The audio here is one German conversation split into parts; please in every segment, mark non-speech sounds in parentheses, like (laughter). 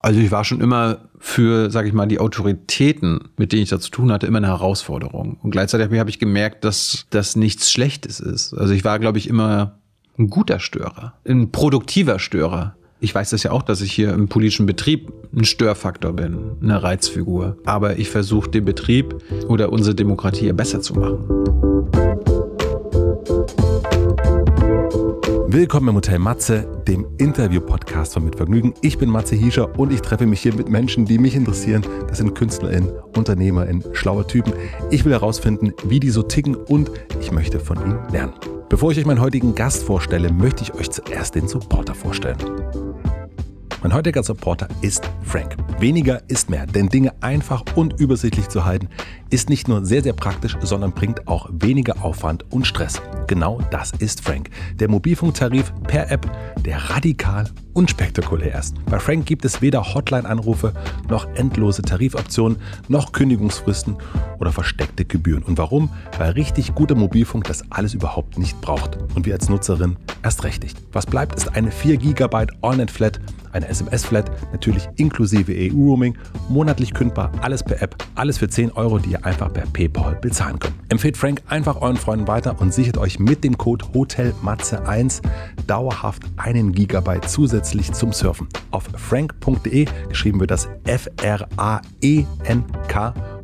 Also ich war schon immer für, sag ich mal, die Autoritäten, mit denen ich da zu tun hatte, immer eine Herausforderung. Und gleichzeitig habe ich gemerkt, dass das nichts Schlechtes ist. Also ich war, glaube ich, immer ein guter Störer, ein produktiver Störer. Ich weiß das ja auch, dass ich hier im politischen Betrieb ein Störfaktor bin, eine Reizfigur. Aber ich versuche den Betrieb oder unsere Demokratie besser zu machen. Willkommen im Hotel Matze, dem Interview-Podcast von Mitvergnügen. Ich bin Matze Hiescher und ich treffe mich hier mit Menschen, die mich interessieren. Das sind KünstlerInnen, UnternehmerInnen, schlaue Typen. Ich will herausfinden, wie die so ticken und ich möchte von ihnen lernen. Bevor ich euch meinen heutigen Gast vorstelle, möchte ich euch zuerst den Supporter vorstellen. Mein heutiger Supporter ist Frank. Weniger ist mehr, denn Dinge einfach und übersichtlich zu halten ist nicht nur sehr, sehr praktisch, sondern bringt auch weniger Aufwand und Stress. Genau das ist Frank. Der Mobilfunktarif per App, der radikal unspektakulär ist. Bei Frank gibt es weder Hotline-Anrufe noch endlose Tarifoptionen, noch Kündigungsfristen oder versteckte Gebühren. Und warum? Weil richtig guter Mobilfunk das alles überhaupt nicht braucht und wir als Nutzerin erst recht nicht. Was bleibt, ist eine 4 GB Allnet Flat eine SMS-Flat, natürlich inklusive EU-Roaming, monatlich kündbar, alles per App, alles für 10 Euro, die ihr einfach per PayPal bezahlen könnt. Empfehlt Frank einfach euren Freunden weiter und sichert euch mit dem Code HOTELMATZE1 dauerhaft einen Gigabyte zusätzlich zum Surfen. Auf frank.de geschrieben wird das F-R-A-E-N-K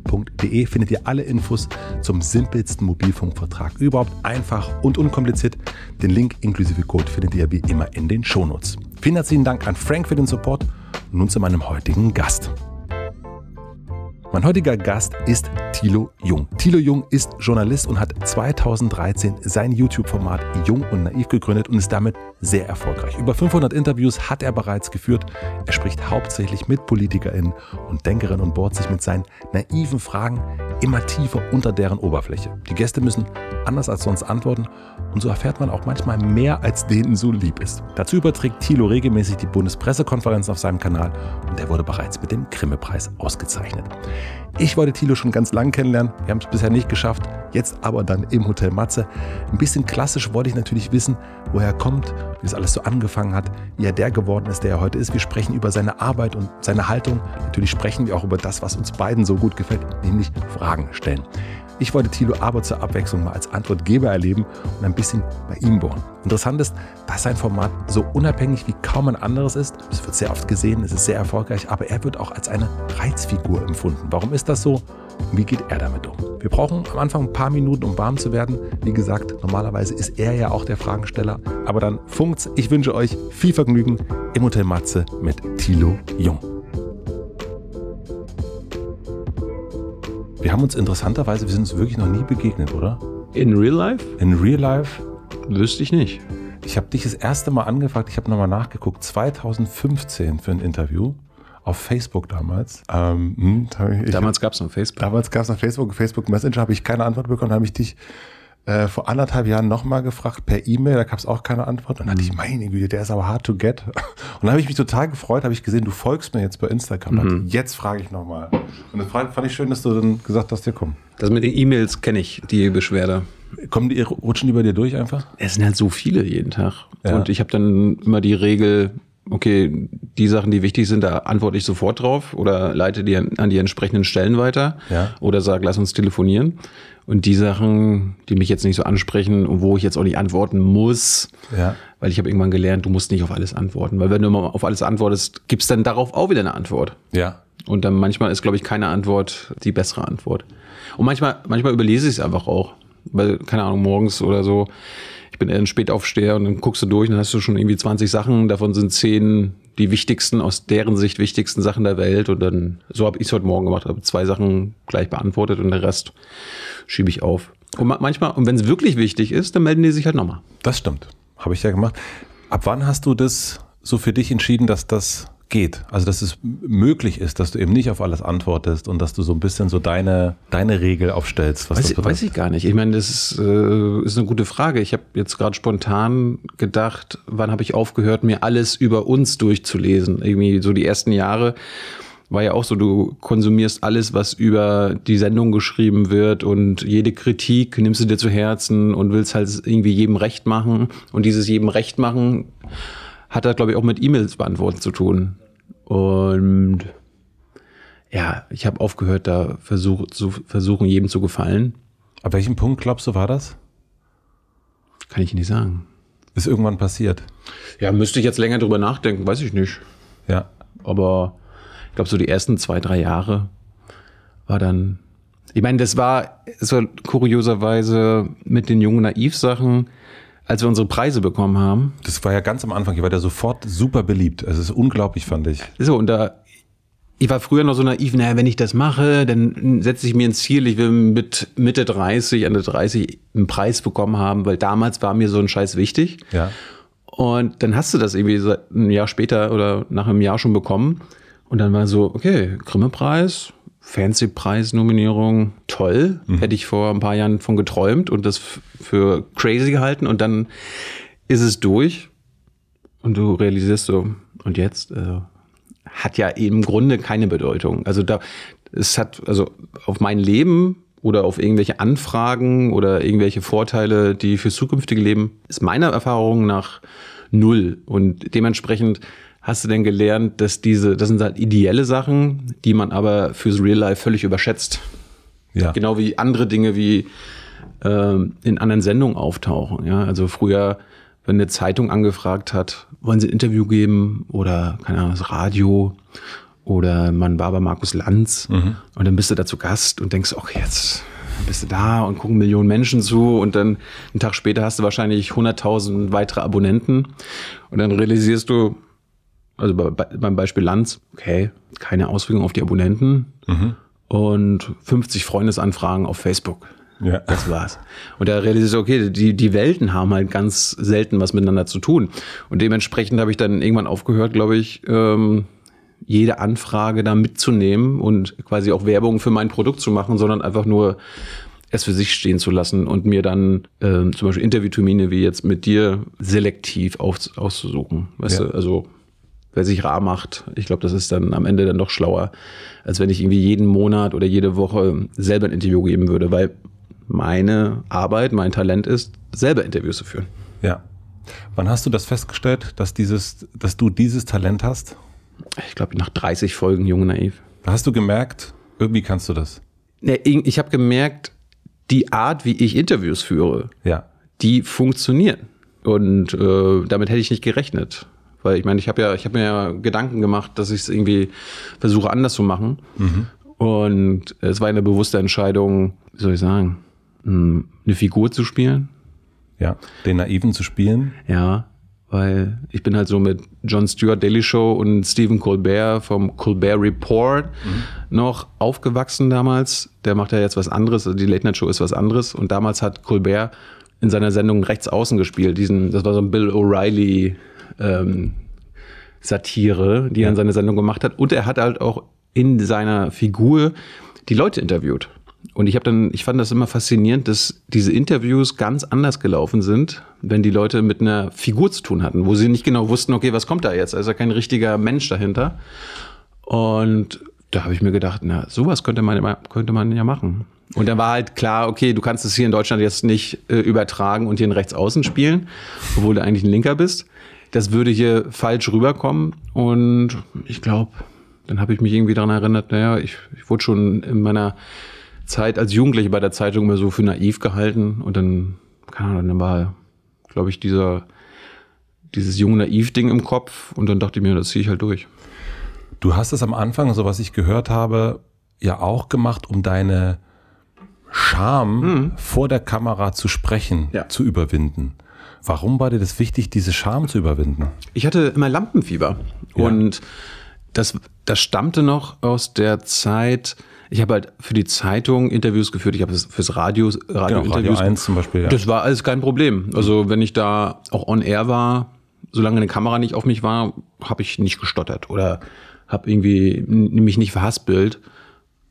www.simpelfunk.de findet ihr alle Infos zum simpelsten Mobilfunkvertrag überhaupt, einfach und unkompliziert. Den Link inklusive Code findet ihr wie immer in den Shownotes. Vielen herzlichen Dank an Frank für den Support. Nun zu meinem heutigen Gast. Mein heutiger Gast ist Thilo Jung. Thilo Jung ist Journalist und hat 2013 sein YouTube-Format Jung und Naiv gegründet und ist damit sehr erfolgreich. Über 500 Interviews hat er bereits geführt. Er spricht hauptsächlich mit PolitikerInnen und Denkerinnen und bohrt sich mit seinen naiven Fragen immer tiefer unter deren Oberfläche. Die Gäste müssen anders als sonst antworten und so erfährt man auch manchmal mehr, als denen so lieb ist. Dazu überträgt Thilo regelmäßig die Bundespressekonferenz auf seinem Kanal und er wurde bereits mit dem krimme preis ausgezeichnet. Ich wollte Thilo schon ganz lang kennenlernen, wir haben es bisher nicht geschafft, jetzt aber dann im Hotel Matze. Ein bisschen klassisch wollte ich natürlich wissen, woher er kommt, wie das alles so angefangen hat, wie er der geworden ist, der er heute ist. Wir sprechen über seine Arbeit und seine Haltung. Natürlich sprechen wir auch über das, was uns beiden so gut gefällt, nämlich Fragen stellen. Ich wollte Thilo aber zur Abwechslung mal als Antwortgeber erleben und ein bisschen bei ihm bohren. Interessant ist, dass sein Format so unabhängig wie kaum ein anderes ist. Es wird sehr oft gesehen, es ist sehr erfolgreich, aber er wird auch als eine Reizfigur empfunden. Warum ist das so? Und Wie geht er damit um? Wir brauchen am Anfang ein paar Minuten, um warm zu werden. Wie gesagt, normalerweise ist er ja auch der Fragensteller. Aber dann funkt's. Ich wünsche euch viel Vergnügen im Hotel Matze mit Thilo Jung. Wir haben uns interessanterweise, wir sind uns wirklich noch nie begegnet, oder? In real life? In real life? Wüsste ich nicht. Ich habe dich das erste Mal angefragt, ich habe nochmal nachgeguckt, 2015 für ein Interview auf Facebook damals. Ähm, hm, ich, damals gab es noch Facebook. Damals gab es noch Facebook. Facebook Messenger habe ich keine Antwort bekommen, habe ich dich äh, vor anderthalb Jahren nochmal gefragt per E-Mail, da gab es auch keine Antwort. Und dann mhm. dachte ich, meine Güte, der ist aber hard to get. (laughs) Und dann habe ich mich total gefreut, habe ich gesehen, du folgst mir jetzt bei Instagram. Mhm. Ich, jetzt frage ich nochmal. Und das fand ich schön, dass du dann gesagt hast, dir komm. Das mit den E-Mails kenne ich, die Beschwerde. Kommen die, rutschen die bei dir durch einfach? Es sind halt so viele jeden Tag. Ja. Und ich habe dann immer die Regel, okay, die Sachen, die wichtig sind, da antworte ich sofort drauf oder leite die an die entsprechenden Stellen weiter ja. oder sage, lass uns telefonieren. Und die Sachen, die mich jetzt nicht so ansprechen und wo ich jetzt auch nicht antworten muss, ja. weil ich habe irgendwann gelernt, du musst nicht auf alles antworten, weil wenn du immer auf alles antwortest, gibt's dann darauf auch wieder eine Antwort. Ja. Und dann manchmal ist, glaube ich, keine Antwort die bessere Antwort. Und manchmal, manchmal überlese ich es einfach auch, weil keine Ahnung morgens oder so ich bin eher ein Spätaufsteher und dann guckst du durch und dann hast du schon irgendwie 20 Sachen, davon sind 10 die wichtigsten, aus deren Sicht wichtigsten Sachen der Welt und dann, so habe ich es heute Morgen gemacht, habe zwei Sachen gleich beantwortet und den Rest schiebe ich auf. Und manchmal, und wenn es wirklich wichtig ist, dann melden die sich halt nochmal. Das stimmt, habe ich ja gemacht. Ab wann hast du das so für dich entschieden, dass das geht. Also, dass es möglich ist, dass du eben nicht auf alles antwortest und dass du so ein bisschen so deine, deine Regel aufstellst. Was weiß, das weiß ich gar nicht. Ich meine, das ist, äh, ist eine gute Frage. Ich habe jetzt gerade spontan gedacht, wann habe ich aufgehört, mir alles über uns durchzulesen? Irgendwie so die ersten Jahre war ja auch so, du konsumierst alles, was über die Sendung geschrieben wird und jede Kritik nimmst du dir zu Herzen und willst halt irgendwie jedem recht machen und dieses jedem recht machen hat das, glaube ich, auch mit E-Mails beantworten zu tun. Und ja, ich habe aufgehört, da versuch, zu versuchen, jedem zu gefallen. Ab welchem Punkt, glaubst du, war das? Kann ich nicht sagen. Ist irgendwann passiert? Ja, müsste ich jetzt länger drüber nachdenken, weiß ich nicht. Ja. Aber ich glaube, so die ersten zwei, drei Jahre war dann. Ich meine, das war so kurioserweise mit den jungen Naiv-Sachen als wir unsere Preise bekommen haben. Das war ja ganz am Anfang, ich war da sofort super beliebt. Es ist unglaublich, fand ich. So, und da ich war früher noch so naiv, naja, wenn ich das mache, dann setze ich mir ein Ziel, ich will mit Mitte 30, Ende 30 einen Preis bekommen haben, weil damals war mir so ein Scheiß wichtig. Ja. Und dann hast du das irgendwie ein Jahr später oder nach einem Jahr schon bekommen. Und dann war so, okay, Grimme-Preis, Fancy-Preis-Nominierung, toll. Mhm. Hätte ich vor ein paar Jahren von geträumt und das für crazy gehalten. Und dann ist es durch. Und du realisierst so, und jetzt also, hat ja im Grunde keine Bedeutung. Also da, es hat, also auf mein Leben oder auf irgendwelche Anfragen oder irgendwelche Vorteile, die fürs zukünftige Leben, ist meiner Erfahrung nach null. Und dementsprechend hast du denn gelernt, dass diese, das sind halt ideelle Sachen, die man aber fürs Real Life völlig überschätzt? Ja. Genau wie andere Dinge wie äh, in anderen Sendungen auftauchen. Ja? Also früher, wenn eine Zeitung angefragt hat, wollen sie ein Interview geben oder keine Ahnung, das Radio oder man war bei Markus Lanz mhm. und dann bist du dazu Gast und denkst, ach jetzt bist du da und gucken Millionen Menschen zu und dann einen Tag später hast du wahrscheinlich 100.000 weitere Abonnenten und dann realisierst du, also bei, bei, beim Beispiel Lanz, okay, keine Auswirkungen auf die Abonnenten mhm. und 50 Freundesanfragen auf Facebook. Ja. Das war's. Und da realisiere ich, okay, die, die Welten haben halt ganz selten was miteinander zu tun. Und dementsprechend habe ich dann irgendwann aufgehört, glaube ich, ähm, jede Anfrage da mitzunehmen und quasi auch Werbung für mein Produkt zu machen, sondern einfach nur es für sich stehen zu lassen und mir dann ähm, zum Beispiel Interviewtermine wie jetzt mit dir selektiv auf, auszusuchen. Weißt ja. du, also wer sich rar macht. Ich glaube, das ist dann am Ende dann doch schlauer, als wenn ich irgendwie jeden Monat oder jede Woche selber ein Interview geben würde, weil meine Arbeit, mein Talent ist, selber Interviews zu führen. Ja. Wann hast du das festgestellt, dass, dieses, dass du dieses Talent hast? Ich glaube, nach 30 Folgen Jung Naiv. Hast du gemerkt, irgendwie kannst du das? Ne, ich habe gemerkt, die Art, wie ich Interviews führe, ja. die funktionieren. Und äh, damit hätte ich nicht gerechnet. Weil ich meine, ich habe ja, ich habe mir ja Gedanken gemacht, dass ich es irgendwie versuche anders zu machen. Mhm. Und es war eine bewusste Entscheidung, wie soll ich sagen, hm, eine Figur zu spielen. Ja, den Naiven zu spielen. Ja, weil ich bin halt so mit Jon Stewart Daily Show und Stephen Colbert vom Colbert Report mhm. noch aufgewachsen damals. Der macht ja jetzt was anderes, also die Late Night Show ist was anderes. Und damals hat Colbert in seiner Sendung rechts außen gespielt. Diesen, das war so ein Bill O'Reilly ähm, Satire, die er in seiner Sendung gemacht hat. Und er hat halt auch in seiner Figur die Leute interviewt. Und ich habe dann, ich fand das immer faszinierend, dass diese Interviews ganz anders gelaufen sind, wenn die Leute mit einer Figur zu tun hatten, wo sie nicht genau wussten, okay, was kommt da jetzt? Da ist ja kein richtiger Mensch dahinter. Und da habe ich mir gedacht, na, sowas könnte man, könnte man ja machen. Und dann war halt klar, okay, du kannst es hier in Deutschland jetzt nicht äh, übertragen und hier in Rechtsaußen spielen, obwohl du eigentlich ein Linker bist das würde hier falsch rüberkommen. Und ich glaube, dann habe ich mich irgendwie daran erinnert, naja, ich, ich wurde schon in meiner Zeit als Jugendliche bei der Zeitung immer so für naiv gehalten. Und dann, keine Ahnung, dann war, glaube ich, dieser, dieses junge Naiv-Ding im Kopf. Und dann dachte ich mir, das ziehe ich halt durch. Du hast es am Anfang, so also was ich gehört habe, ja auch gemacht, um deine Scham mhm. vor der Kamera zu sprechen, ja. zu überwinden. Warum war dir das wichtig, diese Scham zu überwinden? Ich hatte immer Lampenfieber. Ja. Und das, das stammte noch aus der Zeit, ich habe halt für die Zeitung Interviews geführt, ich habe fürs Radio, Radio genau, Interviews. Radio 1 zum Beispiel, ja. Das war alles kein Problem. Also wenn ich da auch on air war, solange eine Kamera nicht auf mich war, habe ich nicht gestottert oder habe irgendwie mich nicht verhaspelt.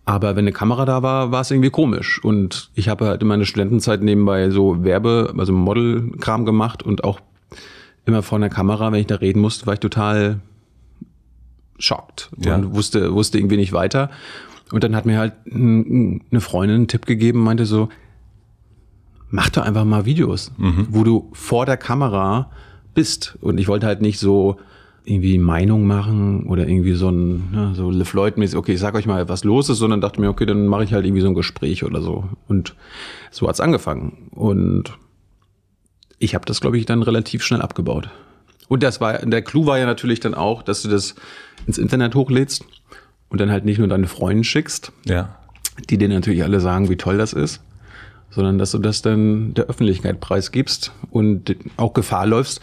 Aber wenn eine Kamera da war, war es irgendwie komisch. Und ich habe halt in meiner Studentenzeit nebenbei so Werbe, also Modelkram gemacht und auch immer vor einer Kamera, wenn ich da reden musste, war ich total schockt ja. wusste, wusste irgendwie nicht weiter. Und dann hat mir halt eine Freundin einen Tipp gegeben, meinte so, mach doch einfach mal Videos, mhm. wo du vor der Kamera bist. Und ich wollte halt nicht so irgendwie Meinung machen oder irgendwie so ein, ne, so LeFloid-mäßig, okay, ich sag euch mal, was los ist, sondern dachte mir, okay, dann mache ich halt irgendwie so ein Gespräch oder so. Und so hat's angefangen. Und ich habe das, glaube ich, dann relativ schnell abgebaut. Und das war, der Clou war ja natürlich dann auch, dass du das ins Internet hochlädst und dann halt nicht nur deine Freunde schickst, ja. die dir natürlich alle sagen, wie toll das ist, sondern dass du das dann der Öffentlichkeit preisgibst und auch Gefahr läufst,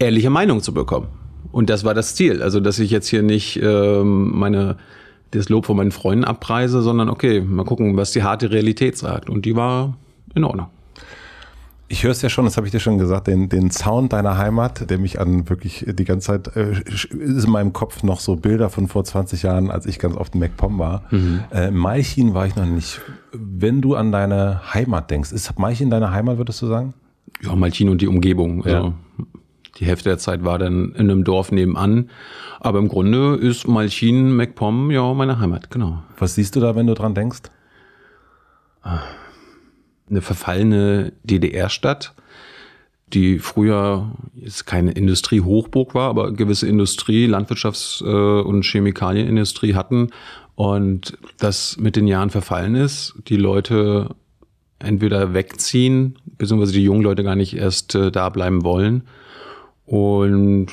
ehrliche Meinung zu bekommen. Und das war das Ziel. Also, dass ich jetzt hier nicht ähm, meine, das Lob von meinen Freunden abpreise, sondern okay, mal gucken, was die harte Realität sagt. Und die war in Ordnung. Ich höre es ja schon, das habe ich dir schon gesagt, den, den Sound deiner Heimat, der mich an wirklich äh, die ganze Zeit, äh, ist in meinem Kopf noch so Bilder von vor 20 Jahren, als ich ganz oft in MacPom war. Mhm. Äh, Malchin war ich noch nicht. Wenn du an deine Heimat denkst, ist Malchin deine Heimat, würdest du sagen? Ja, Malchin und die Umgebung. Ja. ja. Also, die Hälfte der Zeit war dann in einem Dorf nebenan. Aber im Grunde ist Malchin, MacPom ja meine Heimat, genau. Was siehst du da, wenn du dran denkst? Ah, eine verfallene DDR-Stadt, die früher jetzt keine Industriehochburg war, aber gewisse Industrie, Landwirtschafts- äh, und Chemikalienindustrie hatten und das mit den Jahren verfallen ist. Die Leute entweder wegziehen, beziehungsweise die jungen Leute gar nicht erst äh, da bleiben wollen. Und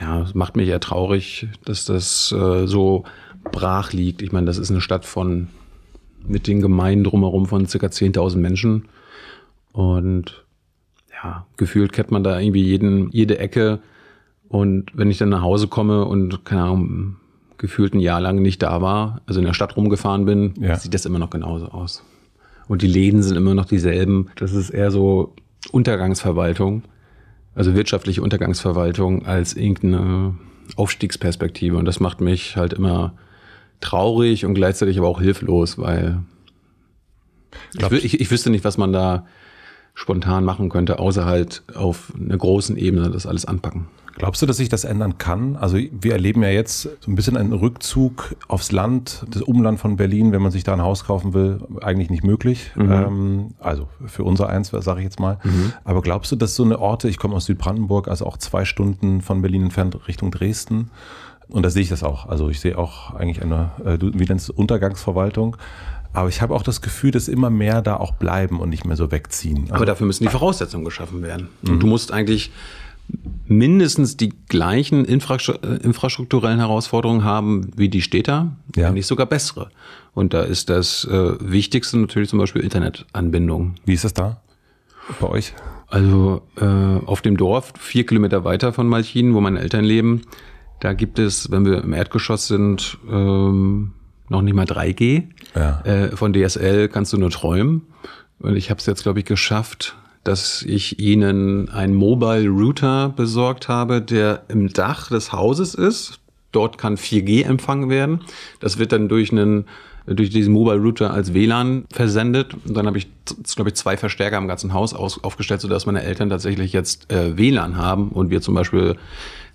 ja, es macht mich eher traurig, dass das äh, so brach liegt. Ich meine, das ist eine Stadt von mit den Gemeinden drumherum von ca. 10.000 Menschen. Und ja, gefühlt kennt man da irgendwie jeden, jede Ecke. Und wenn ich dann nach Hause komme und, keine Ahnung, gefühlt ein Jahr lang nicht da war, also in der Stadt rumgefahren bin, ja. sieht das immer noch genauso aus. Und die Läden sind immer noch dieselben. Das ist eher so Untergangsverwaltung also wirtschaftliche Untergangsverwaltung als irgendeine Aufstiegsperspektive. Und das macht mich halt immer traurig und gleichzeitig aber auch hilflos, weil ich, ich, ich, wüsste nicht, was man da spontan machen könnte, außer halt auf einer großen Ebene das alles anpacken. Glaubst du, dass sich das ändern kann? Also wir erleben ja jetzt so ein bisschen einen Rückzug aufs Land, das Umland von Berlin, wenn man sich da ein Haus kaufen will, eigentlich nicht möglich. Mhm. Ähm, also für unser Eins, sage ich jetzt mal. Mhm. Aber glaubst du, dass so eine Orte, ich komme aus Südbrandenburg, also auch zwei Stunden von Berlin entfernt Richtung Dresden, und da sehe ich das auch. Also ich sehe auch eigentlich eine, äh, wie nennt es, Untergangsverwaltung. Aber ich habe auch das Gefühl, dass immer mehr da auch bleiben und nicht mehr so wegziehen. Also Aber dafür müssen die Voraussetzungen geschaffen werden. Mhm. Und du musst eigentlich mindestens die gleichen äh, infrastrukturellen Herausforderungen haben wie die Städter, ja. wenn nicht sogar bessere. Und da ist das äh, Wichtigste natürlich zum Beispiel Internetanbindung. Wie ist das da bei euch? Also äh, auf dem Dorf, vier Kilometer weiter von Malchin, wo meine Eltern leben, da gibt es, wenn wir im Erdgeschoss sind, ähm, noch nicht mal 3G. Ja. Äh, von DSL kannst du nur träumen. Und ich habe es jetzt, glaube ich, geschafft, dass ich ihnen einen Mobile Router besorgt habe, der im Dach des Hauses ist. Dort kann 4G empfangen werden. Das wird dann durch einen durch diesen Mobile Router als WLAN versendet. Und dann habe ich, glaube ich, zwei Verstärker im ganzen Haus aus, aufgestellt, sodass meine Eltern tatsächlich jetzt äh, WLAN haben und wir zum Beispiel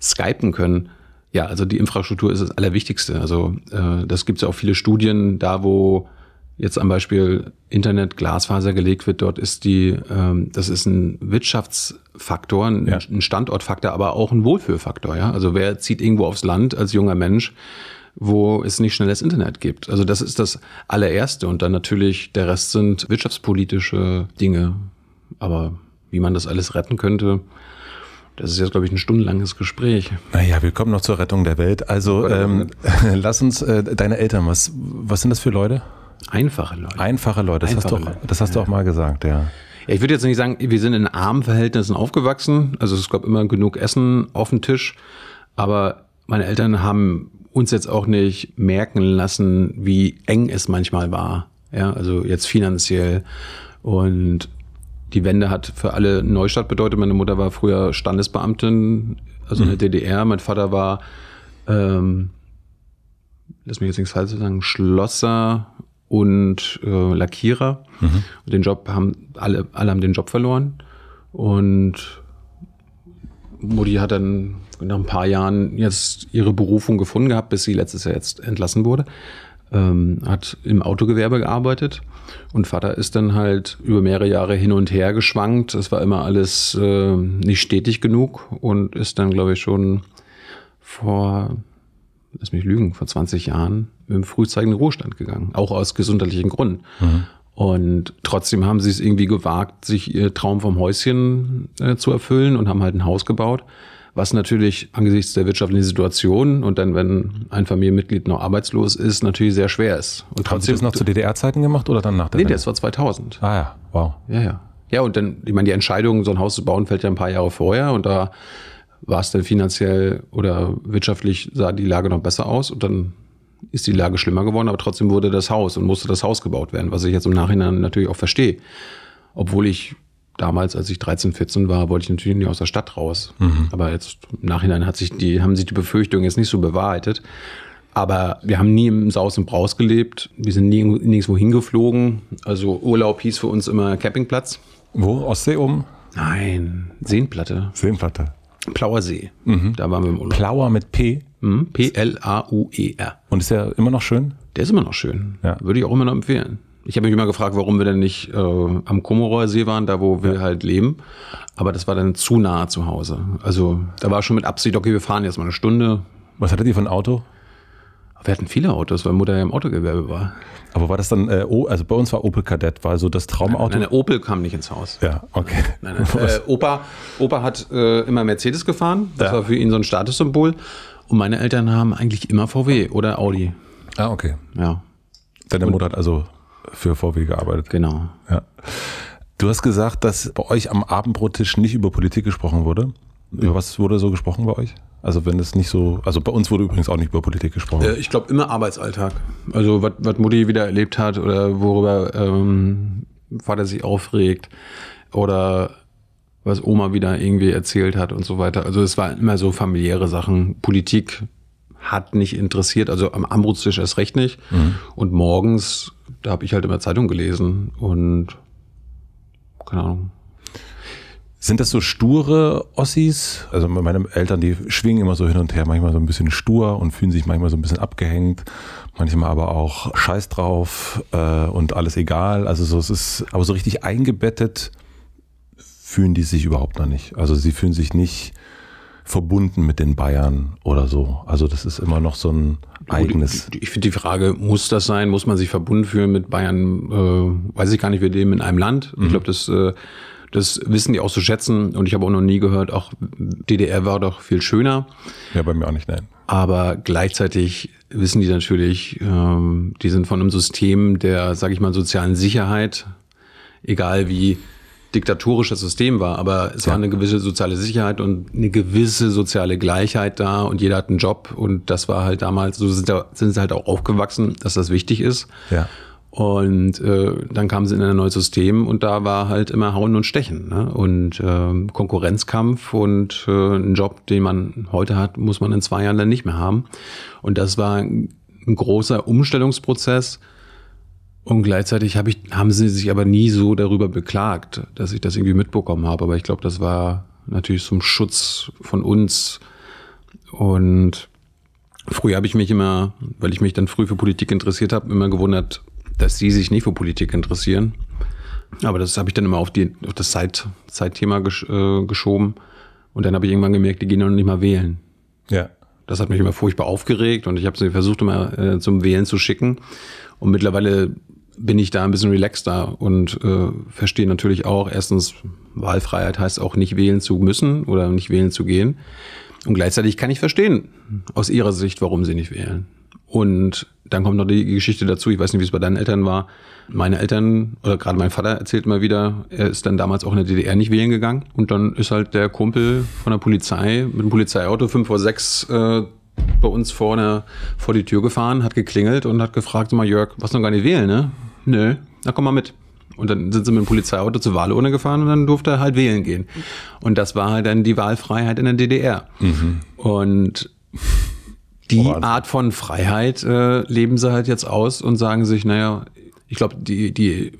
skypen können. Ja, also die Infrastruktur ist das Allerwichtigste. Also äh, das gibt es ja auch viele Studien, da wo jetzt am Beispiel Internet, Glasfaser gelegt wird, dort ist die, ähm, das ist ein Wirtschaftsfaktor, ein, ja. ein Standortfaktor, aber auch ein Wohlfühlfaktor. Ja? Also wer zieht irgendwo aufs Land als junger Mensch, wo es nicht schnelles Internet gibt? Also das ist das allererste und dann natürlich der Rest sind wirtschaftspolitische Dinge. Aber wie man das alles retten könnte, das ist jetzt, glaube ich, ein stundenlanges Gespräch. Naja, wir kommen noch zur Rettung der Welt. Also ähm, (laughs) lass uns äh, deine Eltern, was, was sind das für Leute? Einfache Leute. Einfache Leute, das, Einfache hast, du auch, Leute. das hast du auch mal gesagt, ja. ja ich würde jetzt nicht sagen, wir sind in armen Verhältnissen aufgewachsen. Also es gab immer genug Essen auf dem Tisch. Aber meine Eltern haben uns jetzt auch nicht merken lassen, wie eng es manchmal war. Ja, also jetzt finanziell. Und die Wende hat für alle Neustadt bedeutet. Meine Mutter war früher Standesbeamtin, also in der mhm. DDR. Mein Vater war, ähm, lass mich jetzt nichts falsch sagen, Schlosser, und äh, Lackierer. Mhm. den Job haben alle, alle haben den Job verloren. Und Mutti hat dann nach ein paar Jahren jetzt ihre Berufung gefunden gehabt, bis sie letztes Jahr jetzt entlassen wurde. Ähm, hat im Autogewerbe gearbeitet und Vater ist dann halt über mehrere Jahre hin und her geschwankt. Es war immer alles äh, nicht stetig genug und ist dann, glaube ich, schon vor, lass mich lügen, vor 20 Jahren im frühzeitigen Ruhestand gegangen, auch aus gesundheitlichen Gründen. Mhm. Und trotzdem haben sie es irgendwie gewagt, sich ihr Traum vom Häuschen äh, zu erfüllen und haben halt ein Haus gebaut, was natürlich angesichts der wirtschaftlichen Situation und dann, wenn ein Familienmitglied noch arbeitslos ist, natürlich sehr schwer ist. Und haben trotzdem, haben Sie das noch zu DDR-Zeiten gemacht oder dann nach der Nee, Wende? das war 2000. Ah ja, wow. Ja, ja. Ja, und dann, ich meine, die Entscheidung, so ein Haus zu bauen, fällt ja ein paar Jahre vorher und da war es dann finanziell oder wirtschaftlich sah die Lage noch besser aus und dann ist die Lage schlimmer geworden, aber trotzdem wurde das Haus und musste das Haus gebaut werden, was ich jetzt im Nachhinein natürlich auch verstehe. Obwohl ich damals, als ich 13, 14 war, wollte ich natürlich nicht aus der Stadt raus. Mhm. Aber jetzt im Nachhinein hat sich die, haben sich die Befürchtungen jetzt nicht so bewahrheitet. Aber wir haben nie im Saus und Braus gelebt. Wir sind nie nirgendwo hingeflogen. Also Urlaub hieß für uns immer Campingplatz. Wo? Ostsee um? Nein, Seenplatte. Seenplatte. Plauer See. Mhm. Da waren wir im Urlaub. Plauer mit P? Hm? P-L-A-U-E-R. Und ist der immer noch schön? Der ist immer noch schön. Ja. Würde ich auch immer noch empfehlen. Ich habe mich immer gefragt, warum wir denn nicht äh, am Komoroer See waren, da wo wir ja. halt leben. Aber das war dann zu nah zu Hause. Also da war schon mit Absicht, okay, wir fahren jetzt mal eine Stunde. Was hattet ihr für ein Auto? Wir hatten viele Autos, weil Mutter ja im Autogewerbe war. Aber war das dann, äh, also bei uns war Opel Kadett, war so das Traumauto? Nein, nein, Opel kam nicht ins Haus. Ja, okay. Nein, nein, äh, (laughs) Opa, Opa hat äh, immer Mercedes gefahren, das ja. war für ihn so ein Statussymbol. Und meine Eltern haben eigentlich immer VW oder Audi. Ah, okay. Ja. Deine Mutter hat also für VW gearbeitet. Genau. Ja. Du hast gesagt, dass bei euch am Abendbrottisch nicht über Politik gesprochen wurde. Über was wurde so gesprochen bei euch? Also wenn es nicht so, also bei uns wurde übrigens auch nicht über Politik gesprochen. Äh, ich glaube immer Arbeitsalltag. Also was Mutti wieder erlebt hat oder worüber ähm, Vater sich aufregt oder was Oma wieder irgendwie erzählt hat und so weiter. Also es war immer so familiäre Sachen. Politik hat nicht interessiert, also am Armutstisch erst recht nicht. Mhm. Und morgens, da habe ich halt immer Zeitung gelesen und keine Ahnung. Sind das so sture Ossis? Also meine Eltern, die schwingen immer so hin und her, manchmal so ein bisschen stur und fühlen sich manchmal so ein bisschen abgehängt, manchmal aber auch scheiß drauf äh, und alles egal. Also so, es ist aber so richtig eingebettet fühlen die sich überhaupt noch nicht. Also sie fühlen sich nicht verbunden mit den Bayern oder so. Also das ist immer noch so ein eigenes. Ich finde die Frage, muss das sein? Muss man sich verbunden fühlen mit Bayern? Äh, weiß ich gar nicht, wir leben in einem Land. Mhm. Ich glaube, das, äh, das wissen die auch zu so schätzen. Und ich habe auch noch nie gehört, auch DDR war doch viel schöner. Ja, bei mir auch nicht, nein. Aber gleichzeitig wissen die natürlich, ähm, die sind von einem System der, sag ich mal, sozialen Sicherheit, egal wie diktatorisches System war, aber es ja. war eine gewisse soziale Sicherheit und eine gewisse soziale Gleichheit da und jeder hat einen Job und das war halt damals, so sind, da, sind sie halt auch aufgewachsen, dass das wichtig ist. Ja. Und äh, dann kamen sie in ein neues System und da war halt immer Hauen und Stechen ne? und äh, Konkurrenzkampf und äh, ein Job, den man heute hat, muss man in zwei Jahren dann nicht mehr haben. Und das war ein großer Umstellungsprozess, und gleichzeitig hab ich, haben sie sich aber nie so darüber beklagt, dass ich das irgendwie mitbekommen habe. Aber ich glaube, das war natürlich zum Schutz von uns. Und früher habe ich mich immer, weil ich mich dann früh für Politik interessiert habe, immer gewundert, dass sie sich nicht für Politik interessieren. Aber das habe ich dann immer auf, die, auf das Zeit, Zeitthema gesch, äh, geschoben. Und dann habe ich irgendwann gemerkt, die gehen noch nicht mal wählen. Ja. Das hat mich immer furchtbar aufgeregt und ich habe sie versucht, immer äh, zum Wählen zu schicken. Und mittlerweile bin ich da ein bisschen relaxter und äh, verstehe natürlich auch, erstens, Wahlfreiheit heißt auch nicht wählen zu müssen oder nicht wählen zu gehen. Und gleichzeitig kann ich verstehen aus ihrer Sicht, warum sie nicht wählen. Und dann kommt noch die Geschichte dazu, ich weiß nicht, wie es bei deinen Eltern war. Meine Eltern oder gerade mein Vater erzählt mal wieder, er ist dann damals auch in der DDR nicht wählen gegangen. Und dann ist halt der Kumpel von der Polizei mit dem Polizeiauto 5 vor 6 äh, bei uns vorne vor die Tür gefahren, hat geklingelt und hat gefragt, mal Jörg, was noch gar nicht wählen, ne? nö, na komm mal mit. Und dann sind sie mit dem Polizeiauto zur Wahlurne gefahren und dann durfte er halt wählen gehen. Und das war halt dann die Wahlfreiheit in der DDR. Mhm. Und die oh, Art von Freiheit äh, leben sie halt jetzt aus und sagen sich, naja, ich glaube, die, die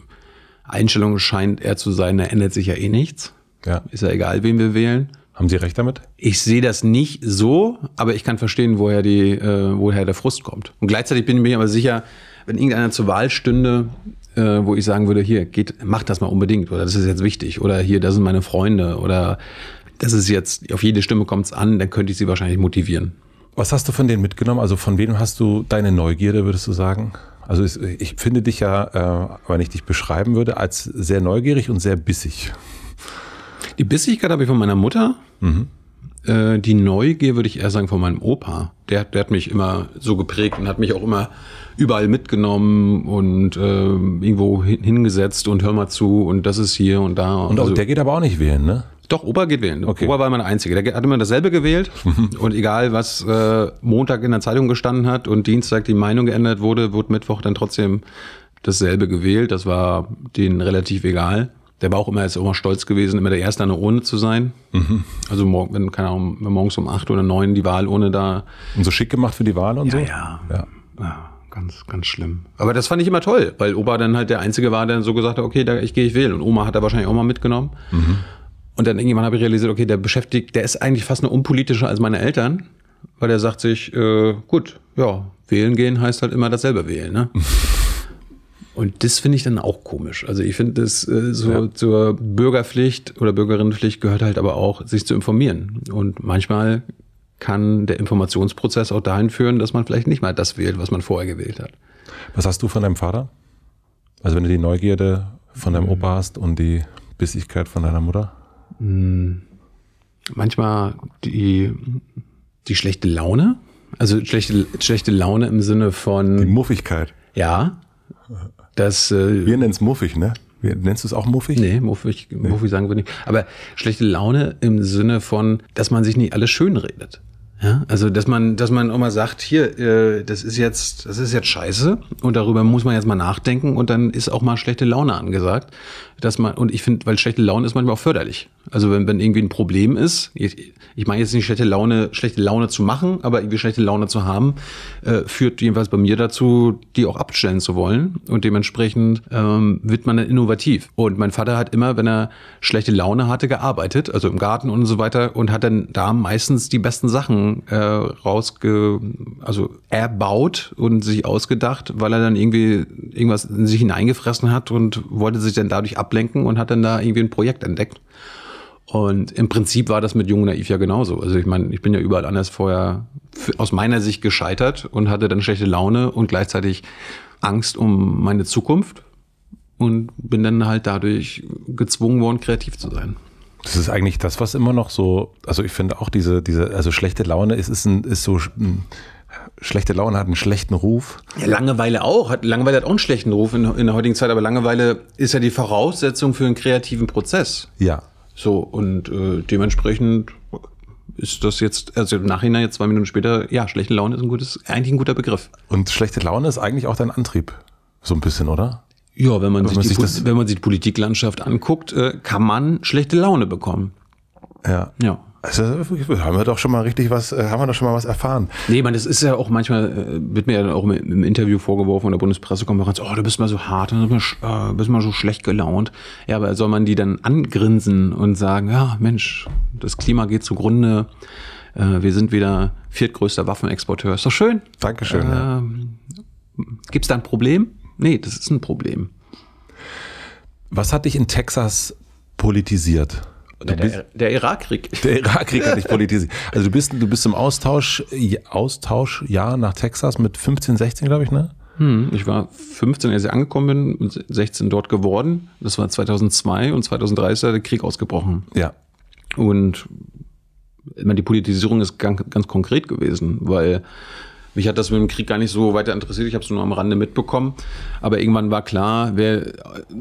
Einstellung scheint eher zu sein, da ändert sich ja eh nichts. Ja. Ist ja egal, wen wir wählen. Haben Sie recht damit? Ich sehe das nicht so, aber ich kann verstehen, woher, die, äh, woher der Frust kommt. Und gleichzeitig bin ich mir aber sicher, wenn irgendeiner zur Wahl stünde, äh, wo ich sagen würde, hier, geht, macht das mal unbedingt oder das ist jetzt wichtig oder hier, das sind meine Freunde oder das ist jetzt, auf jede Stimme kommt es an, dann könnte ich sie wahrscheinlich motivieren. Was hast du von denen mitgenommen? Also von wem hast du deine Neugierde, würdest du sagen? Also ich finde dich ja, äh, wenn ich dich beschreiben würde, als sehr neugierig und sehr bissig. Die Bissigkeit habe ich von meiner Mutter. Mhm äh, die Neugier, würde ich eher sagen, von meinem Opa. Der, der hat mich immer so geprägt und hat mich auch immer überall mitgenommen und äh, irgendwo hingesetzt und hör mal zu und das ist hier und da. Und also, der geht aber auch nicht wählen, ne? Doch, Opa geht wählen. Okay. Opa war immer der Einzige. Der hat immer dasselbe gewählt. (laughs) und egal, was äh, Montag in der Zeitung gestanden hat und Dienstag die Meinung geändert wurde, wurde Mittwoch dann trotzdem dasselbe gewählt. Das war denen relativ egal der war auch immer, ist immer stolz gewesen, immer der Erste an der Urne zu sein. Mhm. Also morgen, wenn, keine Ahnung, wenn morgens um acht oder neun die Wahl ohne da. Und so schick gemacht für die Wahl und ja, so? Ja. ja. ja. Ganz, ganz schlimm. Aber das fand ich immer toll, weil Opa dann halt der Einzige war, der so gesagt hat, okay, da, ich gehe, ich wählen. Und Oma hat da wahrscheinlich auch mal mitgenommen. Mhm. Und dann irgendwann habe ich realisiert, okay, der beschäftigt, der ist eigentlich fast eine unpolitischer als meine Eltern, weil der sagt sich, äh, gut, ja, wählen gehen heißt halt immer dasselbe wählen, ne? (laughs) Und das finde ich dann auch komisch. Also ich finde, das äh, so ja. zur Bürgerpflicht oder Bürgerinnenpflicht gehört halt aber auch, sich zu informieren. Und manchmal kann der Informationsprozess auch dahin führen, dass man vielleicht nicht mal das wählt, was man vorher gewählt hat. Was hast du von deinem Vater? Also wenn du die Neugierde von deinem Opa hast und die Bissigkeit von deiner Mutter? Hm. Manchmal die, die schlechte Laune. Also schlechte, schlechte Laune im Sinne von. Die Muffigkeit. Ja, dass. Äh, wir nennen es muffig, ne? Nennst du es auch muffig? Nee, muffig, nee. muffig sagen wir nicht. Aber schlechte Laune im Sinne von, dass man sich nicht alles schön redet. Ja, also dass man, dass man auch mal sagt, hier, äh, das ist jetzt, das ist jetzt scheiße und darüber muss man jetzt mal nachdenken und dann ist auch mal schlechte Laune angesagt. Dass man, und ich finde, weil schlechte Laune ist manchmal auch förderlich. Also wenn, wenn irgendwie ein Problem ist, ich, ich meine jetzt nicht schlechte Laune, schlechte Laune zu machen, aber irgendwie schlechte Laune zu haben, äh, führt jedenfalls bei mir dazu, die auch abstellen zu wollen. Und dementsprechend ähm, wird man dann innovativ. Und mein Vater hat immer, wenn er schlechte Laune hatte, gearbeitet, also im Garten und so weiter, und hat dann da meistens die besten Sachen Song äh, rausge, also erbaut und sich ausgedacht, weil er dann irgendwie irgendwas in sich hineingefressen hat und wollte sich dann dadurch ablenken und hat dann da irgendwie ein Projekt entdeckt. Und im Prinzip war das mit Jung Naiv ja genauso. Also ich meine, ich bin ja überall anders vorher aus meiner Sicht gescheitert und hatte dann schlechte Laune und gleichzeitig Angst um meine Zukunft und bin dann halt dadurch gezwungen worden, kreativ zu sein. Das ist eigentlich das, was immer noch so, also ich finde auch diese, diese, also schlechte Laune ist, ist, ein, ist so, hm, schlechte Laune hat einen schlechten Ruf. Ja, Langeweile auch. Hat, Langeweile hat auch einen schlechten Ruf in, in der heutigen Zeit, aber Langeweile ist ja die Voraussetzung für einen kreativen Prozess. Ja. So, und äh, dementsprechend ist das jetzt, also im Nachhinein, jetzt zwei Minuten später, ja, schlechte Laune ist ein gutes, eigentlich ein guter Begriff. Und schlechte Laune ist eigentlich auch dein Antrieb. So ein bisschen, oder? Ja, wenn man, also sich, man sich das wenn man sich die Politiklandschaft anguckt, äh, kann man schlechte Laune bekommen. Ja. Ja. Also haben wir doch schon mal richtig was, äh, haben wir doch schon mal was erfahren. Nee, man, das ist ja auch manchmal, äh, wird mir ja auch im, Interview vorgeworfen in der Bundespressekonferenz, oh, du bist mal so hart, du bist mal, äh, bist mal so schlecht gelaunt. Ja, aber soll man die dann angrinsen und sagen, ja, Mensch, das Klima geht zugrunde, wir sind wieder viertgrößter Waffenexporteur. Ist doch schön. Dankeschön. Äh, ja. Ähm, Gibt es da ein Problem? Nee, das ist ein Problem. Was hat dich in Texas politisiert? Du der, bist, der Irakkrieg. Der Irakkrieg hat dich politisiert. Also du bist, du bist im Austausch, Austauschjahr nach Texas mit 15, 16, glaube ich, ne? Hm, ich war 15, als ich angekommen bin, und 16 dort geworden. Das war 2002 und 2003 ist da der Krieg ausgebrochen. Ja. Und ich meine, die Politisierung ist ganz, ganz konkret gewesen, weil mich hat das mit dem Krieg gar nicht so weiter interessiert. Ich habe es nur am Rande mitbekommen. Aber irgendwann war klar, wer äh,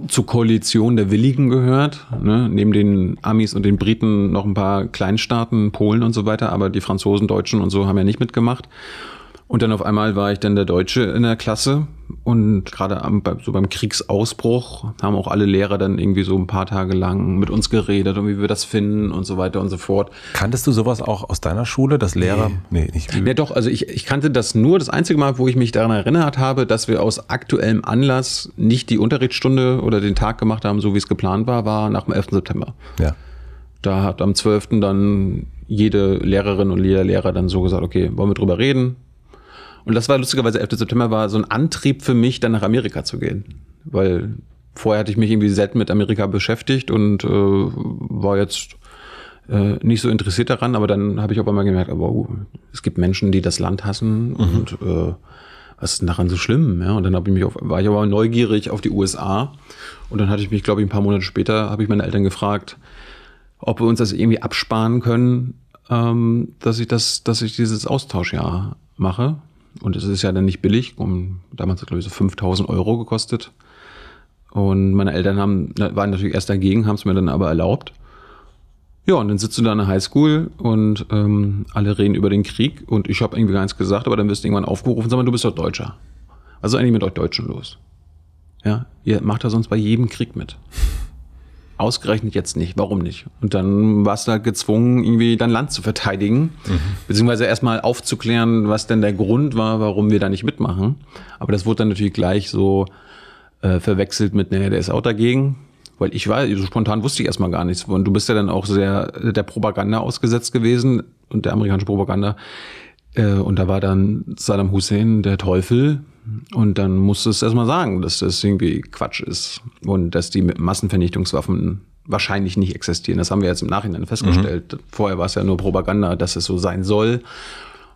zur Koalition der Willigen gehört. Ne? Neben den Amis und den Briten noch ein paar Kleinstaaten, Polen und so weiter. Aber die Franzosen, Deutschen und so haben ja nicht mitgemacht. Und dann auf einmal war ich dann der Deutsche in der Klasse und gerade am, so beim Kriegsausbruch haben auch alle Lehrer dann irgendwie so ein paar Tage lang mit uns geredet und wie wir das finden und so weiter und so fort. Kanntest du sowas auch aus deiner Schule, dass Lehrer? Nee, nee nicht. Ja, doch, also ich, ich kannte das nur. Das einzige Mal, wo ich mich daran erinnert habe, dass wir aus aktuellem Anlass nicht die Unterrichtsstunde oder den Tag gemacht haben, so wie es geplant war, war nach dem 11. September. Ja. Da hat am 12. dann jede Lehrerin und jeder Lehrer dann so gesagt, okay, wollen wir drüber reden? Und das war lustigerweise, 11. September war so ein Antrieb für mich, dann nach Amerika zu gehen. Weil vorher hatte ich mich irgendwie selten mit Amerika beschäftigt und äh, war jetzt äh, nicht so interessiert daran, aber dann habe ich auch einmal gemerkt, aber oh, es gibt Menschen, die das Land hassen mhm. und äh, was ist denn daran so schlimm? Ja, und dann habe ich mich auf, war ich aber neugierig auf die USA und dann hatte ich mich, glaube ich, ein paar Monate später habe ich meine Eltern gefragt, ob wir uns das irgendwie absparen können, ähm, dass ich das, dass ich dieses Austauschjahr mache, und es ist ja dann nicht billig. Um, damals hat, glaube ich, so 5000 Euro gekostet. Und meine Eltern haben, waren natürlich erst dagegen, haben es mir dann aber erlaubt. Ja, und dann sitzt du da in der Highschool und ähm, alle reden über den Krieg und ich habe irgendwie gar nichts gesagt, aber dann wirst du irgendwann aufgerufen, sag mal, du bist doch Deutscher. Also eigentlich mit euch Deutschen los. Ja, ihr macht da sonst bei jedem Krieg mit ausgerechnet jetzt nicht, warum nicht? Und dann warst du halt gezwungen, irgendwie dein Land zu verteidigen, mhm. beziehungsweise erstmal aufzuklären, was denn der Grund war, warum wir da nicht mitmachen. Aber das wurde dann natürlich gleich so äh, verwechselt mit, naja, der ist auch dagegen. Weil ich war, so spontan wusste ich erstmal gar nichts. Und du bist ja dann auch sehr der Propaganda ausgesetzt gewesen und der amerikanische Propaganda. Äh, und da war dann Saddam Hussein der Teufel, und dann musst du es erstmal sagen, dass das irgendwie Quatsch ist und dass die mit Massenvernichtungswaffen wahrscheinlich nicht existieren. Das haben wir jetzt im Nachhinein mhm. festgestellt. Mhm. Vorher war es ja nur Propaganda, dass es so sein soll.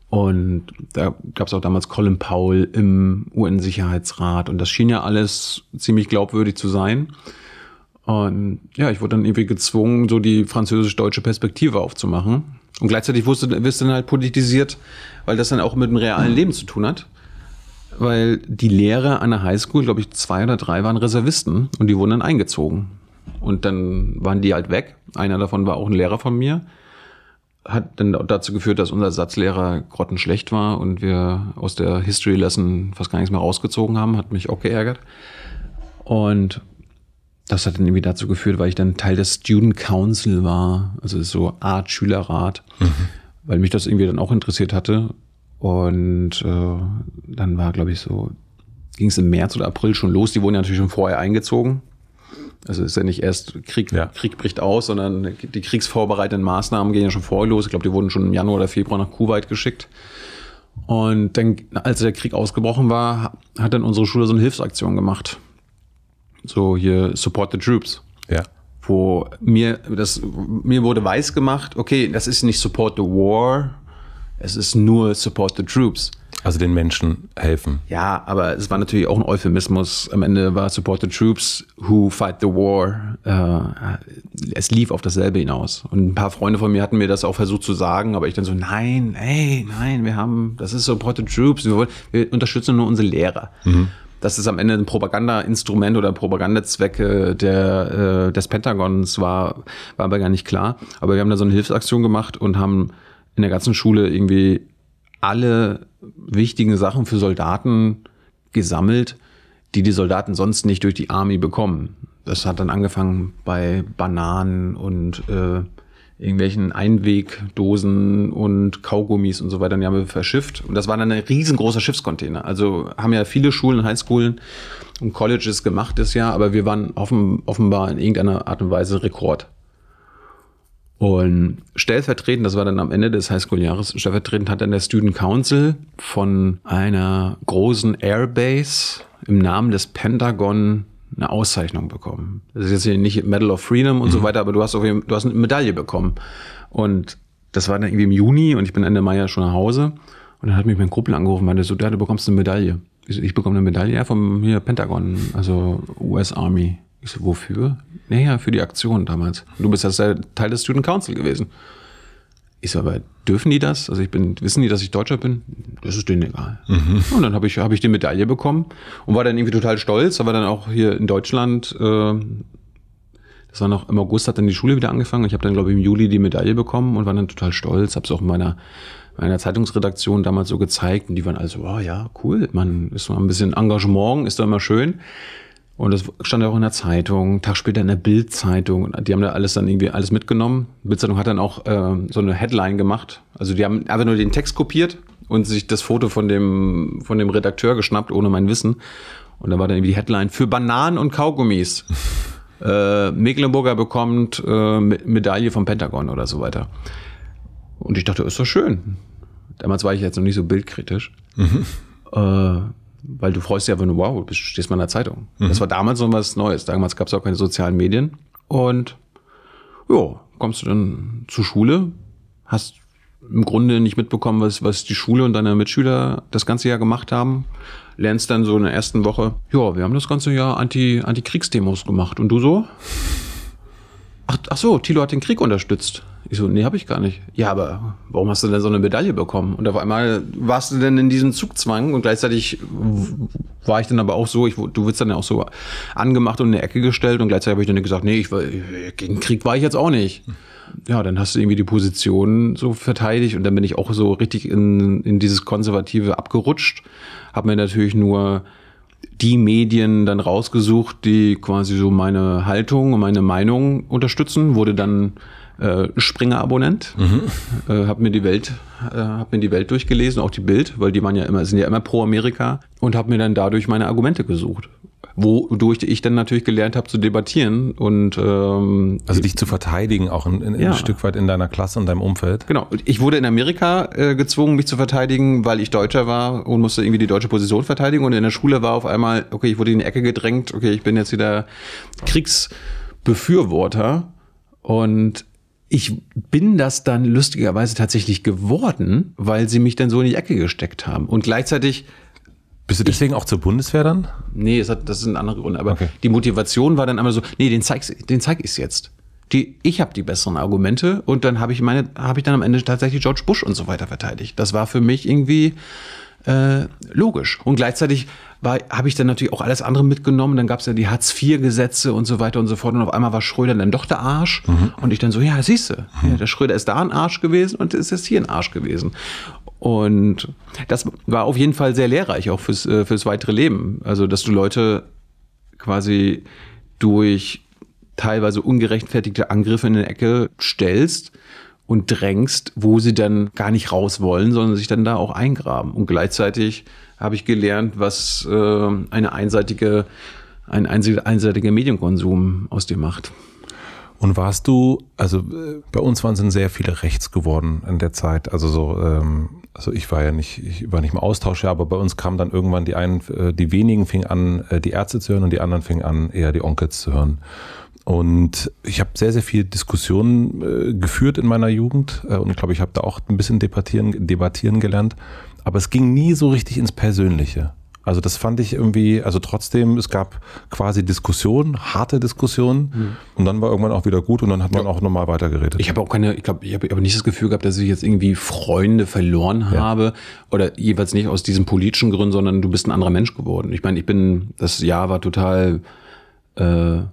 Und da gab es auch damals Colin Powell im UN-Sicherheitsrat und das schien ja alles ziemlich glaubwürdig zu sein. Und ja, ich wurde dann irgendwie gezwungen, so die französisch-deutsche Perspektive aufzumachen. Und gleichzeitig wusste, wirst du dann halt politisiert, weil das dann auch mit dem realen mhm. Leben zu tun hat weil die Lehrer an der Highschool, glaube ich, zwei oder drei waren Reservisten und die wurden dann eingezogen. Und dann waren die halt weg. Einer davon war auch ein Lehrer von mir. Hat dann dazu geführt, dass unser Satzlehrer grottenschlecht war und wir aus der History Lesson fast gar nichts mehr rausgezogen haben. Hat mich auch geärgert. Und das hat dann irgendwie dazu geführt, weil ich dann Teil des Student Council war, also so Art Schülerrat, mhm. weil mich das irgendwie dann auch interessiert hatte, und äh, dann war, glaube ich, so, ging es im März oder April schon los. Die wurden ja natürlich schon vorher eingezogen. Also ist ja nicht erst Krieg, ja. Krieg bricht aus, sondern die kriegsvorbereitenden Maßnahmen gehen ja schon vorher los. Ich glaube, die wurden schon im Januar oder Februar nach Kuwait geschickt. Und dann, als der Krieg ausgebrochen war, hat dann unsere Schule so eine Hilfsaktion gemacht. So hier Support the Troops. Ja. Wo mir das mir wurde weiß gemacht, okay, das ist nicht Support the War, es ist nur Support the Troops. Also den Menschen helfen. Ja, aber es war natürlich auch ein Euphemismus. Am Ende war Support the Troops who fight the war. Äh, es lief auf dasselbe hinaus. Und ein paar Freunde von mir hatten mir das auch versucht zu sagen, aber ich dann so, nein, ey, nein, wir haben, das ist Support the Troops. Wir, wollen, wir unterstützen nur unsere Lehrer. Mhm. Dass es am Ende ein Propaganda-Instrument oder Propagandazwecke der, äh, des Pentagons war, war aber gar nicht klar. Aber wir haben da so eine Hilfsaktion gemacht und haben in der ganzen Schule irgendwie alle wichtigen Sachen für Soldaten gesammelt, die die Soldaten sonst nicht durch die Army bekommen. Das hat dann angefangen bei Bananen und äh, irgendwelchen Einwegdosen und Kaugummis und so weiter, die haben wir verschifft. Und das war dann ein riesengroßer Schiffscontainer. Also haben ja viele Schulen, Highschoolen und Colleges gemacht das Jahr, aber wir waren offen, offenbar in irgendeiner Art und Weise Rekord. Und stellvertretend, das war dann am Ende des Highschool-Jahres, stellvertretend hat dann der Student Council von einer großen Airbase im Namen des Pentagon eine Auszeichnung bekommen. Das ist jetzt hier nicht Medal of Freedom und mhm. so weiter, aber du hast, auf jeden, du hast eine Medaille bekommen. Und das war dann irgendwie im Juni und ich bin Ende Mai ja schon nach Hause. Und dann hat mich mein Kumpel angerufen und meinte so, ja, du bekommst eine Medaille. Ich, so, ich bekomme eine Medaille ja, vom hier, Pentagon, also US Army. Ich so, wofür? Naja, für die Aktion damals. Du bist ja Teil des Student Council gewesen. Ich so, aber dürfen die das? Also ich bin, wissen die, dass ich Deutscher bin? Das ist denen egal. Mhm. Und dann habe ich, hab ich die Medaille bekommen und war dann irgendwie total stolz, aber dann auch hier in Deutschland, äh, das war noch im August, hat dann die Schule wieder angefangen. Ich habe dann, glaube ich, im Juli die Medaille bekommen und war dann total stolz, habe es auch in meiner, meiner Zeitungsredaktion damals so gezeigt und die waren also oh ja, cool, man ist so ein bisschen Engagement, ist doch immer schön. Und das stand ja auch in der Zeitung, Tag später in der Bildzeitung. Die haben da alles dann irgendwie alles mitgenommen. Bildzeitung hat dann auch äh, so eine Headline gemacht. Also die haben einfach nur den Text kopiert und sich das Foto von dem, von dem Redakteur geschnappt, ohne mein Wissen. Und da war dann irgendwie die Headline für Bananen und Kaugummis. (laughs) äh, Mecklenburger bekommt äh, Medaille vom Pentagon oder so weiter. Und ich dachte, ist doch schön. Damals war ich jetzt noch nicht so bildkritisch. Mhm. Äh, weil du freust dich einfach nur, wow, du stehst mal in der Zeitung. Mhm. Das war damals so was Neues. Damals gab es auch keine sozialen Medien. Und ja, kommst du dann zur Schule, hast im Grunde nicht mitbekommen, was, was die Schule und deine Mitschüler das ganze Jahr gemacht haben. Lernst dann so in der ersten Woche, ja, wir haben das ganze Jahr Anti, Anti-Kriegsdemos gemacht. Und du so? Ach, ach so, Thilo hat den Krieg unterstützt. Ich so, nee, habe ich gar nicht. Ja, aber warum hast du denn so eine Medaille bekommen? Und auf einmal warst du denn in diesem Zugzwang und gleichzeitig war ich dann aber auch so, ich, du wirst dann ja auch so angemacht und in eine Ecke gestellt und gleichzeitig habe ich dann gesagt, nee, ich, gegen Krieg war ich jetzt auch nicht. Ja, dann hast du irgendwie die Position so verteidigt und dann bin ich auch so richtig in, in dieses Konservative abgerutscht, habe mir natürlich nur die Medien dann rausgesucht, die quasi so meine Haltung und meine Meinung unterstützen, wurde dann äh, Springer-Abonnent, mhm. äh, habe mir die Welt, äh, habe mir die Welt durchgelesen, auch die Bild, weil die waren ja immer, sind ja immer pro Amerika und habe mir dann dadurch meine Argumente gesucht wodurch ich dann natürlich gelernt habe zu debattieren und ähm, also dich zu verteidigen auch in, in, ja. ein Stück weit in deiner Klasse und deinem Umfeld. Genau. Ich wurde in Amerika äh, gezwungen, mich zu verteidigen, weil ich Deutscher war und musste irgendwie die deutsche Position verteidigen. Und in der Schule war auf einmal okay, ich wurde in die Ecke gedrängt. Okay, ich bin jetzt wieder Kriegsbefürworter und ich bin das dann lustigerweise tatsächlich geworden, weil sie mich dann so in die Ecke gesteckt haben. Und gleichzeitig. Bist du deswegen ich, auch zur Bundeswehr dann? Nee, das, hat, das ist ein anderer Grund. Aber okay. die Motivation war dann einmal so, nee, den zeig, den zeig ich's jetzt. Die, ich habe die besseren Argumente und dann habe ich meine, habe ich dann am Ende tatsächlich George Bush und so weiter verteidigt. Das war für mich irgendwie äh, logisch. Und gleichzeitig habe ich dann natürlich auch alles andere mitgenommen. Dann gab es ja die Hartz-IV-Gesetze und so weiter und so fort. Und auf einmal war Schröder dann doch der Arsch. Mhm. Und ich dann so, ja, siehst du, mhm. ja, der Schröder ist da ein Arsch gewesen und ist jetzt hier ein Arsch gewesen. Und das war auf jeden Fall sehr lehrreich, auch fürs, äh, fürs weitere Leben. Also, dass du Leute quasi durch teilweise ungerechtfertigte Angriffe in eine Ecke stellst und drängst, wo sie dann gar nicht raus wollen, sondern sich dann da auch eingraben. Und gleichzeitig habe ich gelernt, was äh, eine einseitige, ein einseitiger Medienkonsum aus dir macht. Und warst du, also äh, bei uns waren sind sehr viele rechts geworden in der Zeit. Also so, ähm, also ich war ja nicht, ich war nicht im Austausch, ja, aber bei uns kamen dann irgendwann die einen, äh, die wenigen fingen an, äh, die Ärzte zu hören und die anderen fingen an, eher die Onkels zu hören. Und ich habe sehr, sehr viel Diskussionen äh, geführt in meiner Jugend äh, und ich glaube, ich habe da auch ein bisschen debattieren, debattieren gelernt. Aber es ging nie so richtig ins Persönliche. Also das fand ich irgendwie, also trotzdem, es gab quasi Diskussionen, harte Diskussionen mhm. und dann war irgendwann auch wieder gut und dann hat man ja. auch nochmal weitergeredet. Ich habe auch keine, ich glaube, ich habe aber nicht das Gefühl gehabt, dass ich jetzt irgendwie Freunde verloren ja. habe oder jeweils nicht aus diesem politischen Gründen, sondern du bist ein anderer Mensch geworden. Ich meine, ich bin, das Jahr war total... Äh,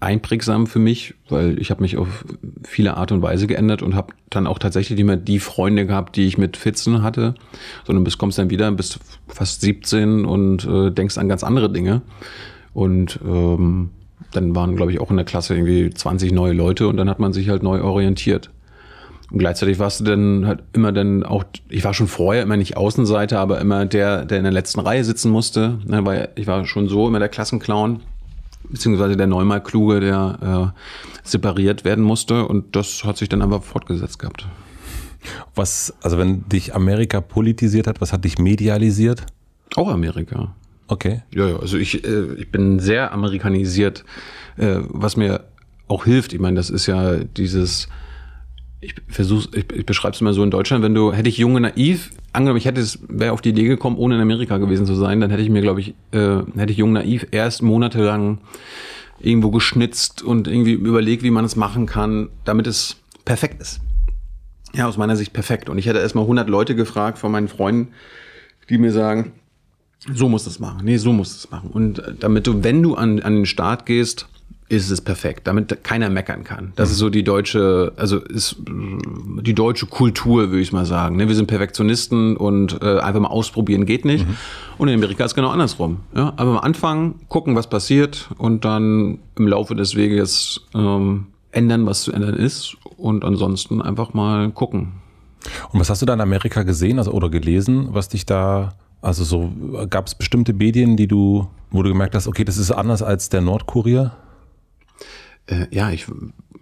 einprägsam für mich, weil ich habe mich auf viele Art und Weise geändert und habe dann auch tatsächlich immer die Freunde gehabt, die ich mit 14 hatte, sondern bis kommst dann wieder, bist fast 17 und äh, denkst an ganz andere Dinge. Und ähm, dann waren, glaube ich, auch in der Klasse irgendwie 20 neue Leute und dann hat man sich halt neu orientiert. Und gleichzeitig warst du dann halt immer dann auch, ich war schon vorher immer nicht Außenseiter, aber immer der, der in der letzten Reihe sitzen musste, ne, weil ich war schon so immer der Klassenclown beziehungsweise der Neumal Kluge, der äh, separiert werden musste. Und das hat sich dann aber fortgesetzt gehabt. Was, also wenn dich Amerika politisiert hat, was hat dich medialisiert? Auch Amerika. Okay. Ja, ja, also ich, äh, ich bin sehr amerikanisiert, äh, was mir auch hilft. Ich meine, das ist ja dieses ich versuch's, ich, ich beschreibe es mal so in Deutschland, wenn du, hätte ich junge naiv, angenommen, ich hätte es, wäre auf die Idee gekommen, ohne in Amerika gewesen zu sein, dann hätte ich mir, glaube ich, äh, hätte ich jung naiv erst monatelang irgendwo geschnitzt und irgendwie überlegt, wie man es machen kann, damit es perfekt ist. Ja, aus meiner Sicht perfekt. Und ich hätte erstmal 100 Leute gefragt von meinen Freunden, die mir sagen, so muss du es machen, nee, so muss du es machen. Und äh, damit du, wenn du an, an den Start gehst, ist es perfekt, damit keiner meckern kann. Das ist so die deutsche, also ist die deutsche Kultur, würde ich mal sagen. Ne? Wir sind Perfektionisten und äh, einfach mal ausprobieren geht nicht. Mhm. Und in Amerika ist es genau andersrum. Ja? Aber mal anfangen, gucken, was passiert und dann im Laufe des Weges ähm, ändern, was zu ändern ist und ansonsten einfach mal gucken. Und was hast du da in Amerika gesehen also, oder gelesen, was dich da also so gab es bestimmte Medien, die du, wo du gemerkt hast, okay, das ist anders als der Nordkurier? äh, ja, ich,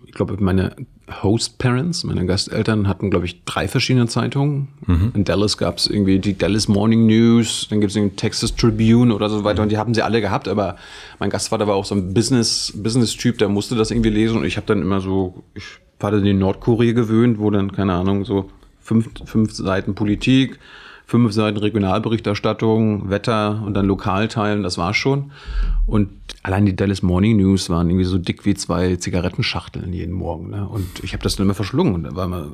ich glaube, meine Host-Parents, meine Gasteltern hatten, glaube ich, drei verschiedene Zeitungen. Mhm. In Dallas gab es irgendwie die Dallas Morning News, dann gibt es den Texas Tribune oder so weiter mhm. und die haben sie alle gehabt, aber mein Gastvater war auch so ein Business-Typ, Business der musste das irgendwie lesen und ich habe dann immer so, ich war dann in Nordkorea gewöhnt, wo dann, keine Ahnung, so fünf, fünf Seiten Politik, fünf Seiten Regionalberichterstattung, Wetter und dann Lokalteilen, das war schon. Und allein die Dallas Morning News waren irgendwie so dick wie zwei Zigarettenschachteln jeden Morgen. Ne? Und ich habe das dann immer verschlungen, weil man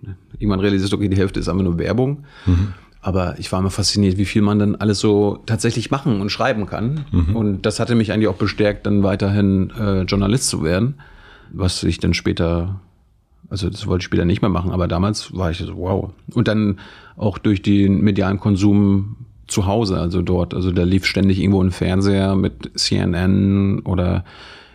ne? irgendwann realisiert, okay, die Hälfte ist einfach nur Werbung. Mhm. Aber ich war immer fasziniert, wie viel man dann alles so tatsächlich machen und schreiben kann. Mhm. Und das hatte mich eigentlich auch bestärkt, dann weiterhin äh, Journalist zu werden, was ich dann später also das wollte ich später nicht mehr machen, aber damals war ich so, wow. Und dann auch durch den medialen Konsum zu Hause, also dort. Also da lief ständig irgendwo ein Fernseher mit CNN oder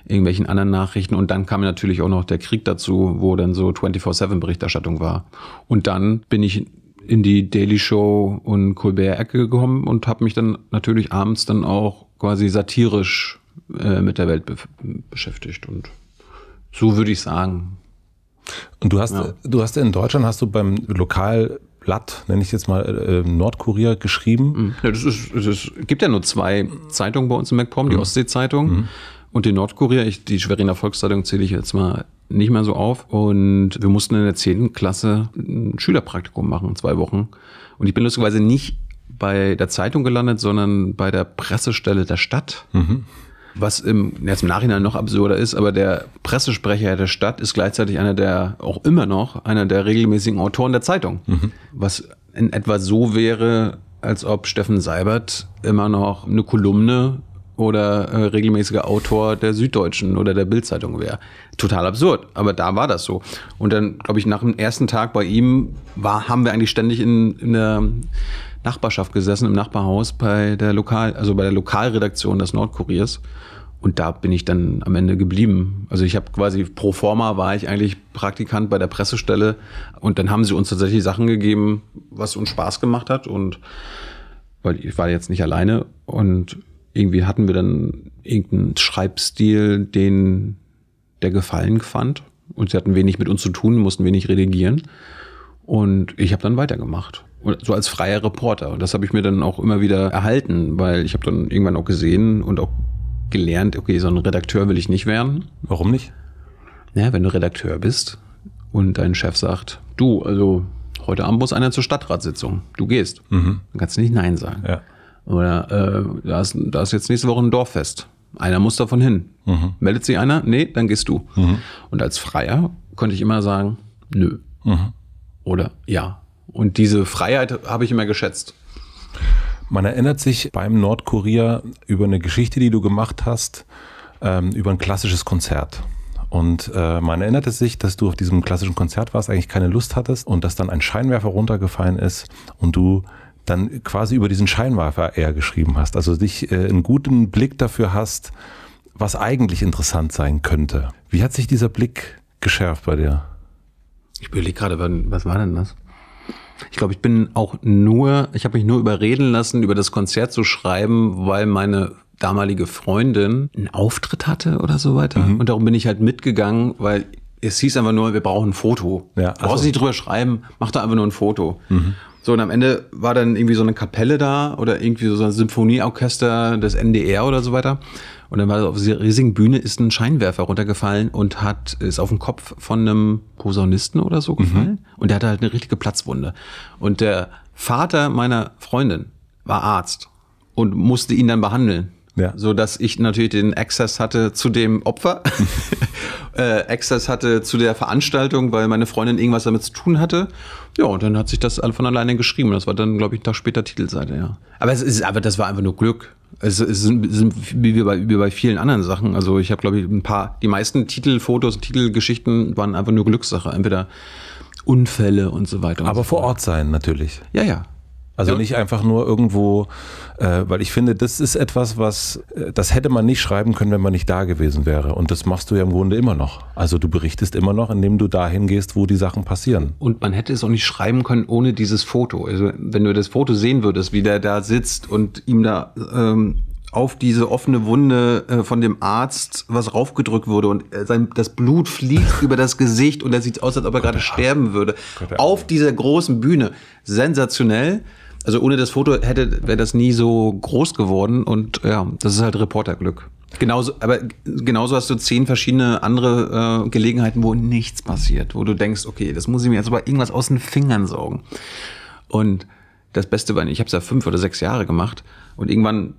irgendwelchen anderen Nachrichten. Und dann kam natürlich auch noch der Krieg dazu, wo dann so 24-7-Berichterstattung war. Und dann bin ich in die Daily Show und Colbert-Ecke gekommen und habe mich dann natürlich abends dann auch quasi satirisch äh, mit der Welt be beschäftigt. Und so würde ich sagen, und du hast, ja. du hast in Deutschland hast du beim Lokalblatt, nenne ich jetzt mal äh, Nordkurier, geschrieben. Mhm. Ja, das ist, das gibt ja nur zwei Zeitungen bei uns in MacPom, die mhm. Ostsee-Zeitung mhm. und den Nordkurier. Ich, die Schweriner Volkszeitung zähle ich jetzt mal nicht mehr so auf. Und wir mussten in der 10. Klasse ein Schülerpraktikum machen, zwei Wochen. Und ich bin lustigerweise nicht bei der Zeitung gelandet, sondern bei der Pressestelle der Stadt. Mhm. Was im, jetzt im Nachhinein noch absurder ist, aber der Pressesprecher der Stadt ist gleichzeitig einer der, auch immer noch, einer der regelmäßigen Autoren der Zeitung. Mhm. Was in etwa so wäre, als ob Steffen Seibert immer noch eine Kolumne oder äh, regelmäßiger Autor der Süddeutschen oder der Bildzeitung wäre. Total absurd, aber da war das so. Und dann, glaube ich, nach dem ersten Tag bei ihm war, haben wir eigentlich ständig in, in der Nachbarschaft gesessen, im Nachbarhaus bei der Lokal, also bei der Lokalredaktion des Nordkuriers. Und da bin ich dann am Ende geblieben. Also ich habe quasi pro forma war ich eigentlich Praktikant bei der Pressestelle und dann haben sie uns tatsächlich Sachen gegeben, was uns Spaß gemacht hat und weil ich war jetzt nicht alleine und irgendwie hatten wir dann irgendeinen Schreibstil, den der Gefallen fand und sie hatten wenig mit uns zu tun, mussten wenig redigieren und ich habe dann weitergemacht so als freier Reporter. Und das habe ich mir dann auch immer wieder erhalten, weil ich habe dann irgendwann auch gesehen und auch gelernt, okay, so ein Redakteur will ich nicht werden. Warum nicht? Naja, wenn du Redakteur bist und dein Chef sagt, du, also heute Abend muss einer zur Stadtratssitzung, du gehst, mhm. dann kannst du nicht Nein sagen. Ja. Oder äh, da, ist, da ist jetzt nächste Woche ein Dorffest. Einer muss davon hin. Mhm. Meldet sich einer? Nee, dann gehst du. Mhm. Und als Freier konnte ich immer sagen, nö. Mhm. Oder ja. Und diese Freiheit habe ich immer geschätzt. Man erinnert sich beim Nordkorea über eine Geschichte, die du gemacht hast, ähm, über ein klassisches Konzert. Und äh, man erinnerte sich, dass du auf diesem klassischen Konzert warst, eigentlich keine Lust hattest und dass dann ein Scheinwerfer runtergefallen ist und du dann quasi über diesen Scheinwerfer eher geschrieben hast. Also dich äh, einen guten Blick dafür hast, was eigentlich interessant sein könnte. Wie hat sich dieser Blick geschärft bei dir? Ich überlege gerade, was war denn das? Ich glaube, ich bin auch nur, ich habe mich nur überreden lassen, über das Konzert zu schreiben, weil meine damalige Freundin einen Auftritt hatte oder so weiter. Mhm. Und darum bin ich halt mitgegangen, weil es hieß einfach nur, wir brauchen ein Foto. Ja, also. Brauchst nicht drüber schreiben, mach da einfach nur ein Foto. Mhm. So, und am Ende war dann irgendwie so eine Kapelle da oder irgendwie so ein Symphonieorchester des NDR oder so weiter. Und dann war er auf dieser riesigen Bühne, ist ein Scheinwerfer runtergefallen und hat, ist auf den Kopf von einem Posaunisten oder so mhm. gefallen. Mhm. Und der hatte halt eine richtige Platzwunde. Und der Vater meiner Freundin war Arzt und musste ihn dann behandeln. Ja. So dass ich natürlich den Access hatte zu dem Opfer, (laughs) äh, Access hatte zu der Veranstaltung, weil meine Freundin irgendwas damit zu tun hatte. Ja, und dann hat sich das von alleine geschrieben. Das war dann, glaube ich, ein Tag später Titelseite, ja. Aber es ist, aber das war einfach nur Glück. Es, sind, ist, wie, bei, wie bei vielen anderen Sachen. Also ich habe, glaube ich, ein paar, die meisten Titelfotos, Titelgeschichten waren einfach nur Glückssache. Entweder Unfälle und so weiter. aber so vor Ort sein natürlich. Ja, ja. Also ja. nicht einfach nur irgendwo, äh, weil ich finde, das ist etwas, was, äh, das hätte man nicht schreiben können, wenn man nicht da gewesen wäre. Und das machst du ja im Grunde immer noch. Also du berichtest immer noch, indem du dahin gehst, wo die Sachen passieren. Und man hätte es auch nicht schreiben können ohne dieses Foto. Also wenn du das Foto sehen würdest, wie der da sitzt und ihm da ähm, auf diese offene Wunde äh, von dem Arzt was raufgedrückt wurde und äh, sein, das Blut fliegt (laughs) über das Gesicht und er sieht aus, als ob er gerade sterben würde. Gott, auf dieser großen Bühne. Sensationell also ohne das Foto hätte, wäre das nie so groß geworden und ja, das ist halt Reporterglück. Genauso, aber genauso hast du zehn verschiedene andere äh, Gelegenheiten, wo nichts passiert, wo du denkst, okay, das muss ich mir jetzt aber irgendwas aus den Fingern saugen. Und das Beste war, ich habe es ja fünf oder sechs Jahre gemacht und irgendwann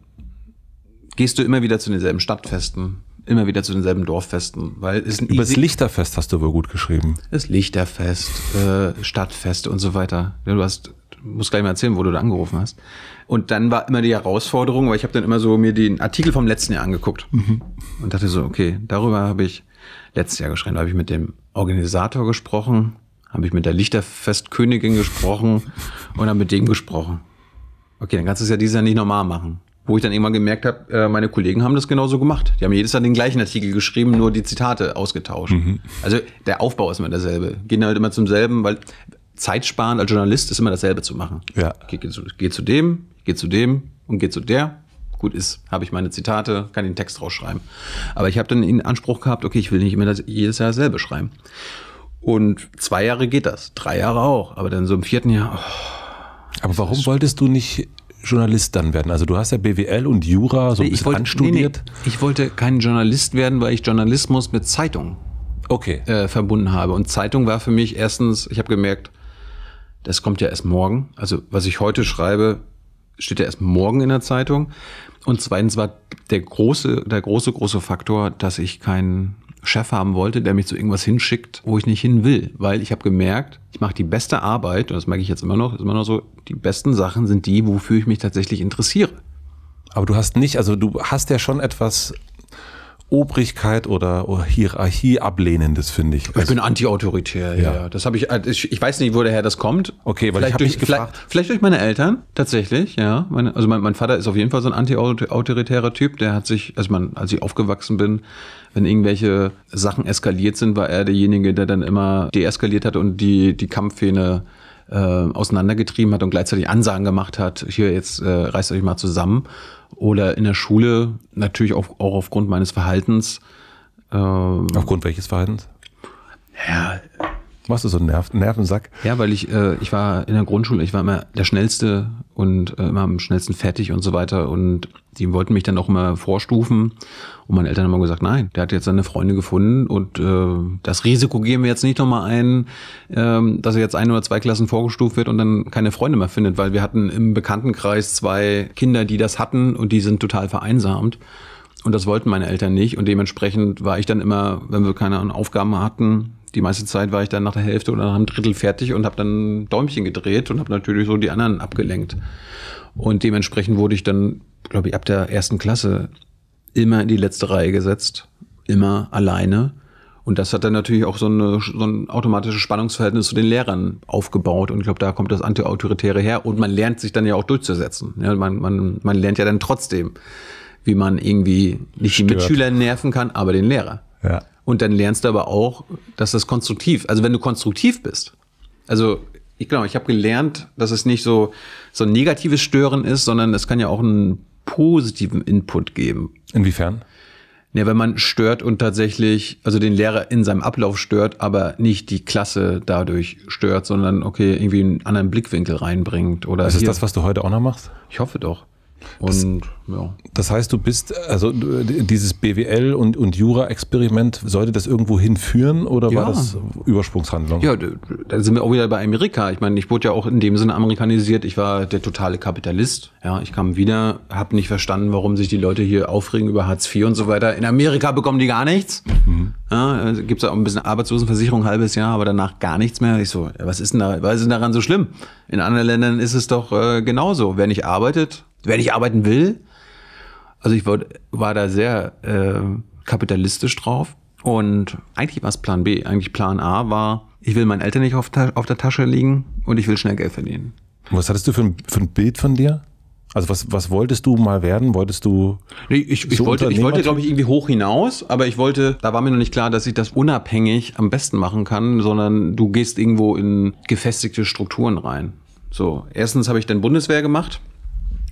gehst du immer wieder zu denselben Stadtfesten, immer wieder zu denselben Dorffesten, weil es ein Über das Lichterfest hast du wohl gut geschrieben. Das Lichterfest, äh, Stadtfeste und so weiter. Du hast muss gleich mal erzählen, wo du da angerufen hast. Und dann war immer die Herausforderung, weil ich habe dann immer so mir den Artikel vom letzten Jahr angeguckt mhm. und dachte so, okay, darüber habe ich letztes Jahr geschrieben. Da habe ich mit dem Organisator gesprochen, habe ich mit der Lichterfestkönigin gesprochen und dann mit dem gesprochen. Okay, dann kannst du es ja dieses Jahr nicht normal machen. Wo ich dann irgendwann gemerkt habe, äh, meine Kollegen haben das genauso gemacht. Die haben jedes Jahr den gleichen Artikel geschrieben, nur die Zitate ausgetauscht. Mhm. Also der Aufbau ist immer derselbe. Gehen halt immer zum selben, weil Zeit sparen als Journalist ist immer dasselbe zu machen. Ja. Geh, geh, zu, geh zu dem, geh zu dem und geh zu der. Gut ist, habe ich meine Zitate, kann den Text rausschreiben. Aber ich habe dann in Anspruch gehabt, okay, ich will nicht immer das, jedes Jahr dasselbe schreiben. Und zwei Jahre geht das, drei Jahre auch, aber dann so im vierten Jahr. Oh, aber warum wolltest du nicht Journalist dann werden? Also du hast ja BWL und Jura so nee, ein bisschen wollte, anstudiert. Nee, nee. Ich wollte kein Journalist werden, weil ich Journalismus mit Zeitung okay. äh, verbunden habe. Und Zeitung war für mich erstens, ich habe gemerkt, das kommt ja erst morgen. Also was ich heute schreibe, steht ja erst morgen in der Zeitung. Und zweitens war der große, der große, große Faktor, dass ich keinen Chef haben wollte, der mich zu irgendwas hinschickt, wo ich nicht hin will. Weil ich habe gemerkt, ich mache die beste Arbeit, und das merke ich jetzt immer noch, ist immer noch so, die besten Sachen sind die, wofür ich mich tatsächlich interessiere. Aber du hast nicht, also du hast ja schon etwas Obrigkeit oder, oder Hierarchie ablehnendes, finde ich. Also, ich bin antiautoritär, ja. ja. Das habe äh, ich, ich, weiß nicht, woher das kommt. Okay, weil vielleicht ich habe mich gefragt. Vielleicht, durch meine Eltern, tatsächlich, ja. Meine, also mein, mein, Vater ist auf jeden Fall so ein antiautoritärer Typ, der hat sich, also man, als ich aufgewachsen bin, wenn irgendwelche Sachen eskaliert sind, war er derjenige, der dann immer deeskaliert hat und die, die Kampffähne äh, auseinandergetrieben hat und gleichzeitig Ansagen gemacht hat, hier jetzt äh, reißt euch mal zusammen. Oder in der Schule natürlich auch, auch aufgrund meines Verhaltens. Ähm, aufgrund welches Verhaltens? Ja, was ist so ein Nerv Nervensack? Ja, weil ich, äh, ich war in der Grundschule, ich war immer der Schnellste und äh, immer am schnellsten fertig und so weiter. Und die wollten mich dann auch immer vorstufen. Und meine Eltern haben immer gesagt, nein, der hat jetzt seine Freunde gefunden und äh, das Risiko geben wir jetzt nicht nochmal ein, ähm, dass er jetzt ein oder zwei Klassen vorgestuft wird und dann keine Freunde mehr findet, weil wir hatten im Bekanntenkreis zwei Kinder, die das hatten und die sind total vereinsamt. Und das wollten meine Eltern nicht. Und dementsprechend war ich dann immer, wenn wir keine Aufgaben hatten, die meiste Zeit war ich dann nach der Hälfte oder nach einem Drittel fertig und habe dann Däumchen gedreht und habe natürlich so die anderen abgelenkt. Und dementsprechend wurde ich dann, glaube ich, ab der ersten Klasse immer in die letzte Reihe gesetzt, immer alleine. Und das hat dann natürlich auch so, eine, so ein automatisches Spannungsverhältnis zu den Lehrern aufgebaut. Und ich glaube, da kommt das Antiautoritäre her. Und man lernt sich dann ja auch durchzusetzen. Ja, man, man, man lernt ja dann trotzdem, wie man irgendwie nicht Stört. die Mitschüler nerven kann, aber den Lehrer. Ja. Und dann lernst du aber auch, dass das konstruktiv, also wenn du konstruktiv bist, also ich glaube, ich habe gelernt, dass es nicht so, so ein negatives Stören ist, sondern es kann ja auch einen positiven Input geben. Inwiefern? Ja, wenn man stört und tatsächlich, also den Lehrer in seinem Ablauf stört, aber nicht die Klasse dadurch stört, sondern okay, irgendwie einen anderen Blickwinkel reinbringt. Oder ist es das, was du heute auch noch machst? Ich hoffe doch. Und das, ja. Das heißt, du bist, also dieses BWL und, und Jura-Experiment, sollte das irgendwo hinführen oder ja. war das Übersprungshandlung? Ja, da sind wir auch wieder bei Amerika. Ich meine, ich wurde ja auch in dem Sinne amerikanisiert. Ich war der totale Kapitalist. Ja, ich kam wieder, habe nicht verstanden, warum sich die Leute hier aufregen über Hartz IV und so weiter. In Amerika bekommen die gar nichts. Mhm. Ja, Gibt es auch ein bisschen Arbeitslosenversicherung, ein halbes Jahr, aber danach gar nichts mehr. Ich so, was ist denn, da, was ist denn daran so schlimm? In anderen Ländern ist es doch äh, genauso. Wer nicht arbeitet, Wer nicht arbeiten will, also ich war, war da sehr äh, kapitalistisch drauf. Und eigentlich war es Plan B. Eigentlich Plan A war, ich will meinen Eltern nicht auf, auf der Tasche liegen und ich will schnell Geld verdienen. Was hattest du für ein, für ein Bild von dir? Also was, was wolltest du mal werden? Wolltest du. Nee, ich, ich wollte, ich wollte, glaube ich, irgendwie hoch hinaus, aber ich wollte, da war mir noch nicht klar, dass ich das unabhängig am besten machen kann, sondern du gehst irgendwo in gefestigte Strukturen rein. So, erstens habe ich dann Bundeswehr gemacht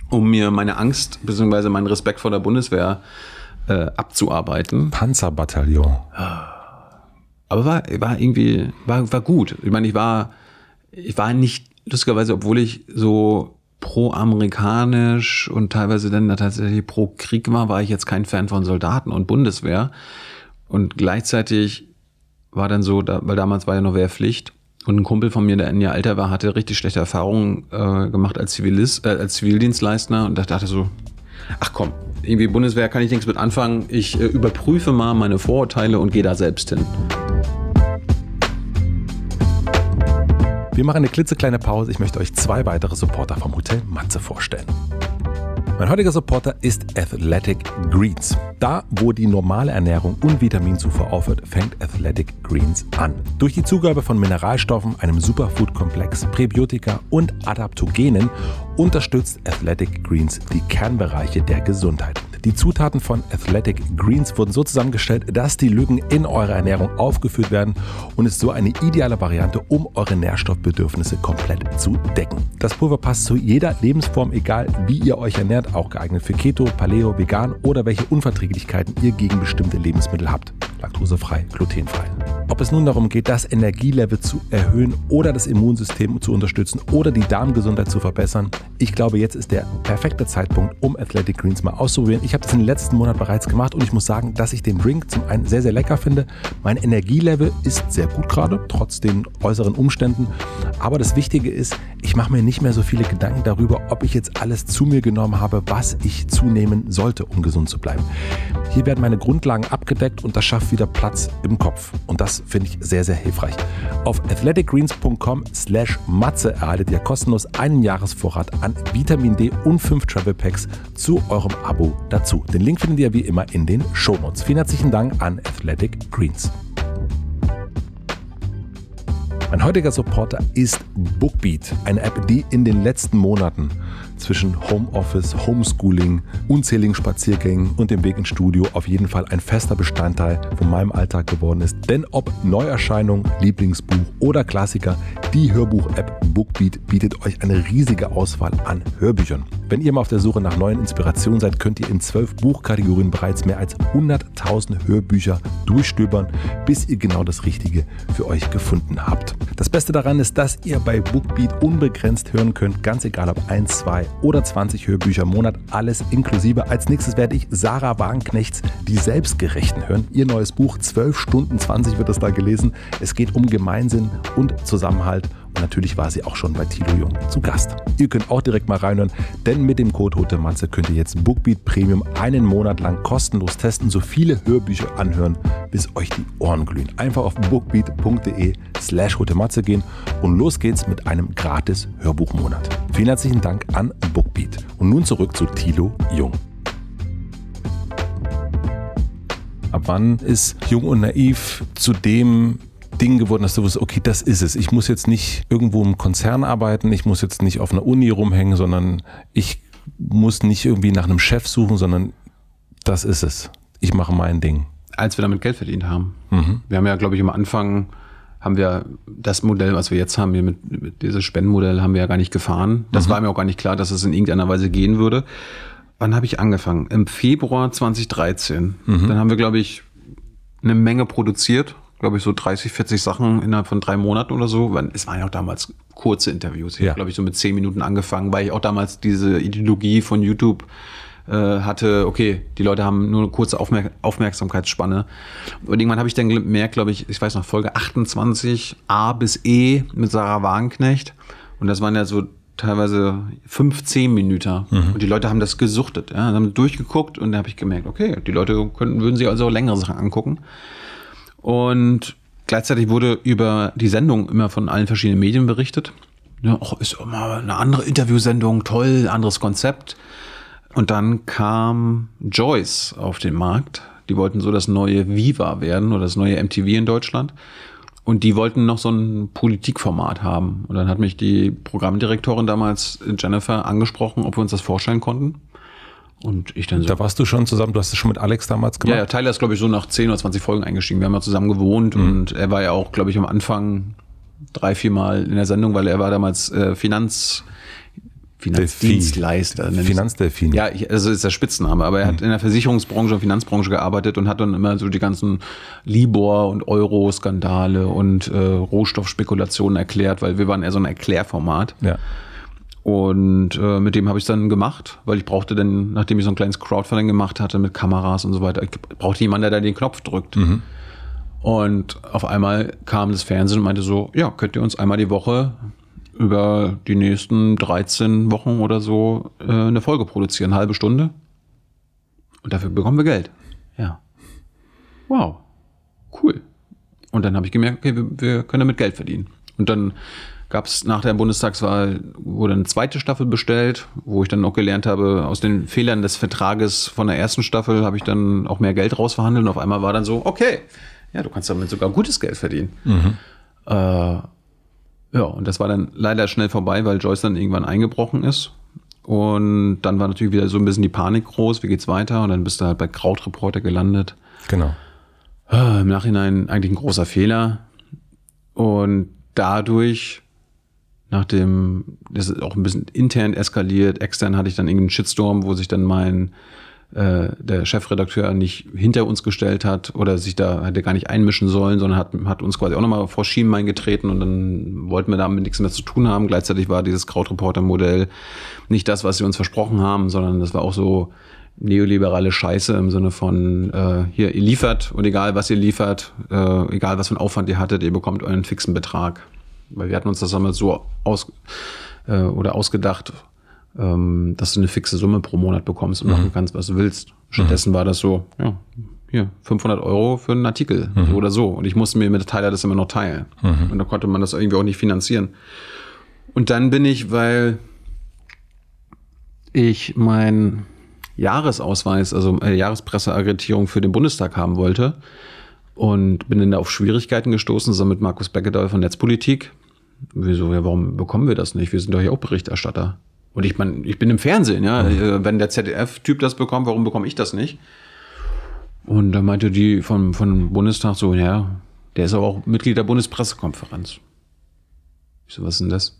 um mir meine Angst bzw. meinen Respekt vor der Bundeswehr äh, abzuarbeiten. Panzerbataillon. Aber war, war irgendwie, war, war gut. Ich meine, ich war, ich war nicht, lustigerweise, obwohl ich so pro-amerikanisch und teilweise dann tatsächlich pro-Krieg war, war ich jetzt kein Fan von Soldaten und Bundeswehr. Und gleichzeitig war dann so, weil damals war ja noch Wehrpflicht, und ein Kumpel von mir, der ein Jahr älter war, hatte richtig schlechte Erfahrungen äh, gemacht als, Zivilist, äh, als Zivildienstleister und da dachte so, ach komm, irgendwie Bundeswehr kann ich nichts mit anfangen. Ich äh, überprüfe mal meine Vorurteile und gehe da selbst hin. Wir machen eine klitzekleine Pause. Ich möchte euch zwei weitere Supporter vom Hotel Matze vorstellen. Mein heutiger Supporter ist Athletic Greens. Da, wo die normale Ernährung und Vitaminzufuhr aufhört, fängt Athletic Greens an. Durch die Zugabe von Mineralstoffen, einem Superfood-Komplex, Präbiotika und Adaptogenen unterstützt Athletic Greens die Kernbereiche der Gesundheit. Die Zutaten von Athletic Greens wurden so zusammengestellt, dass die Lücken in eurer Ernährung aufgeführt werden und ist so eine ideale Variante, um eure Nährstoffbedürfnisse komplett zu decken. Das Pulver passt zu jeder Lebensform, egal wie ihr euch ernährt, auch geeignet für Keto, Paleo, vegan oder welche Unverträglichkeiten ihr gegen bestimmte Lebensmittel habt. Laktosefrei, glutenfrei. Ob es nun darum geht, das Energielevel zu erhöhen oder das Immunsystem zu unterstützen oder die Darmgesundheit zu verbessern, ich glaube, jetzt ist der perfekte Zeitpunkt, um Athletic Greens mal auszuprobieren. Ich ich habe das den letzten Monaten bereits gemacht und ich muss sagen, dass ich den Drink zum einen sehr, sehr lecker finde. Mein Energielevel ist sehr gut gerade, trotz den äußeren Umständen. Aber das Wichtige ist, ich mache mir nicht mehr so viele Gedanken darüber, ob ich jetzt alles zu mir genommen habe, was ich zunehmen sollte, um gesund zu bleiben. Hier werden meine Grundlagen abgedeckt und das schafft wieder Platz im Kopf. Und das finde ich sehr, sehr hilfreich. Auf athleticgreens.com slash matze erhaltet ihr kostenlos einen Jahresvorrat an Vitamin D und fünf Travel Packs zu eurem Abo dazu dazu. Den Link findet ihr wie immer in den Shownotes. Vielen herzlichen Dank an Athletic Greens. Mein heutiger Supporter ist Bookbeat, eine App, die in den letzten Monaten zwischen Homeoffice, Homeschooling, unzähligen Spaziergängen und dem Weg ins Studio auf jeden Fall ein fester Bestandteil von meinem Alltag geworden ist. Denn ob Neuerscheinung, Lieblingsbuch oder Klassiker, die Hörbuch-App Bookbeat bietet euch eine riesige Auswahl an Hörbüchern. Wenn ihr mal auf der Suche nach neuen Inspirationen seid, könnt ihr in zwölf Buchkategorien bereits mehr als 100.000 Hörbücher durchstöbern, bis ihr genau das Richtige für euch gefunden habt. Das Beste daran ist, dass ihr bei Bookbeat unbegrenzt hören könnt, ganz egal ob 1, 2 oder 20 Hörbücher im Monat, alles inklusive. Als nächstes werde ich Sarah Wagenknechts Die Selbstgerechten hören. Ihr neues Buch, 12 Stunden 20 wird das da gelesen. Es geht um Gemeinsinn und Zusammenhalt Natürlich war sie auch schon bei Tilo Jung zu Gast. Ihr könnt auch direkt mal reinhören, denn mit dem Code Rote Matze könnt ihr jetzt Bookbeat Premium einen Monat lang kostenlos testen, so viele Hörbücher anhören, bis euch die Ohren glühen. Einfach auf bookbeat.de slash rote Matze gehen und los geht's mit einem gratis Hörbuchmonat. Vielen herzlichen Dank an Bookbeat. Und nun zurück zu Tilo Jung. Ab wann ist Jung und Naiv zu dem Ding geworden, dass du wusstest, okay, das ist es. Ich muss jetzt nicht irgendwo im Konzern arbeiten, ich muss jetzt nicht auf einer Uni rumhängen, sondern ich muss nicht irgendwie nach einem Chef suchen, sondern das ist es. Ich mache mein Ding. Als wir damit Geld verdient haben. Mhm. Wir haben ja, glaube ich, am Anfang haben wir das Modell, was wir jetzt haben, hier mit, mit dieses Spendenmodell, haben wir ja gar nicht gefahren. Das mhm. war mir auch gar nicht klar, dass es in irgendeiner Weise gehen würde. Wann habe ich angefangen? Im Februar 2013. Mhm. Dann haben wir, glaube ich, eine Menge produziert glaube ich, so 30, 40 Sachen innerhalb von drei Monaten oder so. Es waren ja auch damals kurze Interviews. Ich ja. habe, glaube ich, so mit zehn Minuten angefangen, weil ich auch damals diese Ideologie von YouTube äh, hatte, okay, die Leute haben nur eine kurze Aufmerk Aufmerksamkeitsspanne. Und irgendwann habe ich dann gemerkt, glaube ich, ich weiß noch, Folge 28 A bis E mit Sarah Wagenknecht. Und das waren ja so teilweise 15 Minuten. Mhm. Und die Leute haben das gesuchtet, ja, haben durchgeguckt und da habe ich gemerkt, okay, die Leute könnten, würden sich also auch längere Sachen angucken. Und gleichzeitig wurde über die Sendung immer von allen verschiedenen Medien berichtet. Ja, oh, ist immer eine andere Interviewsendung, toll, anderes Konzept. Und dann kam Joyce auf den Markt. Die wollten so das neue Viva werden oder das neue MTV in Deutschland. Und die wollten noch so ein Politikformat haben. Und dann hat mich die Programmdirektorin damals, Jennifer, angesprochen, ob wir uns das vorstellen konnten. Und ich dann so. Da warst du schon zusammen, du hast es schon mit Alex damals gemacht? Ja, ja Tyler ist, glaube ich, so nach 10 oder 20 Folgen eingestiegen. Wir haben ja zusammen gewohnt mhm. und er war ja auch, glaube ich, am Anfang drei, vier Mal in der Sendung, weil er war damals äh, Finanz. Finanzdienstleister. Finanzdelfin. Ja, also ist der Spitzname, aber er hat mhm. in der Versicherungsbranche und Finanzbranche gearbeitet und hat dann immer so die ganzen Libor- und Euro-Skandale und äh, Rohstoffspekulationen erklärt, weil wir waren eher so ein Erklärformat. Ja. Und äh, mit dem habe ich es dann gemacht, weil ich brauchte dann, nachdem ich so ein kleines Crowdfunding gemacht hatte mit Kameras und so weiter, ich brauchte jemanden, der da den Knopf drückt. Mhm. Und auf einmal kam das Fernsehen und meinte so, ja, könnt ihr uns einmal die Woche über die nächsten 13 Wochen oder so äh, eine Folge produzieren, eine halbe Stunde. Und dafür bekommen wir Geld. Ja. Wow. Cool. Und dann habe ich gemerkt, okay, wir, wir können damit Geld verdienen. Und dann gab es nach der Bundestagswahl, wurde eine zweite Staffel bestellt, wo ich dann auch gelernt habe, aus den Fehlern des Vertrages von der ersten Staffel habe ich dann auch mehr Geld rausverhandelt und auf einmal war dann so, okay, ja, du kannst damit sogar gutes Geld verdienen. Mhm. Äh, ja, und das war dann leider schnell vorbei, weil Joyce dann irgendwann eingebrochen ist. Und dann war natürlich wieder so ein bisschen die Panik groß, wie geht's weiter? Und dann bist du halt bei Krautreporter gelandet. Genau. Äh, Im Nachhinein eigentlich ein großer Fehler. Und dadurch nachdem das ist auch ein bisschen intern eskaliert, extern hatte ich dann irgendeinen Shitstorm, wo sich dann mein äh, der Chefredakteur nicht hinter uns gestellt hat oder sich da hätte gar nicht einmischen sollen, sondern hat, hat uns quasi auch nochmal vor Schienbein getreten und dann wollten wir damit nichts mehr zu tun haben. Gleichzeitig war dieses Krautreporter-Modell nicht das, was sie uns versprochen haben, sondern das war auch so neoliberale Scheiße im Sinne von äh, hier, ihr liefert und egal was ihr liefert, äh, egal was für einen Aufwand ihr hattet, ihr bekommt euren fixen Betrag. Weil wir hatten uns das einmal so aus äh, oder ausgedacht, ähm, dass du eine fixe Summe pro Monat bekommst und mhm. machen kannst, was du willst. Mhm. Stattdessen mhm. war das so, ja, hier, 500 Euro für einen Artikel mhm. oder so. Und ich musste mir mit der Teiler das immer noch teilen. Mhm. Und da konnte man das irgendwie auch nicht finanzieren. Und dann bin ich, weil ich meinen Jahresausweis, also äh, Jahrespresseaggreditierung für den Bundestag haben wollte und bin dann auf Schwierigkeiten gestoßen, zusammen mit Markus Beckedahl von Netzpolitik, Wieso, warum bekommen wir das nicht? Wir sind doch ja auch Berichterstatter. Und ich meine, ich bin im Fernsehen, ja. Mhm. Äh, wenn der ZDF-Typ das bekommt, warum bekomme ich das nicht? Und da meinte die vom, vom Bundestag so, ja, der ist aber auch Mitglied der Bundespressekonferenz. Ich so, was ist denn das?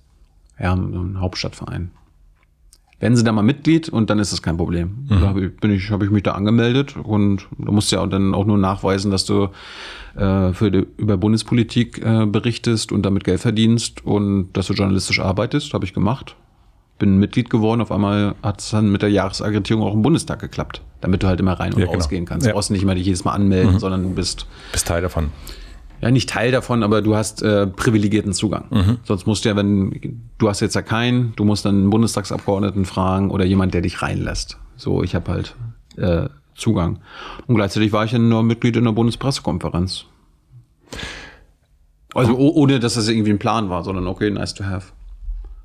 Ja, ein Hauptstadtverein werden sie da mal Mitglied und dann ist das kein Problem. Mhm. Da habe ich, ich, hab ich mich da angemeldet und du musst ja dann auch nur nachweisen, dass du äh, für die, über Bundespolitik äh, berichtest und damit Geld verdienst und dass du journalistisch arbeitest. Habe ich gemacht. Bin Mitglied geworden. Auf einmal hat es dann mit der Jahresaggregierung auch im Bundestag geklappt, damit du halt immer rein und ja, genau. rausgehen kannst. Ja. Du brauchst nicht immer dich jedes Mal anmelden, mhm. sondern bist, bist Teil davon ja nicht Teil davon, aber du hast äh, privilegierten Zugang. Mhm. Sonst musst du ja, wenn du hast jetzt ja keinen, du musst dann einen Bundestagsabgeordneten fragen oder jemand, der dich reinlässt. So, ich habe halt äh, Zugang. Und gleichzeitig war ich ja nur Mitglied in der Bundespressekonferenz. Also oh. ohne, dass das irgendwie ein Plan war, sondern okay, nice to have.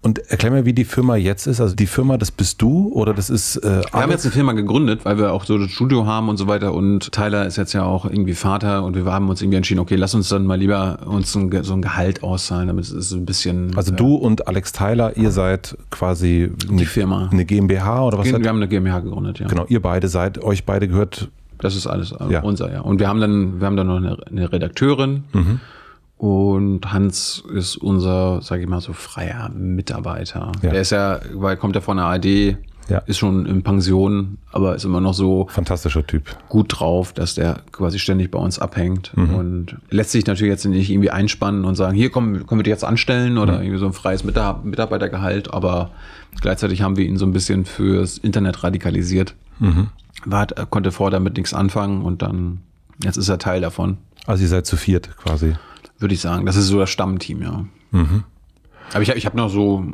Und erklär mir, wie die Firma jetzt ist. Also die Firma, das bist du oder das ist. Äh, wir haben jetzt eine Firma gegründet, weil wir auch so das Studio haben und so weiter. Und Tyler ist jetzt ja auch irgendwie Vater und wir haben uns irgendwie entschieden, okay, lass uns dann mal lieber uns so ein, so ein Gehalt auszahlen, damit es ein bisschen. Also du und Alex Tyler, ihr seid quasi eine, die Firma. eine GmbH oder was? Wir haben eine GmbH gegründet, ja. Genau, ihr beide seid, euch beide gehört. Das ist alles äh, ja. unser, ja. Und wir haben dann, wir haben dann noch eine, eine Redakteurin. Mhm und Hans ist unser, sage ich mal so, freier Mitarbeiter. Ja. Der ist ja, weil kommt er ja von der AD, ja. ist schon in Pension, aber ist immer noch so fantastischer Typ. Gut drauf, dass der quasi ständig bei uns abhängt mhm. und lässt sich natürlich jetzt nicht irgendwie einspannen und sagen, hier kommen, können wir dich jetzt anstellen oder mhm. irgendwie so ein freies Mitarbeitergehalt, aber gleichzeitig haben wir ihn so ein bisschen fürs Internet radikalisiert. Mhm. War, konnte vorher damit nichts anfangen und dann jetzt ist er Teil davon. Also ihr seid zu viert quasi würde ich sagen. Das ist so das Stammteam, ja. Mhm. Aber ich, ich habe noch so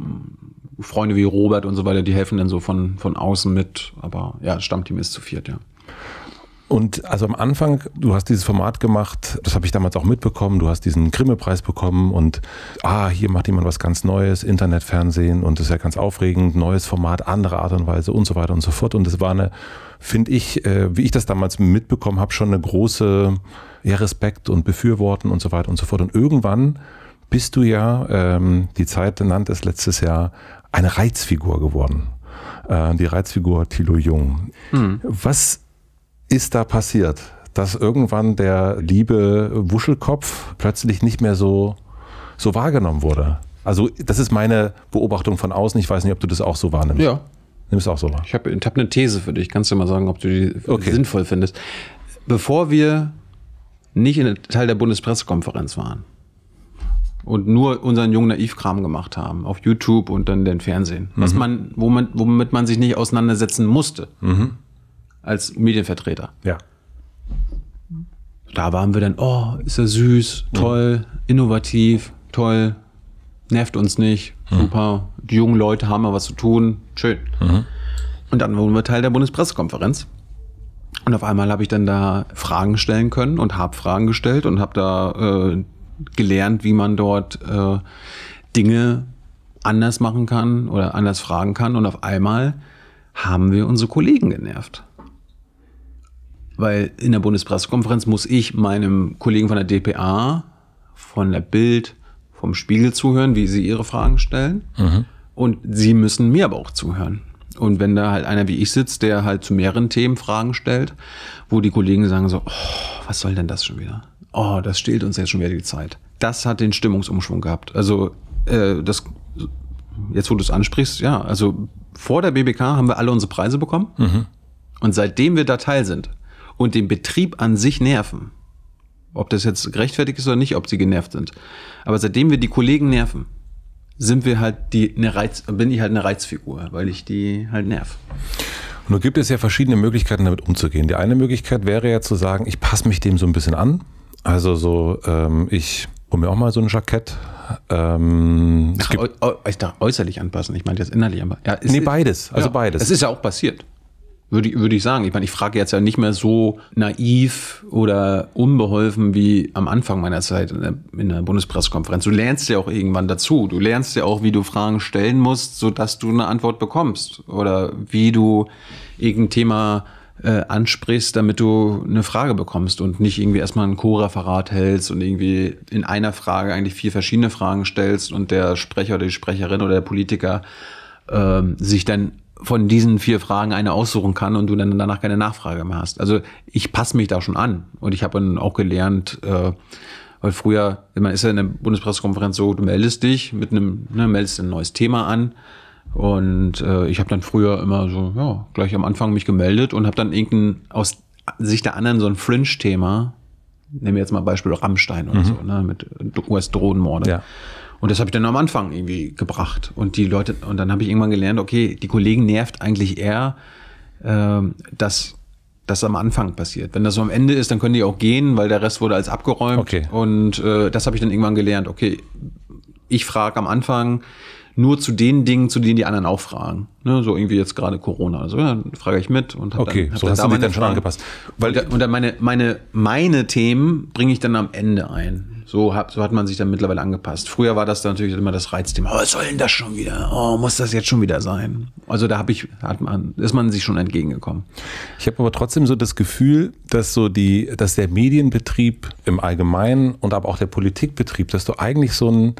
Freunde wie Robert und so weiter, die helfen dann so von, von außen mit. Aber ja, das Stammteam ist zu viert, ja. Und also am Anfang, du hast dieses Format gemacht, das habe ich damals auch mitbekommen, du hast diesen Grimme-Preis bekommen und ah, hier macht jemand was ganz Neues, Internetfernsehen und das ist ja ganz aufregend, neues Format, andere Art und Weise und so weiter und so fort. Und das war eine, finde ich, äh, wie ich das damals mitbekommen habe, schon eine große ja, Respekt und befürworten und so weiter und so fort. Und irgendwann bist du ja, ähm, die Zeit nannte es letztes Jahr, eine Reizfigur geworden. Äh, die Reizfigur Thilo Jung. Mhm. Was ist da passiert, dass irgendwann der liebe Wuschelkopf plötzlich nicht mehr so, so wahrgenommen wurde? Also, das ist meine Beobachtung von außen. Ich weiß nicht, ob du das auch so wahrnimmst. Ja. Nimmst du auch so wahr? Ich habe hab eine These für dich. Kannst du mal sagen, ob du die okay. sinnvoll findest. Bevor wir nicht in Teil der Bundespressekonferenz waren und nur unseren jungen Naivkram gemacht haben auf YouTube und dann den Fernsehen, was mhm. man, womit, womit man sich nicht auseinandersetzen musste mhm. als Medienvertreter. Ja. Da waren wir dann, oh, ist er süß, toll, mhm. innovativ, toll, nervt uns nicht, mhm. super, die jungen Leute haben mal was zu tun, schön. Mhm. Und dann wurden wir Teil der Bundespressekonferenz. Und auf einmal habe ich dann da Fragen stellen können und habe Fragen gestellt und habe da äh, gelernt, wie man dort äh, Dinge anders machen kann oder anders fragen kann. Und auf einmal haben wir unsere Kollegen genervt. Weil in der Bundespressekonferenz muss ich meinem Kollegen von der DPA, von der Bild, vom Spiegel zuhören, wie sie ihre Fragen stellen. Mhm. Und sie müssen mir aber auch zuhören. Und wenn da halt einer wie ich sitzt, der halt zu mehreren Themen Fragen stellt, wo die Kollegen sagen so, oh, was soll denn das schon wieder? Oh, das stillt uns jetzt schon wieder die Zeit. Das hat den Stimmungsumschwung gehabt. Also äh, das, jetzt wo du es ansprichst, ja, also vor der BBK haben wir alle unsere Preise bekommen. Mhm. Und seitdem wir da teil sind und den Betrieb an sich nerven, ob das jetzt gerechtfertigt ist oder nicht, ob sie genervt sind, aber seitdem wir die Kollegen nerven, sind wir halt die eine Reiz, bin ich halt eine Reizfigur, weil ich die halt nerv. Nur gibt es ja verschiedene Möglichkeiten, damit umzugehen. Die eine Möglichkeit wäre ja zu sagen, ich passe mich dem so ein bisschen an. Also so, ähm, ich hole mir auch mal so ein Jackett. Ähm, Ach, äu äu ich dachte, äußerlich anpassen, ich meine jetzt innerlich anpassen. Ja, nee, beides, also ja, beides. Es ist ja auch passiert. Würde ich, würde ich sagen. Ich meine, ich frage jetzt ja nicht mehr so naiv oder unbeholfen wie am Anfang meiner Zeit in der, in der Bundespressekonferenz. Du lernst ja auch irgendwann dazu. Du lernst ja auch, wie du Fragen stellen musst, sodass du eine Antwort bekommst. Oder wie du irgendein Thema äh, ansprichst, damit du eine Frage bekommst und nicht irgendwie erstmal einen Co-Referat hältst und irgendwie in einer Frage eigentlich vier verschiedene Fragen stellst und der Sprecher oder die Sprecherin oder der Politiker ähm, sich dann von diesen vier Fragen eine aussuchen kann und du dann danach keine Nachfrage mehr hast. Also ich passe mich da schon an und ich habe dann auch gelernt, äh, weil früher, man ist ja in der Bundespressekonferenz so, du meldest dich mit einem, ne, meldest ein neues Thema an und äh, ich habe dann früher immer so, ja, gleich am Anfang mich gemeldet und habe dann irgendein aus Sicht der anderen so ein Fringe-Thema, nehmen wir jetzt mal Beispiel Rammstein oder mhm. so, ne, mit US-Drohnenmorde. Ja und das habe ich dann am Anfang irgendwie gebracht. Und die Leute, und dann habe ich irgendwann gelernt, okay, die Kollegen nervt eigentlich eher, ähm, dass das am Anfang passiert. Wenn das so am Ende ist, dann können die auch gehen, weil der Rest wurde als abgeräumt. Okay. Und äh, das habe ich dann irgendwann gelernt. Okay, ich frage am Anfang nur zu den Dingen, zu denen die anderen auch fragen. Ne, so irgendwie jetzt gerade Corona. Also ja, frage ich mit und habe okay, dann, hab so dann hast da du dich dann schon angepasst. Weil und, dann meine meine meine Themen bringe ich dann am Ende ein. So hat, so hat man sich dann mittlerweile angepasst. Früher war das dann natürlich immer das Reizthema. Oh, was soll denn das schon wieder? Oh, muss das jetzt schon wieder sein? Also da habe ich, hat man, ist man sich schon entgegengekommen. Ich habe aber trotzdem so das Gefühl, dass so die, dass der Medienbetrieb im Allgemeinen und aber auch der Politikbetrieb, dass du eigentlich so ein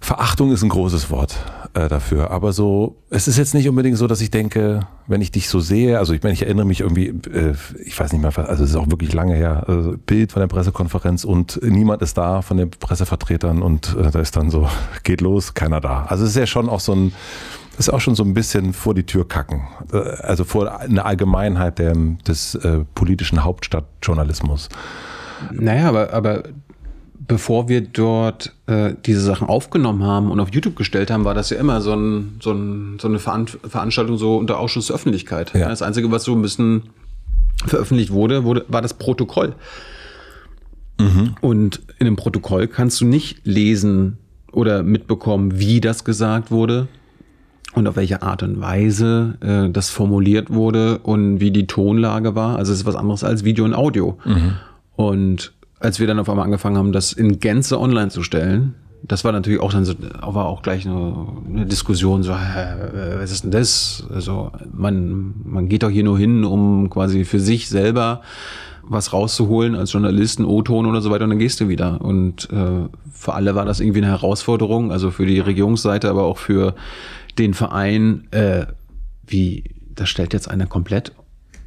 Verachtung ist ein großes Wort. Äh, dafür. Aber so, es ist jetzt nicht unbedingt so, dass ich denke, wenn ich dich so sehe, also ich meine, ich erinnere mich irgendwie, äh, ich weiß nicht mehr, also es ist auch wirklich lange her, also Bild von der Pressekonferenz und niemand ist da von den Pressevertretern und äh, da ist dann so, (laughs) geht los, keiner da. Also es ist ja schon auch so ein, das ist auch schon so ein bisschen vor die Tür kacken. Äh, also vor eine Allgemeinheit der, des politischen Hauptstadtjournalismus. Naja, aber, aber bevor wir dort äh, diese Sachen aufgenommen haben und auf YouTube gestellt haben, war das ja immer so, ein, so, ein, so eine Veran Veranstaltung so unter Ausschuss Öffentlichkeit. Ja. Das Einzige, was so ein bisschen veröffentlicht wurde, wurde war das Protokoll. Mhm. Und in dem Protokoll kannst du nicht lesen oder mitbekommen, wie das gesagt wurde und auf welche Art und Weise äh, das formuliert wurde und wie die Tonlage war. Also es ist was anderes als Video und Audio. Mhm. Und als wir dann auf einmal angefangen haben, das in Gänze online zu stellen, das war natürlich auch dann so, war auch gleich eine, eine Diskussion, so, hä, äh, was ist denn das? Also, man, man geht doch hier nur hin, um quasi für sich selber was rauszuholen als Journalisten, O-Ton oder so weiter, und dann gehst du wieder. Und äh, für alle war das irgendwie eine Herausforderung, also für die Regierungsseite, aber auch für den Verein, äh, wie, das stellt jetzt einer komplett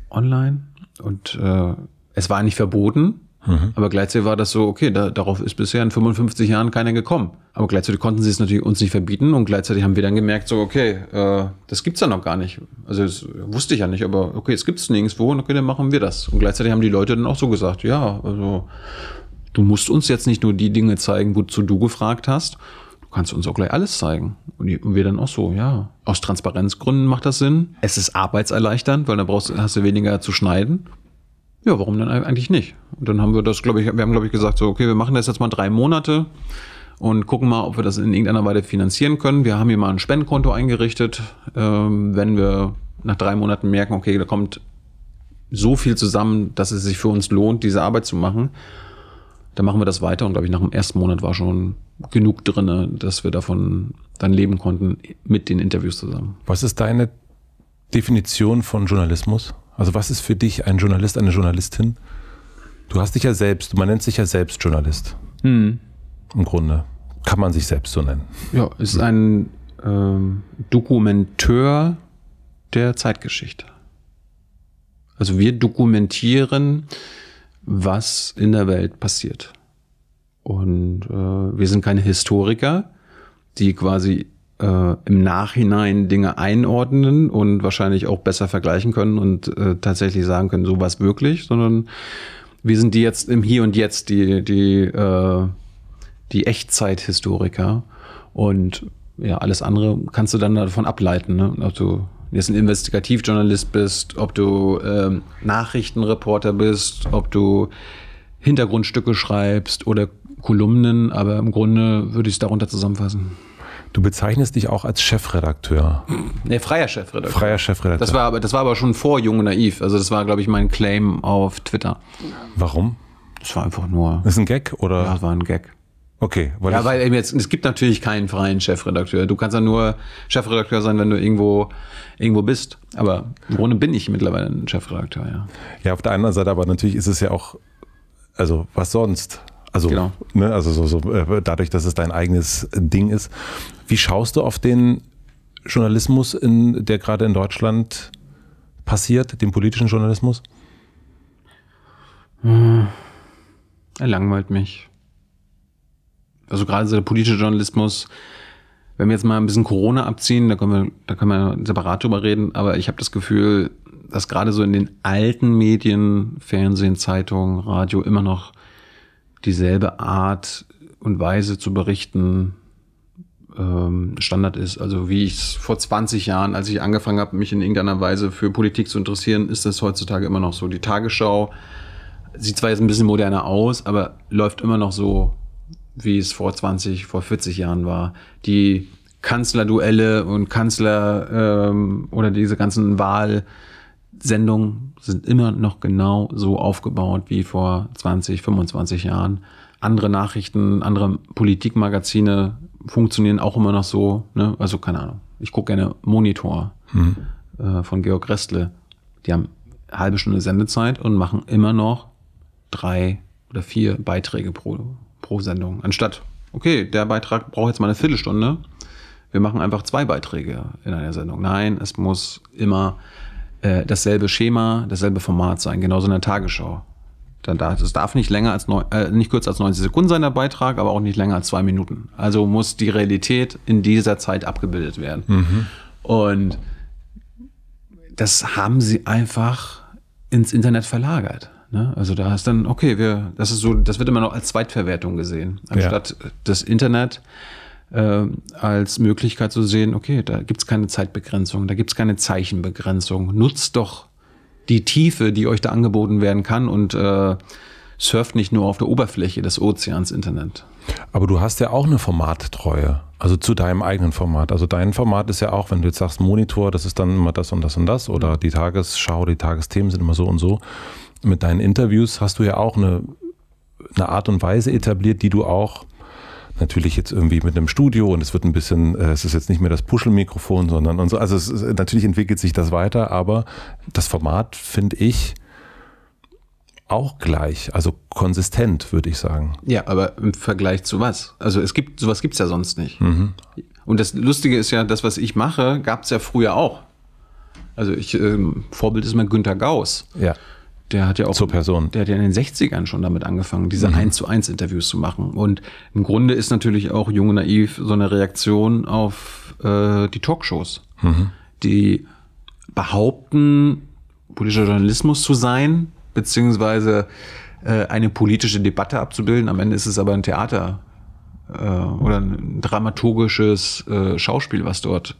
online und äh, es war nicht verboten, Mhm. Aber gleichzeitig war das so, okay, da, darauf ist bisher in 55 Jahren keiner gekommen. Aber gleichzeitig konnten sie es natürlich uns nicht verbieten und gleichzeitig haben wir dann gemerkt, so, okay, äh, das gibt's ja noch gar nicht. Also das wusste ich ja nicht, aber okay, es gibt es nirgendwo und okay, dann machen wir das. Und gleichzeitig haben die Leute dann auch so gesagt, ja, also du musst uns jetzt nicht nur die Dinge zeigen, wozu du gefragt hast, du kannst uns auch gleich alles zeigen. Und wir dann auch so, ja. Aus Transparenzgründen macht das Sinn. Es ist arbeitserleichternd, weil dann brauchst, hast du weniger zu schneiden. Ja, warum denn eigentlich nicht? Und dann haben wir das, glaube ich, wir haben, glaube ich, gesagt, so, okay, wir machen das jetzt mal drei Monate und gucken mal, ob wir das in irgendeiner Weise finanzieren können. Wir haben hier mal ein Spendenkonto eingerichtet. Ähm, wenn wir nach drei Monaten merken, okay, da kommt so viel zusammen, dass es sich für uns lohnt, diese Arbeit zu machen, dann machen wir das weiter. Und glaube ich, nach dem ersten Monat war schon genug drin, dass wir davon dann leben konnten mit den Interviews zusammen. Was ist deine Definition von Journalismus? Also was ist für dich ein Journalist, eine Journalistin? Du hast dich ja selbst, man nennt sich ja selbst Journalist. Hm. Im Grunde. Kann man sich selbst so nennen. Ja, ist ein ähm, Dokumenteur der Zeitgeschichte. Also wir dokumentieren, was in der Welt passiert. Und äh, wir sind keine Historiker, die quasi äh, im Nachhinein Dinge einordnen und wahrscheinlich auch besser vergleichen können und äh, tatsächlich sagen können, so was wirklich, sondern wir sind die jetzt im Hier und Jetzt, die, die, äh, die Echtzeithistoriker. Und ja, alles andere kannst du dann davon ableiten, ne? ob du jetzt ein Investigativjournalist bist, ob du ähm, Nachrichtenreporter bist, ob du Hintergrundstücke schreibst oder Kolumnen, aber im Grunde würde ich es darunter zusammenfassen. Du bezeichnest dich auch als Chefredakteur. Nee, freier Chefredakteur. Freier Chefredakteur. Das war aber, das war aber schon vor Jung und Naiv. Also das war, glaube ich, mein Claim auf Twitter. Warum? Das war einfach nur. Das ist ein Gag oder? Ja, das war ein Gag. Okay. Weil ja, weil jetzt, es gibt natürlich keinen freien Chefredakteur. Du kannst ja nur Chefredakteur sein, wenn du irgendwo, irgendwo bist. Aber im Grunde bin ich mittlerweile ein Chefredakteur, ja. Ja, auf der anderen Seite aber natürlich ist es ja auch, also was sonst? Also, genau. ne, also so, so, äh, dadurch, dass es dein eigenes Ding ist. Wie schaust du auf den Journalismus, in, der gerade in Deutschland passiert, den politischen Journalismus? Äh, er langweilt mich. Also gerade so der politische Journalismus, wenn wir jetzt mal ein bisschen Corona abziehen, da können wir, da können wir separat drüber reden, aber ich habe das Gefühl, dass gerade so in den alten Medien, Fernsehen, Zeitung, Radio immer noch dieselbe Art und Weise zu berichten ähm, Standard ist. Also wie ich es vor 20 Jahren, als ich angefangen habe, mich in irgendeiner Weise für Politik zu interessieren, ist das heutzutage immer noch so. Die Tagesschau sieht zwar jetzt ein bisschen moderner aus, aber läuft immer noch so, wie es vor 20, vor 40 Jahren war. Die Kanzlerduelle und Kanzler ähm, oder diese ganzen Wahlsendungen sind immer noch genau so aufgebaut wie vor 20, 25 Jahren. Andere Nachrichten, andere Politikmagazine funktionieren auch immer noch so, ne? also keine Ahnung. Ich gucke gerne Monitor mhm. äh, von Georg Restle. Die haben eine halbe Stunde Sendezeit und machen immer noch drei oder vier Beiträge pro, pro Sendung. Anstatt, okay, der Beitrag braucht jetzt mal eine Viertelstunde. Wir machen einfach zwei Beiträge in einer Sendung. Nein, es muss immer äh, dasselbe Schema, dasselbe Format sein, genauso in der Tagesschau. Dann darf, es darf nicht länger als neun, äh, nicht kürzer als 90 Sekunden sein der Beitrag, aber auch nicht länger als zwei Minuten. Also muss die Realität in dieser Zeit abgebildet werden. Mhm. Und das haben sie einfach ins Internet verlagert. Ne? Also da ist dann, okay, wir, das ist so, das wird immer noch als Zweitverwertung gesehen, anstatt ja. das Internet äh, als Möglichkeit zu sehen, okay, da gibt es keine Zeitbegrenzung, da gibt es keine Zeichenbegrenzung, nutzt doch die Tiefe, die euch da angeboten werden kann und äh, surft nicht nur auf der Oberfläche des Ozeans Internet. Aber du hast ja auch eine Formattreue, also zu deinem eigenen Format. Also dein Format ist ja auch, wenn du jetzt sagst Monitor, das ist dann immer das und das und das oder die Tagesschau, die Tagesthemen sind immer so und so. Mit deinen Interviews hast du ja auch eine, eine Art und Weise etabliert, die du auch natürlich jetzt irgendwie mit einem Studio und es wird ein bisschen, äh, es ist jetzt nicht mehr das Puschelmikrofon, sondern und so. Also es, natürlich entwickelt sich das weiter, aber das Format finde ich auch gleich, also konsistent, würde ich sagen. Ja, aber im Vergleich zu was? Also es gibt, sowas gibt es ja sonst nicht. Mhm. Und das Lustige ist ja, das, was ich mache, gab es ja früher auch. Also ich, ähm, Vorbild ist mal Günter Gauss. Ja. Der hat ja auch zur Person. Der hat ja in den 60ern schon damit angefangen, diese eins mhm. zu 1 Interviews zu machen. Und im Grunde ist natürlich auch Junge Naiv so eine Reaktion auf äh, die Talkshows, mhm. die behaupten, politischer Journalismus zu sein, beziehungsweise äh, eine politische Debatte abzubilden. Am Ende ist es aber ein Theater äh, oder ein dramaturgisches äh, Schauspiel, was dort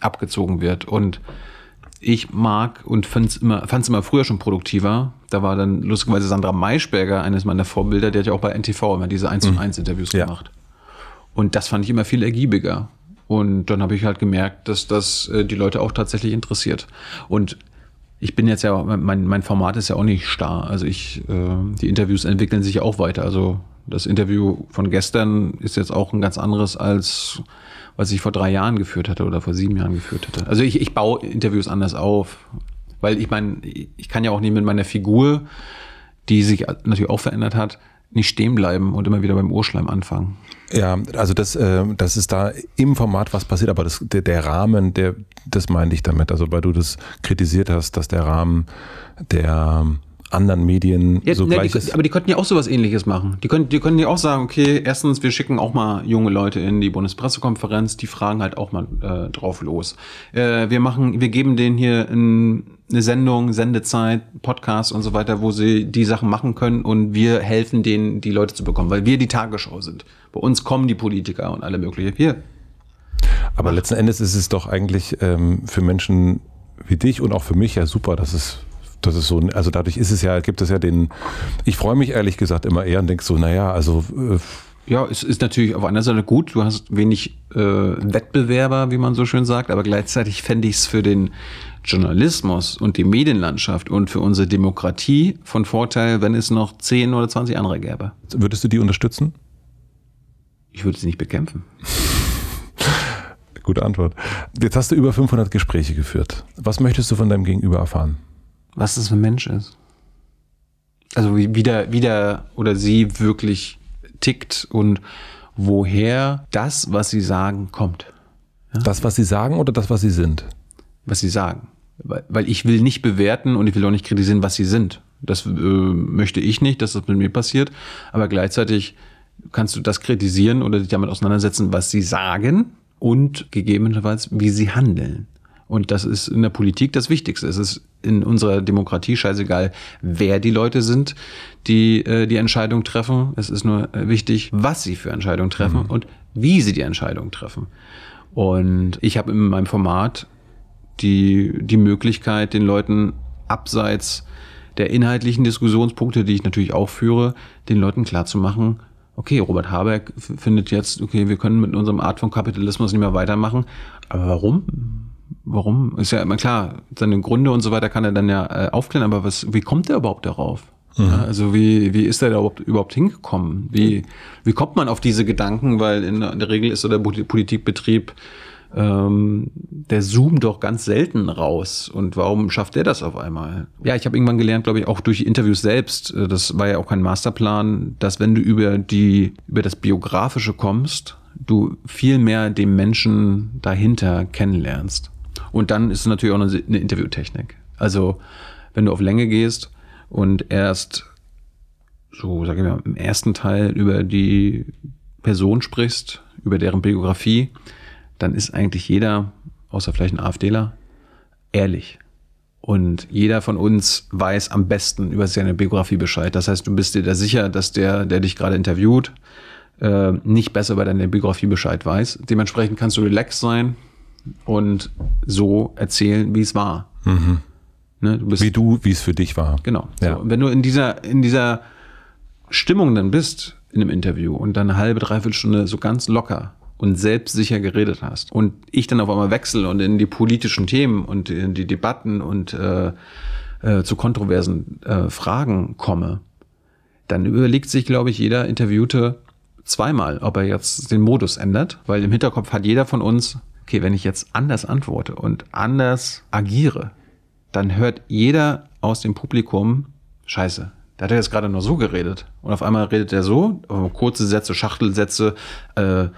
abgezogen wird. Und ich mag und fand es immer, fand's immer früher schon produktiver. Da war dann lustigerweise Sandra Maischberger, eines meiner Vorbilder, der hat ja auch bei NTV immer diese 1 zu 1 mhm. Interviews ja. gemacht. Und das fand ich immer viel ergiebiger. Und dann habe ich halt gemerkt, dass das äh, die Leute auch tatsächlich interessiert. Und ich bin jetzt ja, mein, mein Format ist ja auch nicht starr. Also ich, äh, die Interviews entwickeln sich auch weiter. Also das Interview von gestern ist jetzt auch ein ganz anderes als was ich vor drei Jahren geführt hatte oder vor sieben Jahren geführt hatte. Also ich, ich baue Interviews anders auf. Weil ich meine, ich kann ja auch nicht mit meiner Figur, die sich natürlich auch verändert hat, nicht stehen bleiben und immer wieder beim Urschleim anfangen. Ja, also das, äh, das ist da im Format was passiert, aber das, der, der Rahmen, der, das meinte ich damit. Also weil du das kritisiert hast, dass der Rahmen der anderen Medien ja, so ne, gleiches. Die, aber die könnten ja auch sowas ähnliches machen. Die könnten, die könnten ja auch sagen, okay, erstens, wir schicken auch mal junge Leute in die Bundespressekonferenz, die fragen halt auch mal äh, drauf los. Äh, wir machen, wir geben denen hier ein, eine Sendung, Sendezeit, Podcast und so weiter, wo sie die Sachen machen können und wir helfen denen, die Leute zu bekommen, weil wir die Tagesschau sind. Bei uns kommen die Politiker und alle möglichen. Wir. Aber letzten Endes ist es doch eigentlich ähm, für Menschen wie dich und auch für mich ja super, dass es das ist so, also dadurch ist es ja, gibt es ja den, ich freue mich ehrlich gesagt immer eher und denke so, naja, also. Äh, ja, es ist natürlich auf einer Seite gut, du hast wenig äh, Wettbewerber, wie man so schön sagt, aber gleichzeitig fände ich es für den Journalismus und die Medienlandschaft und für unsere Demokratie von Vorteil, wenn es noch 10 oder 20 andere gäbe. Würdest du die unterstützen? Ich würde sie nicht bekämpfen. (laughs) Gute Antwort. Jetzt hast du über 500 Gespräche geführt. Was möchtest du von deinem Gegenüber erfahren? was das für ein Mensch ist. Also wie, wie, der, wie der oder sie wirklich tickt und woher das, was sie sagen, kommt. Ja? Das, was sie sagen oder das, was sie sind? Was sie sagen. Weil, weil ich will nicht bewerten und ich will auch nicht kritisieren, was sie sind. Das äh, möchte ich nicht, dass das mit mir passiert. Aber gleichzeitig kannst du das kritisieren oder dich damit auseinandersetzen, was sie sagen und gegebenenfalls, wie sie handeln. Und das ist in der Politik das Wichtigste. Es ist in unserer Demokratie scheißegal, wer die Leute sind, die äh, die Entscheidung treffen. Es ist nur wichtig, was sie für Entscheidungen treffen mhm. und wie sie die Entscheidung treffen. Und ich habe in meinem Format die, die Möglichkeit, den Leuten abseits der inhaltlichen Diskussionspunkte, die ich natürlich auch führe, den Leuten klarzumachen, okay, Robert Habeck findet jetzt, okay, wir können mit unserem Art von Kapitalismus nicht mehr weitermachen, aber warum? warum? Ist ja immer klar, seine Gründe und so weiter kann er dann ja äh, aufklären, aber was, wie kommt er überhaupt darauf? Mhm. also wie, wie ist er da überhaupt, überhaupt hingekommen? Wie, wie kommt man auf diese Gedanken? Weil in, der Regel ist so der Politikbetrieb, ähm, der zoomt doch ganz selten raus. Und warum schafft der das auf einmal? Ja, ich habe irgendwann gelernt, glaube ich, auch durch Interviews selbst, äh, das war ja auch kein Masterplan, dass wenn du über die, über das Biografische kommst, du viel mehr den Menschen dahinter kennenlernst. Und dann ist es natürlich auch eine, Interviewtechnik. Also, wenn du auf Länge gehst und erst so, sag ich mal, im ersten Teil über die Person sprichst, über deren Biografie, dann ist eigentlich jeder, außer vielleicht ein AfDler, ehrlich. Und jeder von uns weiß am besten über seine Biografie Bescheid. Das heißt, du bist dir da sicher, dass der, der dich gerade interviewt, äh, nicht besser über deine Biografie Bescheid weiß. Dementsprechend kannst du relaxed sein, und so erzählen, wie es war. Mhm. Ne, du wie du, wie es für dich war. Genau. Ja. So, wenn du in dieser, in dieser Stimmung dann bist in einem Interview und dann eine halbe, dreiviertel Stunde so ganz locker und selbstsicher geredet hast und ich dann auf einmal wechsle und in die politischen Themen und in die Debatten und äh, äh, zu kontroversen äh, Fragen komme, dann überlegt sich, glaube ich, jeder Interviewte zweimal, ob er jetzt den Modus ändert, weil im Hinterkopf hat jeder von uns, okay, wenn ich jetzt anders antworte und anders agiere, dann hört jeder aus dem Publikum, scheiße, da hat er jetzt gerade nur so geredet. Und auf einmal redet er so, äh, kurze Sätze, Schachtelsätze, äh, äh,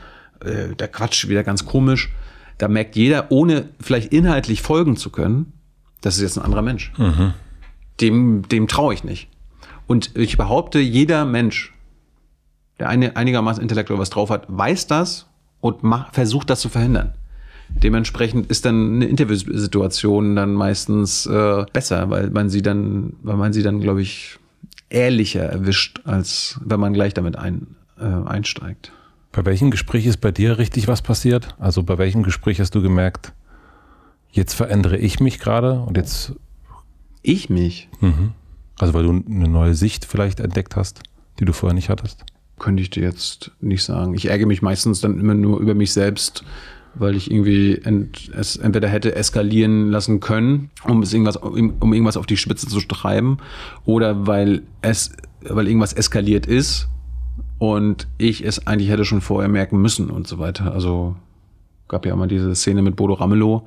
der Quatsch wieder ganz komisch. Da merkt jeder, ohne vielleicht inhaltlich folgen zu können, das ist jetzt ein anderer Mensch. Mhm. Dem, dem traue ich nicht. Und ich behaupte, jeder Mensch, der eine, einigermaßen intellektuell was drauf hat, weiß das und mach, versucht das zu verhindern dementsprechend ist dann eine Interviewsituation dann meistens äh, besser, weil man sie dann, weil man sie dann, glaube ich, ehrlicher erwischt, als wenn man gleich damit ein, äh, einsteigt. Bei welchem Gespräch ist bei dir richtig was passiert? Also bei welchem Gespräch hast du gemerkt, jetzt verändere ich mich gerade und jetzt. Ich mich? Mhm. Also weil du eine neue Sicht vielleicht entdeckt hast, die du vorher nicht hattest? Könnte ich dir jetzt nicht sagen. Ich ärgere mich meistens dann immer nur über mich selbst, weil ich irgendwie ent, es entweder hätte eskalieren lassen können, um es irgendwas, um irgendwas auf die Spitze zu treiben, oder weil es, weil irgendwas eskaliert ist und ich es eigentlich hätte schon vorher merken müssen und so weiter. Also gab ja immer diese Szene mit Bodo Ramelow,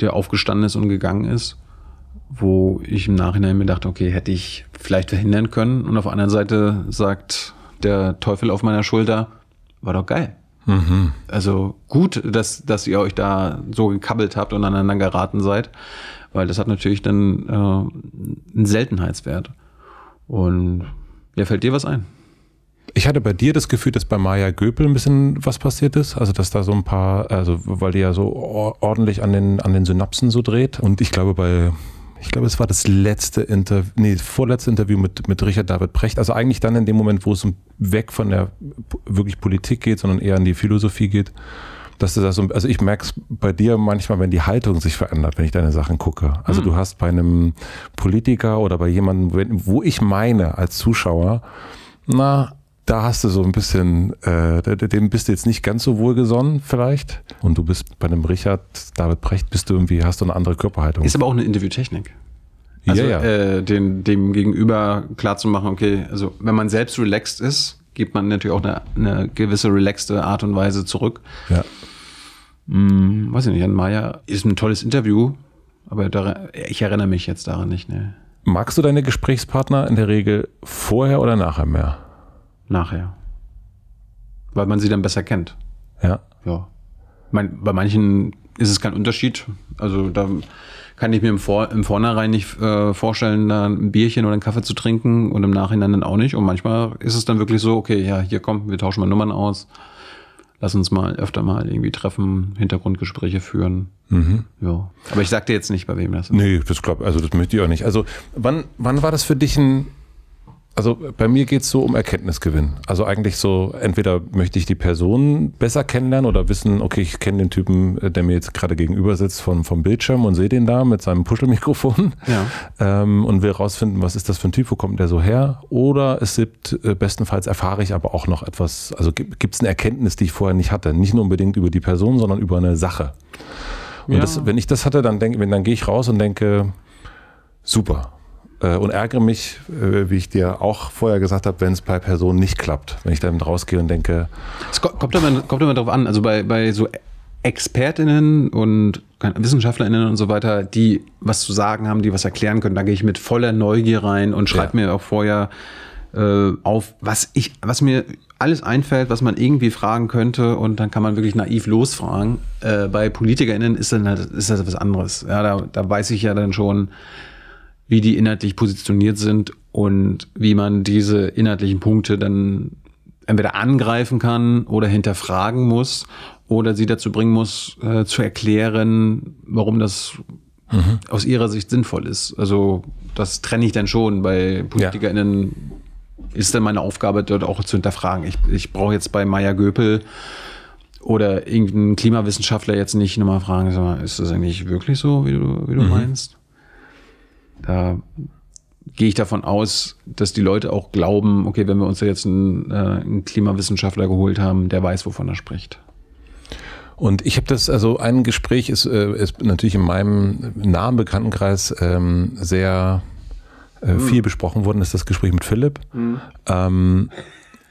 der aufgestanden ist und gegangen ist, wo ich im Nachhinein mir dachte, okay, hätte ich vielleicht verhindern können. Und auf der anderen Seite sagt der Teufel auf meiner Schulter, war doch geil. Mhm. Also gut, dass, dass ihr euch da so gekabbelt habt und aneinander geraten seid, weil das hat natürlich dann äh, einen Seltenheitswert. Und ja, fällt dir was ein? Ich hatte bei dir das Gefühl, dass bei Maya Göpel ein bisschen was passiert ist. Also, dass da so ein paar, also, weil die ja so ordentlich an den, an den Synapsen so dreht. Und ich glaube, bei ich glaube, es war das letzte Interview, nee, vorletzte Interview mit, mit Richard David Precht. Also eigentlich dann in dem Moment, wo es weg von der wirklich Politik geht, sondern eher in die Philosophie geht. Dass du das, also ich merke es bei dir manchmal, wenn die Haltung sich verändert, wenn ich deine Sachen gucke. Also mhm. du hast bei einem Politiker oder bei jemandem, wo ich meine als Zuschauer, na, da hast du so ein bisschen, äh, dem bist du jetzt nicht ganz so wohlgesonnen vielleicht. Und du bist bei einem Richard David Brecht, bist du irgendwie, hast du eine andere Körperhaltung. Ist aber auch eine Interviewtechnik. Also ja, ja. Äh, den, dem gegenüber klarzumachen, okay, also wenn man selbst relaxed ist, gibt man natürlich auch eine, eine gewisse relaxte Art und Weise zurück. Ja. Hm, weiß ich nicht, Jan Mayer ist ein tolles Interview, aber daran, ich erinnere mich jetzt daran nicht. Ne. Magst du deine Gesprächspartner in der Regel vorher oder nachher mehr? nachher. Weil man sie dann besser kennt. Ja. Ja. Mein, bei manchen ist es kein Unterschied. Also da kann ich mir im, Vor im Vornherein nicht äh, vorstellen, da ein Bierchen oder einen Kaffee zu trinken und im Nachhinein dann auch nicht. Und manchmal ist es dann wirklich so, okay, ja, hier komm, wir tauschen mal Nummern aus. Lass uns mal öfter mal irgendwie treffen, Hintergrundgespräche führen. Mhm. Ja. Aber ich sag dir jetzt nicht, bei wem das ist. Nee, das glaub, also das möchte ich auch nicht. Also wann, wann war das für dich ein also bei mir geht es so um Erkenntnisgewinn. Also eigentlich so, entweder möchte ich die Person besser kennenlernen oder wissen, okay, ich kenne den Typen, äh, der mir jetzt gerade gegenüber sitzt vom, vom Bildschirm und sehe den da mit seinem Puschelmikrofon ja. (laughs) ähm, und will rausfinden, was ist das für ein Typ, wo kommt der so her? Oder es gibt, äh, bestenfalls erfahre ich aber auch noch etwas, also gibt es eine Erkenntnis, die ich vorher nicht hatte. Nicht nur unbedingt über die Person, sondern über eine Sache. Und ja. das, wenn ich das hatte, dann denke, dann gehe ich raus und denke, super, äh, und ärgere mich, äh, wie ich dir auch vorher gesagt habe, wenn es bei Personen nicht klappt. Wenn ich damit rausgehe und denke. Es kommt immer, kommt immer drauf an. Also bei, bei so ExpertInnen und WissenschaftlerInnen und so weiter, die was zu sagen haben, die was erklären können, da gehe ich mit voller Neugier rein und schreibe ja. mir auch vorher äh, auf, was ich, was mir alles einfällt, was man irgendwie fragen könnte und dann kann man wirklich naiv losfragen. Äh, bei PolitikerInnen ist, dann halt, ist das was anderes. Ja, da, da weiß ich ja dann schon, wie die inhaltlich positioniert sind und wie man diese inhaltlichen Punkte dann entweder angreifen kann oder hinterfragen muss oder sie dazu bringen muss, äh, zu erklären, warum das mhm. aus ihrer Sicht sinnvoll ist. Also das trenne ich dann schon. Bei PolitikerInnen ja. ist dann meine Aufgabe, dort auch zu hinterfragen. Ich, ich brauche jetzt bei Maya Göpel oder irgendeinen Klimawissenschaftler jetzt nicht nochmal fragen, ist das eigentlich wirklich so, wie du, wie du mhm. meinst? Da gehe ich davon aus, dass die Leute auch glauben, okay, wenn wir uns da jetzt einen, äh, einen Klimawissenschaftler geholt haben, der weiß, wovon er spricht. Und ich habe das, also ein Gespräch ist, äh, ist natürlich in meinem nahen Bekanntenkreis ähm, sehr äh, hm. viel besprochen worden, ist das Gespräch mit Philipp. Mhm. Ähm,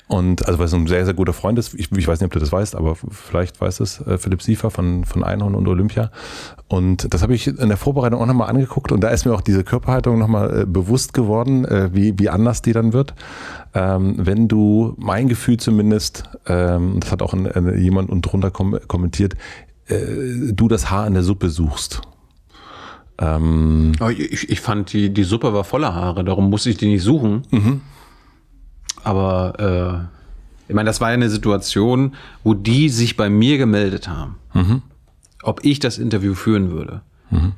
und also weil es ein sehr, sehr guter Freund ist, ich, ich weiß nicht, ob du das weißt, aber vielleicht weißt es, äh, Philipp Siefer von, von Einhorn und Olympia. Und das habe ich in der Vorbereitung auch nochmal angeguckt und da ist mir auch diese Körperhaltung nochmal äh, bewusst geworden, äh, wie, wie anders die dann wird. Ähm, wenn du, mein Gefühl zumindest, ähm, das hat auch jemand und drunter kommentiert, du das Haar in der Suppe suchst. Ähm, ich, ich fand, die, die Suppe war voller Haare, darum musste ich die nicht suchen. Mhm aber äh, ich meine, das war ja eine Situation, wo die sich bei mir gemeldet haben, mhm. ob ich das Interview führen würde. Mhm.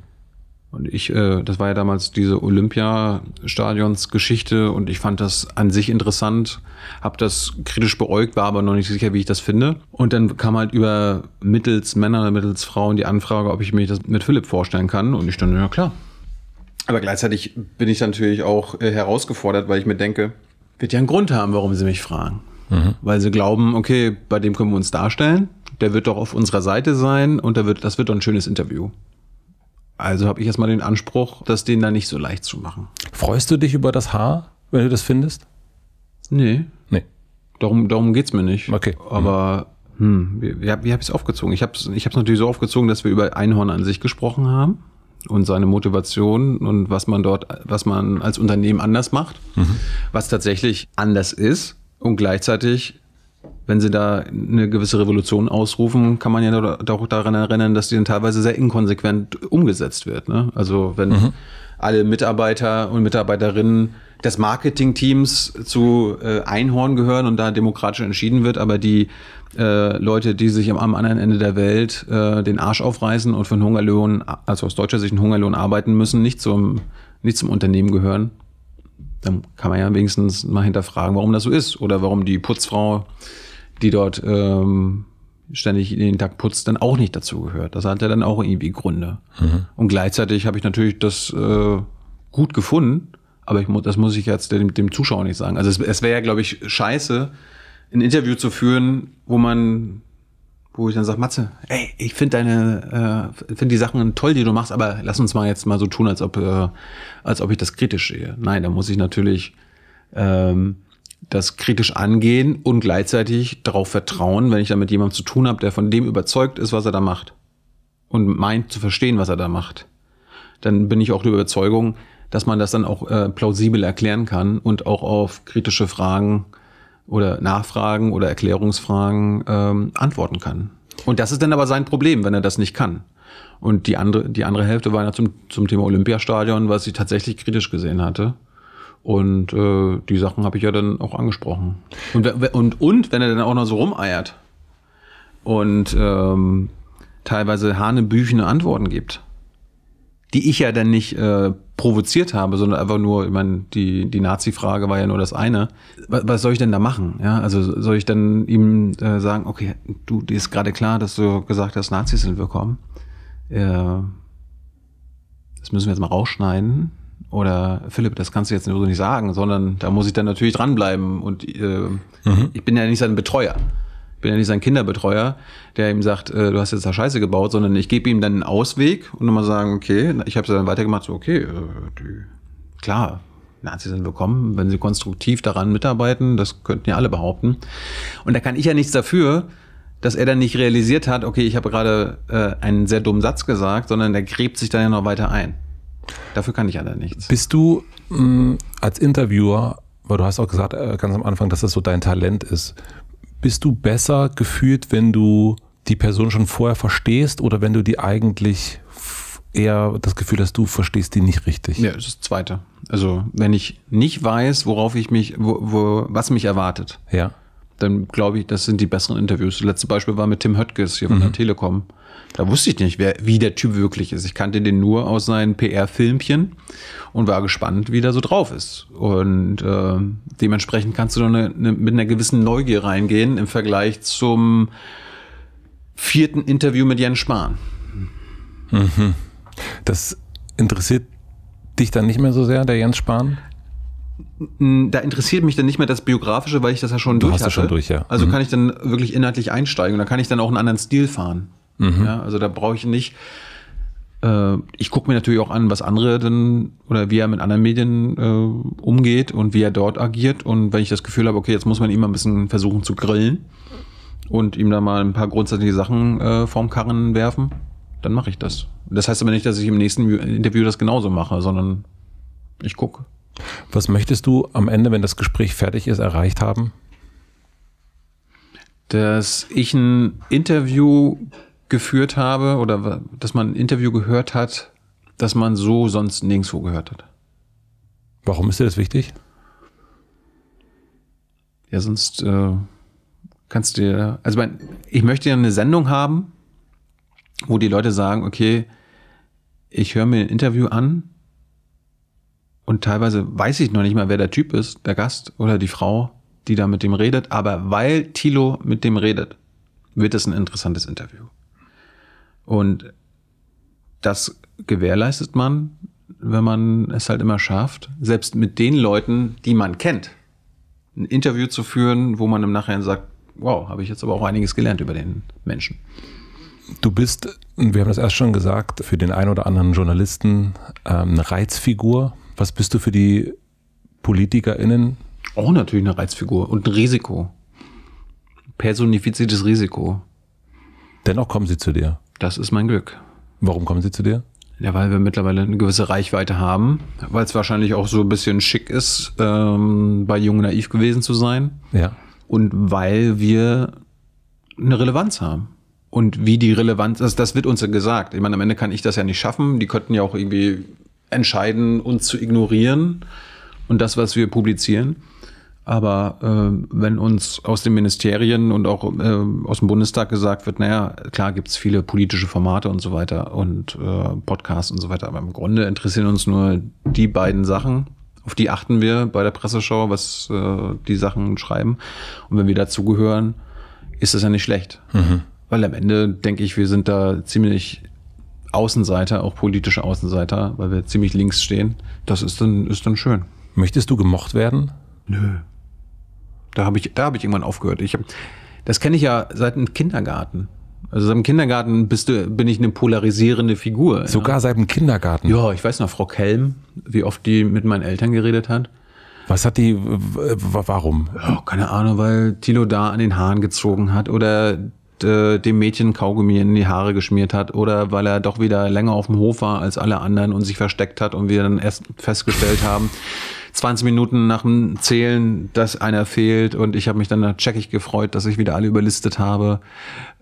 Und ich, äh, das war ja damals diese Olympiastadionsgeschichte und ich fand das an sich interessant, habe das kritisch beäugt, war aber noch nicht sicher, wie ich das finde. Und dann kam halt über mittels Männer, mittels Frauen die Anfrage, ob ich mich das mit Philipp vorstellen kann. Und ich dachte, ja klar. Aber gleichzeitig bin ich natürlich auch äh, herausgefordert, weil ich mir denke, wird ja einen Grund haben, warum sie mich fragen. Mhm. Weil sie glauben, okay, bei dem können wir uns darstellen, der wird doch auf unserer Seite sein und der wird, das wird doch ein schönes Interview. Also habe ich erstmal den Anspruch, das denen da nicht so leicht zu machen. Freust du dich über das Haar, wenn du das findest? Nee. Nee. Darum, darum geht es mir nicht. Okay. Aber mhm. hm, wie, wie habe ich es aufgezogen? Ich habe es ich hab's natürlich so aufgezogen, dass wir über Einhorn an sich gesprochen haben und seine Motivation und was man dort, was man als Unternehmen anders macht, mhm. was tatsächlich anders ist und gleichzeitig wenn sie da eine gewisse Revolution ausrufen, kann man ja auch daran erinnern, dass die dann teilweise sehr inkonsequent umgesetzt wird. Ne? Also wenn mhm. alle Mitarbeiter und Mitarbeiterinnen des Marketingteams zu äh, Einhorn gehören und da demokratisch entschieden wird, aber die äh, Leute, die sich am, am, anderen Ende der Welt äh, den Arsch aufreißen und für einen Hungerlohn, also aus deutscher Sicht einen Hungerlohn arbeiten müssen, nicht zum, nicht zum Unternehmen gehören. Dann kann man ja wenigstens mal hinterfragen, warum das so ist oder warum die Putzfrau, die dort ähm, ständig den Tag putzt, dann auch nicht dazu gehört. Das hat ja dann auch irgendwie Gründe. Mhm. Und gleichzeitig habe ich natürlich das äh, gut gefunden, aber ich, das muss ich jetzt dem, dem Zuschauer nicht sagen. Also es, es wäre ja, glaube ich, scheiße, ein Interview zu führen, wo man, wo ich dann sage, Matze, ey, ich finde deine, äh, finde die Sachen toll, die du machst, aber lass uns mal jetzt mal so tun, als ob, äh, als ob ich das kritisch sehe. Nein, da muss ich natürlich ähm, das kritisch angehen und gleichzeitig darauf vertrauen, wenn ich dann mit jemandem zu tun habe, der von dem überzeugt ist, was er da macht und meint zu verstehen, was er da macht, dann bin ich auch der Überzeugung, dass man das dann auch äh, plausibel erklären kann und auch auf kritische Fragen oder Nachfragen oder Erklärungsfragen ähm, antworten kann. Und das ist dann aber sein Problem, wenn er das nicht kann. Und die andere, die andere Hälfte war ja zum, zum Thema Olympiastadion, was ich tatsächlich kritisch gesehen hatte. Und äh, die Sachen habe ich ja dann auch angesprochen. Und, und, und wenn er dann auch noch so rumeiert und ähm, teilweise hanebüchene Antworten gibt, die ich ja dann nicht äh, provoziert habe, sondern einfach nur, ich meine, die, die Nazi-Frage war ja nur das eine. Was, was, soll ich denn da machen? Ja, also soll ich dann ihm äh, sagen, okay, du, dir ist gerade klar, dass du gesagt hast, Nazis sind willkommen. Äh, das müssen wir jetzt mal rausschneiden. Oder Philipp, das kannst du jetzt so nicht sagen, sondern da muss ich dann natürlich dranbleiben und äh, mhm. ich bin ja nicht sein Betreuer bin ja nicht sein Kinderbetreuer, der ihm sagt, äh, du hast jetzt da Scheiße gebaut, sondern ich gebe ihm dann einen Ausweg und nochmal sagen, okay, ich habe es dann weitergemacht, so okay, äh, die, klar, Nazis sind willkommen, wenn sie konstruktiv daran mitarbeiten, das könnten ja alle behaupten. Und da kann ich ja nichts dafür, dass er dann nicht realisiert hat, okay, ich habe gerade äh, einen sehr dummen Satz gesagt, sondern der gräbt sich dann ja noch weiter ein. Dafür kann ich ja dann nichts. Bist du mh, mm, als Interviewer, weil du hast auch gesagt äh, ganz am Anfang, dass das so dein Talent ist, bist du besser gefühlt, wenn du die Person schon vorher verstehst oder wenn du die eigentlich eher das Gefühl hast, du verstehst die nicht richtig? Ja, das Zweite. Also wenn ich nicht weiß, worauf ich mich, wo, wo, was mich erwartet, ja. dann glaube ich, das sind die besseren Interviews. Das letzte Beispiel war mit Tim Höttges hier von mhm. der Telekom. Da wusste ich nicht, wer, wie der Typ wirklich ist. Ich kannte den nur aus seinen PR-Filmchen und war gespannt, wie der so drauf ist. Und äh, dementsprechend kannst du dann eine, eine, mit einer gewissen Neugier reingehen im Vergleich zum vierten Interview mit Jens Spahn. Mhm. Das interessiert dich dann nicht mehr so sehr, der Jens Spahn? Da interessiert mich dann nicht mehr das Biografische, weil ich das ja schon du durch hast hatte. Das schon durch, ja. Also mhm. kann ich dann wirklich inhaltlich einsteigen und da kann ich dann auch einen anderen Stil fahren. Mhm. Ja, also da brauche ich nicht. Äh, ich gucke mir natürlich auch an, was andere denn oder wie er mit anderen Medien äh, umgeht und wie er dort agiert. Und wenn ich das Gefühl habe, okay, jetzt muss man ihm mal ein bisschen versuchen zu grillen und ihm da mal ein paar grundsätzliche Sachen äh, vorm Karren werfen, dann mache ich das. Das heißt aber nicht, dass ich im nächsten Interview das genauso mache, sondern ich gucke. Was möchtest du am Ende, wenn das Gespräch fertig ist, erreicht haben? Dass ich ein Interview geführt habe oder dass man ein Interview gehört hat, dass man so sonst nirgendwo gehört hat. Warum ist dir das wichtig? Ja, sonst äh, kannst du dir, also mein, ich möchte ja eine Sendung haben, wo die Leute sagen, okay, ich höre mir ein Interview an und teilweise weiß ich noch nicht mal, wer der Typ ist, der Gast oder die Frau, die da mit dem redet, aber weil Tilo mit dem redet, wird es ein interessantes Interview. Und das gewährleistet man, wenn man es halt immer schafft, selbst mit den Leuten, die man kennt, ein Interview zu führen, wo man im Nachhinein sagt, wow, habe ich jetzt aber auch einiges gelernt über den Menschen. Du bist, wir haben das erst schon gesagt, für den einen oder anderen Journalisten ähm, eine Reizfigur. Was bist du für die PolitikerInnen? Auch natürlich eine Reizfigur und ein Risiko. Personifiziertes Risiko. Dennoch kommen sie zu dir. Das ist mein Glück. Warum kommen sie zu dir? Ja, weil wir mittlerweile eine gewisse Reichweite haben, weil es wahrscheinlich auch so ein bisschen schick ist, ähm, bei Jung Naiv gewesen zu sein. Ja. Und weil wir eine Relevanz haben. Und wie die Relevanz ist, das wird uns ja gesagt. Ich meine, am Ende kann ich das ja nicht schaffen. Die könnten ja auch irgendwie entscheiden, uns zu ignorieren und das, was wir publizieren. Aber äh, wenn uns aus den Ministerien und auch äh, aus dem Bundestag gesagt wird, naja, klar gibt es viele politische Formate und so weiter und äh, Podcasts und so weiter, aber im Grunde interessieren uns nur die beiden Sachen, auf die achten wir bei der Presseschau, was äh, die Sachen schreiben. Und wenn wir dazugehören, ist das ja nicht schlecht. Mhm. Weil am Ende denke ich, wir sind da ziemlich Außenseiter, auch politische Außenseiter, weil wir ziemlich links stehen. Das ist dann, ist dann schön. Möchtest du gemocht werden? Nö. Da habe ich, da habe ich irgendwann aufgehört. Ich hab, das kenne ich ja seit dem Kindergarten. Also seit dem Kindergarten bist du, bin ich eine polarisierende Figur. Sogar ja. seit dem Kindergarten. Ja, ich weiß noch, Frau Kelm, wie oft die mit meinen Eltern geredet hat. Was hat die, warum? Ja, keine Ahnung, weil Tilo da an den Haaren gezogen hat oder äh, dem Mädchen Kaugummi in die Haare geschmiert hat oder weil er doch wieder länger auf dem Hof war als alle anderen und sich versteckt hat und wir dann erst festgestellt haben, 20 Minuten nach dem Zählen, dass einer fehlt und ich habe mich dann checkig gefreut, dass ich wieder alle überlistet habe.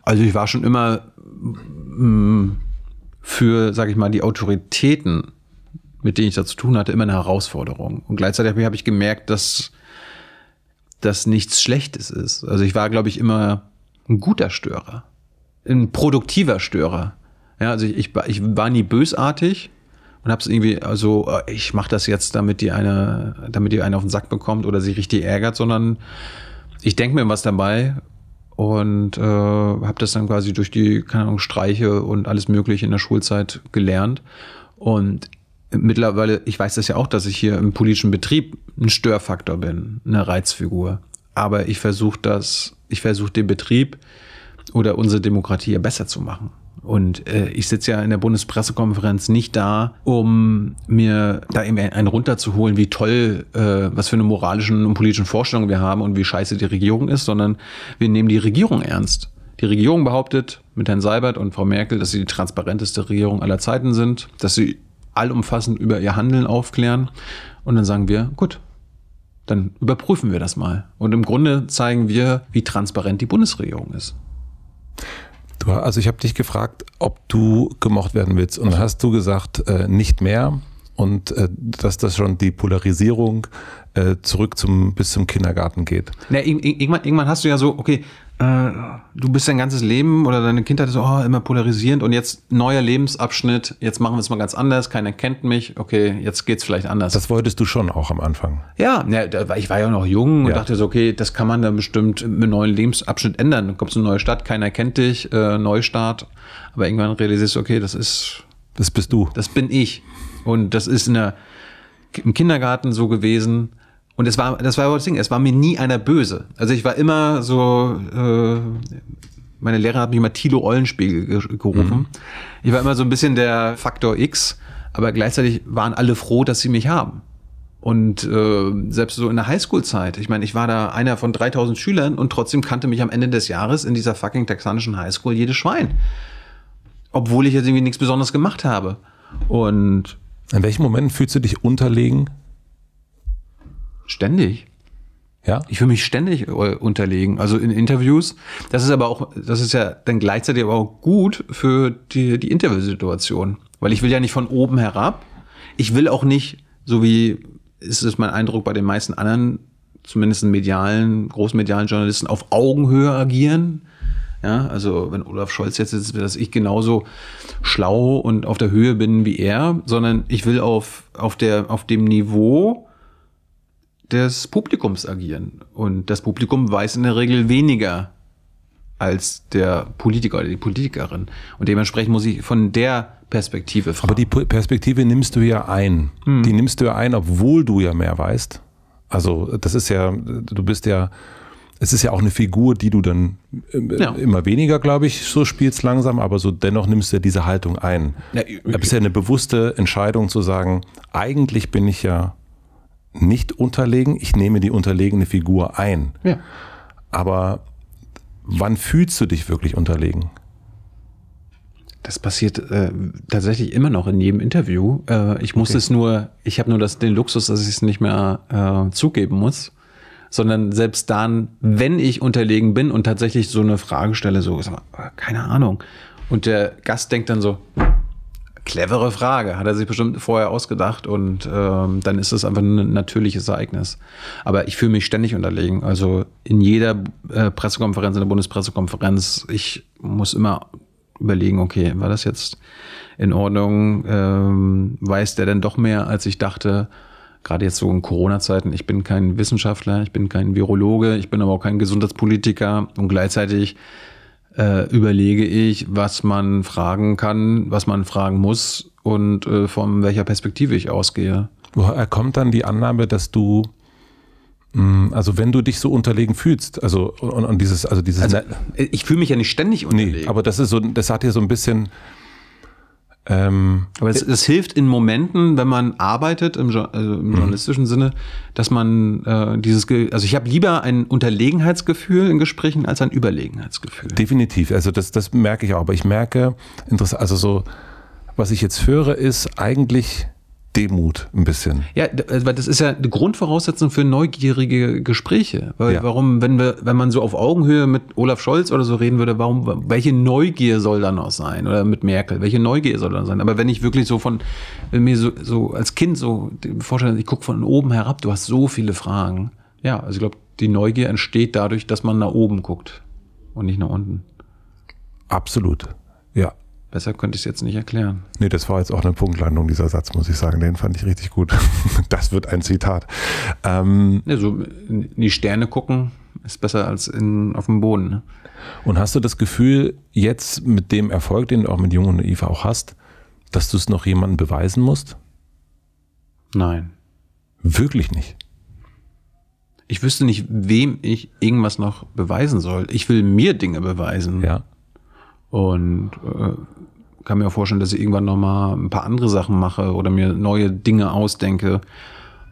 Also ich war schon immer mh, mm, für, sage ich mal, die Autoritäten, mit denen ich da zu tun hatte, immer eine Herausforderung. Und gleichzeitig habe ich gemerkt, dass das nichts Schlechtes ist. Also ich war, glaube ich, immer ein guter Störer, ein produktiver Störer. Ja, also ich, ich war nie bösartig, und hab's irgendwie, also äh, ich mache das jetzt, damit die eine, damit die eine auf den Sack bekommt oder sich richtig ärgert, sondern ich denke mir was dabei und äh, habe das dann quasi durch die, keine Ahnung, Streiche und alles Mögliche in der Schulzeit gelernt. Und mittlerweile, ich weiß das ja auch, dass ich hier im politischen Betrieb ein Störfaktor bin, eine Reizfigur. Aber ich versuche das, ich versuche den Betrieb oder unsere Demokratie ja besser zu machen. Und äh, ich sitze ja in der Bundespressekonferenz nicht da, um mir da eben einen runterzuholen, wie toll, äh, was für eine moralischen und politischen Vorstellung wir haben und wie scheiße die Regierung ist, sondern wir nehmen die Regierung ernst. Die Regierung behauptet mit Herrn Seibert und Frau Merkel, dass sie die transparenteste Regierung aller Zeiten sind, dass sie allumfassend über ihr Handeln aufklären. Und dann sagen wir, gut, dann überprüfen wir das mal. Und im Grunde zeigen wir, wie transparent die Bundesregierung ist. Du, also ich habe dich gefragt, ob du gemocht werden willst und hast du gesagt, äh, nicht mehr und äh, dass das schon die Polarisierung äh, zurück zum, bis zum Kindergarten geht. Na, irgendwann, irgendwann hast du ja so, okay, äh, du bist dein ganzes Leben oder deine Kindheit so oh, immer polarisierend und jetzt neuer Lebensabschnitt, jetzt machen wir es mal ganz anders, keiner kennt mich, okay, jetzt geht's vielleicht anders. Das wolltest du schon auch am Anfang. Ja, ja ich war ja noch jung ja. und dachte so, okay, das kann man dann bestimmt mit einem neuen Lebensabschnitt ändern. Dann kommst du in eine neue Stadt, keiner kennt dich, äh, Neustart, aber irgendwann realisierst du, okay, das ist. Das bist du. Das bin ich. Und das ist in der, im Kindergarten so gewesen und es war, das war aber das Ding, es war mir nie einer böse. Also ich war immer so, äh, meine Lehrerin hat mich immer Tilo Eulenspiegel gerufen. Mhm. Ich war immer so ein bisschen der Faktor X, aber gleichzeitig waren alle froh, dass sie mich haben. Und äh, selbst so in der Highschool-Zeit, ich meine, ich war da einer von 3000 Schülern und trotzdem kannte mich am Ende des Jahres in dieser fucking texanischen Highschool jedes Schwein. Obwohl ich jetzt irgendwie nichts Besonderes gemacht habe. Und. In welchen Momenten fühlst du dich unterlegen? Ständig. Ja. Ich fühle mich ständig äh, unterlegen, also in Interviews. Das ist aber auch, das ist ja dann gleichzeitig aber auch gut für die, die Interviewsituation. Weil ich will ja nicht von oben herab. Ich will auch nicht, so wie ist es mein Eindruck bei den meisten anderen, zumindest medialen, großmedialen Journalisten, auf Augenhöhe agieren. Ja, also wenn Olaf Scholz jetzt ist, dass ich genauso schlau und auf der Höhe bin wie er, sondern ich will auf, auf, der, auf dem Niveau des Publikums agieren. Und das Publikum weiß in der Regel weniger als der Politiker oder die Politikerin. Und dementsprechend muss ich von der Perspektive fragen. Aber die Perspektive nimmst du ja ein. Hm. Die nimmst du ja ein, obwohl du ja mehr weißt. Also das ist ja, du bist ja, es ist ja auch eine Figur, die du dann ähm, ja. immer weniger, glaube ich, so spielst langsam, aber so dennoch nimmst du ja diese Haltung ein. Ja, okay. Da bist ja eine bewusste Entscheidung zu sagen, eigentlich bin ich ja nicht unterlegen, ich nehme die unterlegene Figur ein. Ja. Aber wann fühlst du dich wirklich unterlegen? Das passiert äh, tatsächlich immer noch in jedem Interview. Äh, ich muss okay. es nur, ich habe nur das, den Luxus, dass ich es nicht mehr äh, zugeben muss, sondern selbst dann, wenn ich unterlegen bin und tatsächlich so eine Frage stelle, so, äh, keine Ahnung. Und der Gast denkt dann so, Clevere Frage. Hat er sich bestimmt vorher ausgedacht und ähm, dann ist es einfach ein natürliches Ereignis. Aber ich fühle mich ständig unterlegen. Also in jeder äh, Pressekonferenz, in der Bundespressekonferenz, ich muss immer überlegen, okay, war das jetzt in Ordnung? Ähm, weiß der denn doch mehr, als ich dachte? Gerade jetzt so in Corona-Zeiten, ich bin kein Wissenschaftler, ich bin kein Virologe, ich bin aber auch kein Gesundheitspolitiker und gleichzeitig äh, überlege ich, was man fragen kann, was man fragen muss und äh, von welcher Perspektive ich ausgehe. Woher kommt dann die Annahme, dass du hm, also wenn du dich so unterlegen fühlst, also und, und dieses, also dieses, also, ich fühle mich ja nicht ständig unterlegen. Nee, aber das ist so, das hat ja so ein bisschen, ähm, aber es, es, hilft in Momenten, wenn man arbeitet im, also im mhm. journalistischen mhm. Sinne, dass man äh, dieses, also ich habe lieber ein Unterlegenheitsgefühl in Gesprächen als ein Überlegenheitsgefühl. Definitiv, also das, das merke ich auch, aber ich merke, also so, was ich jetzt höre, ist eigentlich Demut ein bisschen. Ja, äh, das ist ja eine Grundvoraussetzung für neugierige Gespräche. Weil ja. Warum, wenn wir, wenn man so auf Augenhöhe mit Olaf Scholz oder so reden würde, warum, welche Neugier soll da noch sein? Oder mit Merkel, welche Neugier soll da sein? Aber wenn ich wirklich so von äh, mir so, so als Kind so vorstelle, ich gucke von oben herab, du hast so viele Fragen. Ja, also ich glaube, die Neugier entsteht dadurch, dass man nach oben guckt und nicht nach unten. Absolut. Ja, Besser könnte ich es jetzt nicht erklären. Nee, das war jetzt auch eine Punktlandung, dieser Satz, muss ich sagen. Den fand ich richtig gut. (laughs) Das wird ein Zitat. Ähm, ja, in die Sterne gucken ist besser als in, auf dem Boden. Ne? Und hast du das Gefühl, jetzt mit dem Erfolg, den du auch mit Jung und Eva auch hast, dass du es noch jemandem beweisen musst? Nein. Wirklich nicht? Ich wüsste nicht, wem ich irgendwas noch beweisen soll. Ich will mir Dinge beweisen. Ja. Und äh, kann mir auch vorstellen, dass ich irgendwann nochmal ein paar andere Sachen mache oder mir neue Dinge ausdenke.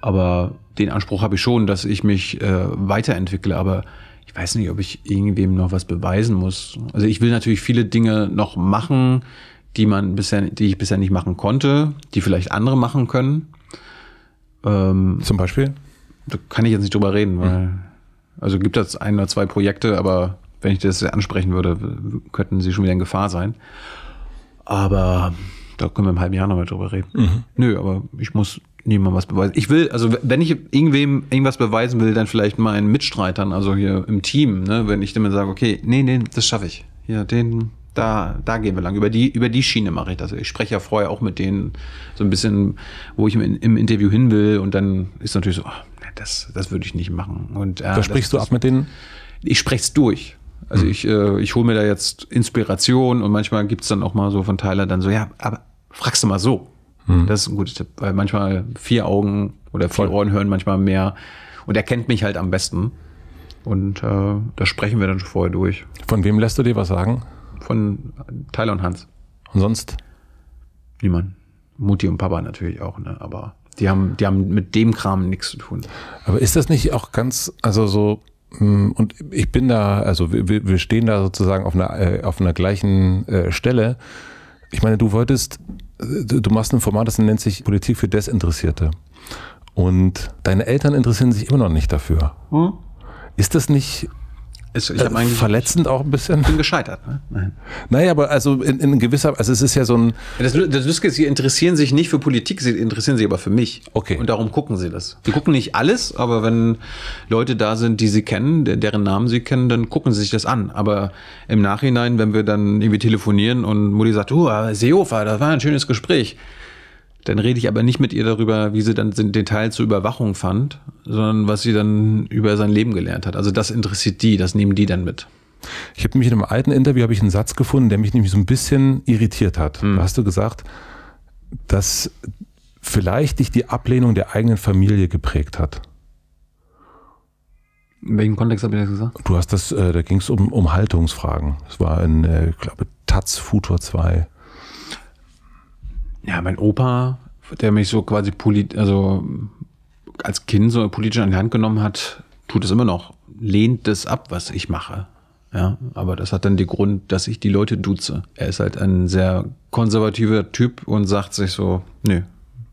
Aber den Anspruch habe ich schon, dass ich mich äh, weiterentwickle. Aber ich weiß nicht, ob ich irgendwem noch was beweisen muss. Also ich will natürlich viele Dinge noch machen, die man bisher, die ich bisher nicht machen konnte, die vielleicht andere machen können. Ähm, Zum Beispiel? Da kann ich jetzt nicht drüber reden, weil. Mhm. Also gibt es ein oder zwei Projekte, aber wenn ich das ansprechen würde, könnten sie schon wieder in Gefahr sein. Aber da können wir im halben Jahr nochmal drüber reden. Mhm. Nö, aber ich muss niemandem was beweisen. Ich will, also wenn ich irgendwem irgendwas beweisen will, dann vielleicht meinen Mitstreitern, also hier im Team, ne, wenn ich denen sage, okay, nee, nee, das schaffe ich. Ja, den, da, da gehen wir lang. Über die, über die Schiene mache ich das. Ich spreche ja vorher auch mit denen so ein bisschen, wo ich im, im Interview hin will und dann ist natürlich so, oh, das, das würde ich nicht machen. Und, äh, da sprichst das, du ab mit denen? Ich spreche es durch. Also hm. ich, äh, ich hole mir da jetzt Inspiration und manchmal gibt's dann auch mal so von Tyler dann so, ja, aber fragst du mal so. Mhm. Das ist ein guter Tipp, weil manchmal vier Augen oder vier Ohren hören manchmal mehr und er kennt mich halt am besten. Und äh, da sprechen wir dann schon vorher durch. Von wem lässt du dir was sagen? Von Tyler und Hans. Und sonst? Niemand. Mutti und Papa natürlich auch, ne? Aber die haben, die haben mit dem Kram nichts zu tun. Aber ist das nicht auch ganz, also so, Mm, und ich bin da, also wir, wir stehen da sozusagen auf einer, äh, auf einer gleichen äh, Stelle. Ich meine, du wolltest, du machst ein Format, das nennt sich Politik für Desinteressierte. Und deine Eltern interessieren sich immer noch nicht dafür. Hm? Ist das nicht ist, ich äh, verletzend auch ein bisschen. Bin gescheitert. Ne? Nein. Naja, aber also in, in gewisser, also es ist ja so ein. Das, das Lustige ist, sie interessieren sich nicht für Politik, sie interessieren sich aber für mich. Okay. Und darum gucken sie das. Sie gucken nicht alles, aber wenn Leute da sind, die sie kennen, deren Namen sie kennen, dann gucken sie sich das an. Aber im Nachhinein, wenn wir dann irgendwie telefonieren und Mutti sagt, oh, Seehofer, das war ein schönes Gespräch dann rede ich aber nicht mit ihr darüber, wie sie dann den Teil zur Überwachung fand, sondern was sie dann über sein Leben gelernt hat. Also das interessiert die, das nehmen die dann mit. Ich habe mich in einem alten Interview ich einen Satz gefunden, der mich nämlich so ein bisschen irritiert hat. Hm. Da hast du gesagt, dass vielleicht dich die Ablehnung der eigenen Familie geprägt hat. In welchem Kontext habe ich das gesagt? Du hast das, äh, da ging es um, um Haltungsfragen. Es war in, äh, ich glaube, Taz Futur 2. Ja, mein Opa, der mich so quasi polit, also als Kind so politisch an die Hand genommen hat, tut es immer noch. Lehnt das ab, was ich mache. Ja, aber das hat dann den Grund, dass ich die Leute duze. Er ist halt ein sehr konservativer Typ und sagt sich so, nö.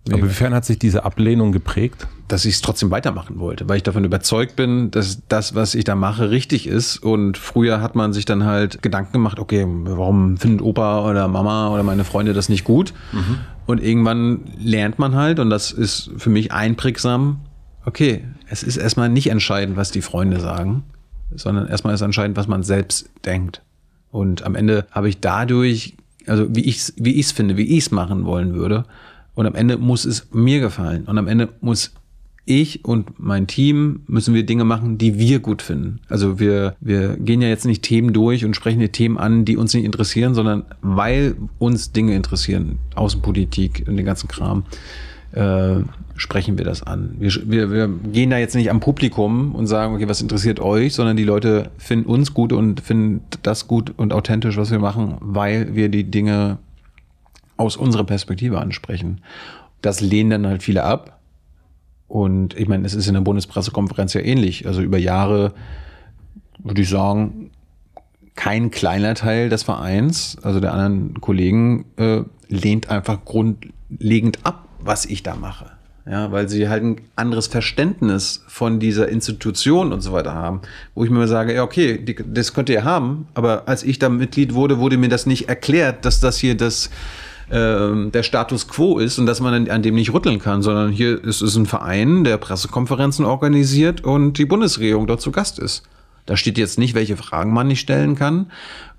Nee, aber inwiefern hat sich diese Ablehnung geprägt? dass ich es trotzdem weitermachen wollte, weil ich davon überzeugt bin, dass das, was ich da mache, richtig ist. Und früher hat man sich dann halt Gedanken gemacht, okay, warum findet Opa oder Mama oder meine Freunde das nicht gut? Mhm. Und irgendwann lernt man halt, und das ist für mich einprägsam, okay, es ist erstmal nicht entscheidend, was die Freunde sagen, sondern erstmal ist entscheidend, was man selbst denkt. Und am Ende habe ich dadurch, also wie ich es wie ich's finde, wie ich es machen wollen würde, und am Ende muss es mir gefallen. Und am Ende muss ich und mein Team müssen wir Dinge machen, die wir gut finden. Also wir, wir gehen ja jetzt nicht Themen durch und sprechen die Themen an, die uns nicht interessieren, sondern weil uns Dinge interessieren, Außenpolitik und den ganzen Kram, äh, sprechen wir das an. Wir, wir, wir gehen da jetzt nicht am Publikum und sagen, okay, was interessiert euch, sondern die Leute finden uns gut und finden das gut und authentisch, was wir machen, weil wir die Dinge aus unserer Perspektive ansprechen. Das lehnen dann halt viele ab und ich meine, es ist in der Bundespressekonferenz ja ähnlich. Also über Jahre würde ich sagen, kein kleiner Teil des Vereins, also der anderen Kollegen, äh, lehnt einfach grundlegend ab, was ich da mache. Ja, weil sie halt ein anderes Verständnis von dieser Institution und so weiter haben, wo ich mir sage, ja, okay, die, das könnt ihr haben, aber als ich da Mitglied wurde, wurde mir das nicht erklärt, dass das hier das ähm, der Status quo ist und dass man an dem nicht rütteln kann, sondern hier ist es ein Verein, der Pressekonferenzen organisiert und die Bundesregierung dort zu Gast ist. Da steht jetzt nicht, welche Fragen man nicht stellen kann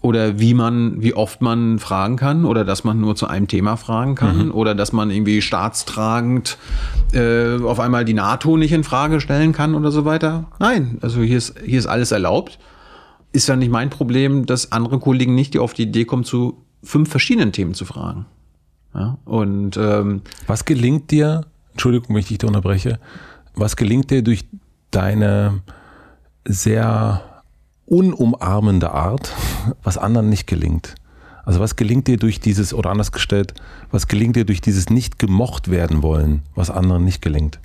oder wie man, wie oft man fragen kann oder dass man nur zu einem Thema fragen kann mhm. oder dass man irgendwie staatstragend äh, auf einmal die NATO nicht in Frage stellen kann oder so weiter. Nein, also hier ist, hier ist alles erlaubt. Ist ja nicht mein Problem, dass andere Kollegen nicht auf die Idee kommen, zu fünf verschiedenen Themen zu fragen. Ja, und ähm, was gelingt dir, Entschuldigung, wenn ich dich da unterbreche, was gelingt dir durch deine sehr unumarmende Art, was anderen nicht gelingt? Also was gelingt dir durch dieses, oder anders gestellt, was gelingt dir durch dieses nicht gemocht werden wollen, was anderen nicht gelingt?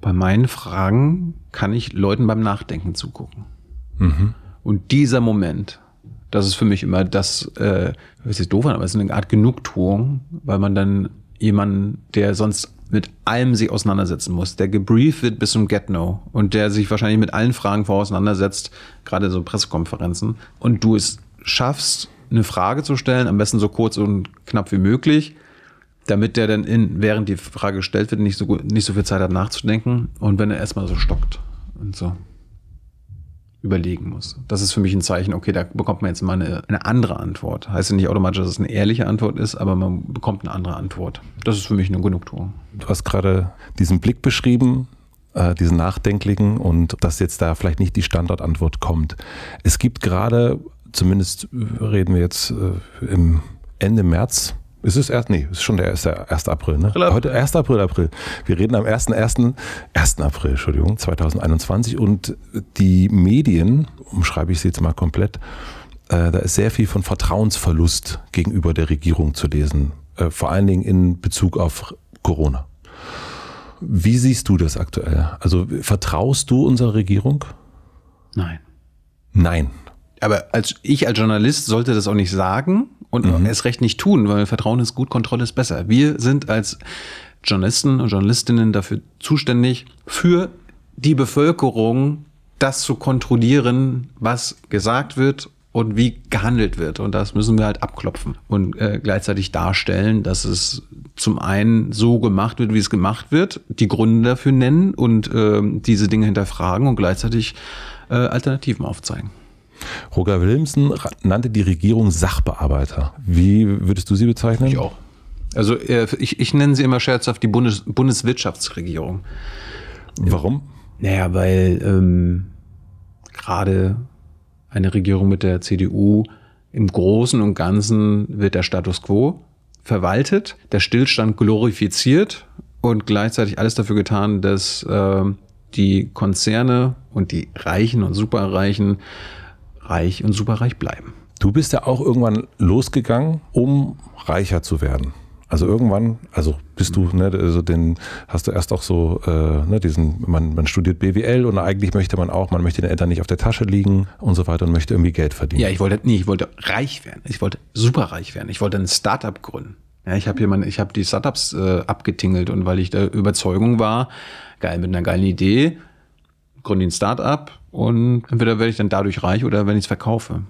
Bei meinen Fragen kann ich Leuten beim Nachdenken zugucken. Mhm. Und dieser Moment, das ist für mich immer das, äh, was ist doof, aber es ist eine Art Genugtuung, weil man dann jemanden, der sonst mit allem sich auseinandersetzen muss, der gebrieft wird bis zum Get-No und der sich wahrscheinlich mit allen Fragen vor auseinandersetzt, gerade so Pressekonferenzen, und du es schaffst, eine Frage zu stellen, am besten so kurz und knapp wie möglich, damit der dann in, während die Frage gestellt wird, nicht so, gut, nicht so viel Zeit hat nachzudenken und wenn er erstmal so stockt und so überlegen muss. Das ist für mich ein Zeichen, okay, da bekommt man jetzt mal eine, eine andere Antwort. Heißt ja nicht automatisch, dass es eine ehrliche Antwort ist, aber man bekommt eine andere Antwort. Das ist für mich eine Genugtuung. Du hast gerade diesen Blick beschrieben, äh, diesen nachdenklichen und dass jetzt da vielleicht nicht die Standardantwort kommt. Es gibt gerade, zumindest reden wir jetzt äh, im Ende März, es ist erst, nee, es ist schon der 1. April, ne? April. Heute 1. April, April. Wir reden am 1. 1. 1. April, Entschuldigung, 2021 und die Medien, umschreibe ich sie jetzt mal komplett, äh, da ist sehr viel von Vertrauensverlust gegenüber der Regierung zu lesen. Äh, vor allen Dingen in Bezug auf Corona. Wie siehst du das aktuell? Also vertraust du unserer Regierung? Nein. Nein aber als ich als Journalist sollte das auch nicht sagen und mhm. es recht nicht tun, weil Vertrauen ist gut, Kontrolle ist besser. Wir sind als Journalisten und Journalistinnen dafür zuständig, für die Bevölkerung das zu kontrollieren, was gesagt wird und wie gehandelt wird. Und das müssen wir halt abklopfen und äh, gleichzeitig darstellen, dass es zum einen so gemacht wird, wie es gemacht wird, die Gründe dafür nennen und äh, diese Dinge hinterfragen und gleichzeitig äh, Alternativen aufzeigen. Roger Willemsen nannte die Regierung Sachbearbeiter. Wie würdest du sie bezeichnen? Ich auch. Also äh, ich, ich nenne sie immer scherzhaft die Bundes Bundeswirtschaftsregierung. Warum? Naja, weil ähm, gerade eine Regierung mit der CDU im Großen und Ganzen wird der Status quo verwaltet, der Stillstand glorifiziert und gleichzeitig alles dafür getan, dass äh, die Konzerne und die Reichen und Superreichen reich und superreich bleiben. Du bist ja auch irgendwann losgegangen, um reicher zu werden. Also irgendwann, also bist du, mhm. ne, also den hast du erst auch so, äh, ne, diesen, man, man studiert BWL und eigentlich möchte man auch, man möchte den Eltern nicht auf der Tasche liegen und so weiter und möchte irgendwie Geld verdienen. Ja, ich wollte, nee, ich wollte reich werden. Ich wollte superreich werden. Ich wollte ein Startup gründen. Ja, ich habe hier meine, ich habe die Startups äh, abgetingelt und weil ich der Überzeugung war, geil mit einer geilen Idee, gründe ein Start-up und entweder werde ich dann dadurch reich oder wenn ich es verkaufe.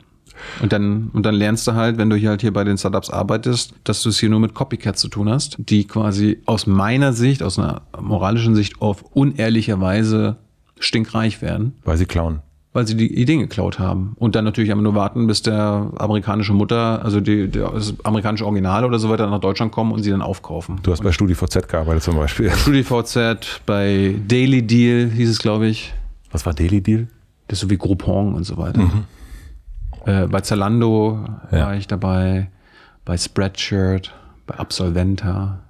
Und dann, und dann lernst du halt, wenn du hier halt hier bei den Startups arbeitest, dass du es hier nur mit Copycats zu tun hast, die quasi aus meiner Sicht, aus einer moralischen Sicht auf unehrliche Weise stinkreich werden. Weil sie klauen. Weil sie die Ideen geklaut haben. Und dann natürlich einfach nur warten, bis der amerikanische Mutter, also die, die, das amerikanische Original oder so weiter nach Deutschland kommen und sie dann aufkaufen. Du hast bei StudiVZ gearbeitet zum Beispiel. (laughs) StudiVZ, bei Daily Deal hieß es, glaube ich was war Daily Deal? Das ist so wie Groupon und so weiter. Mhm. Äh, bei Zalando ja. war ich dabei, bei Spreadshirt, bei Absolventa.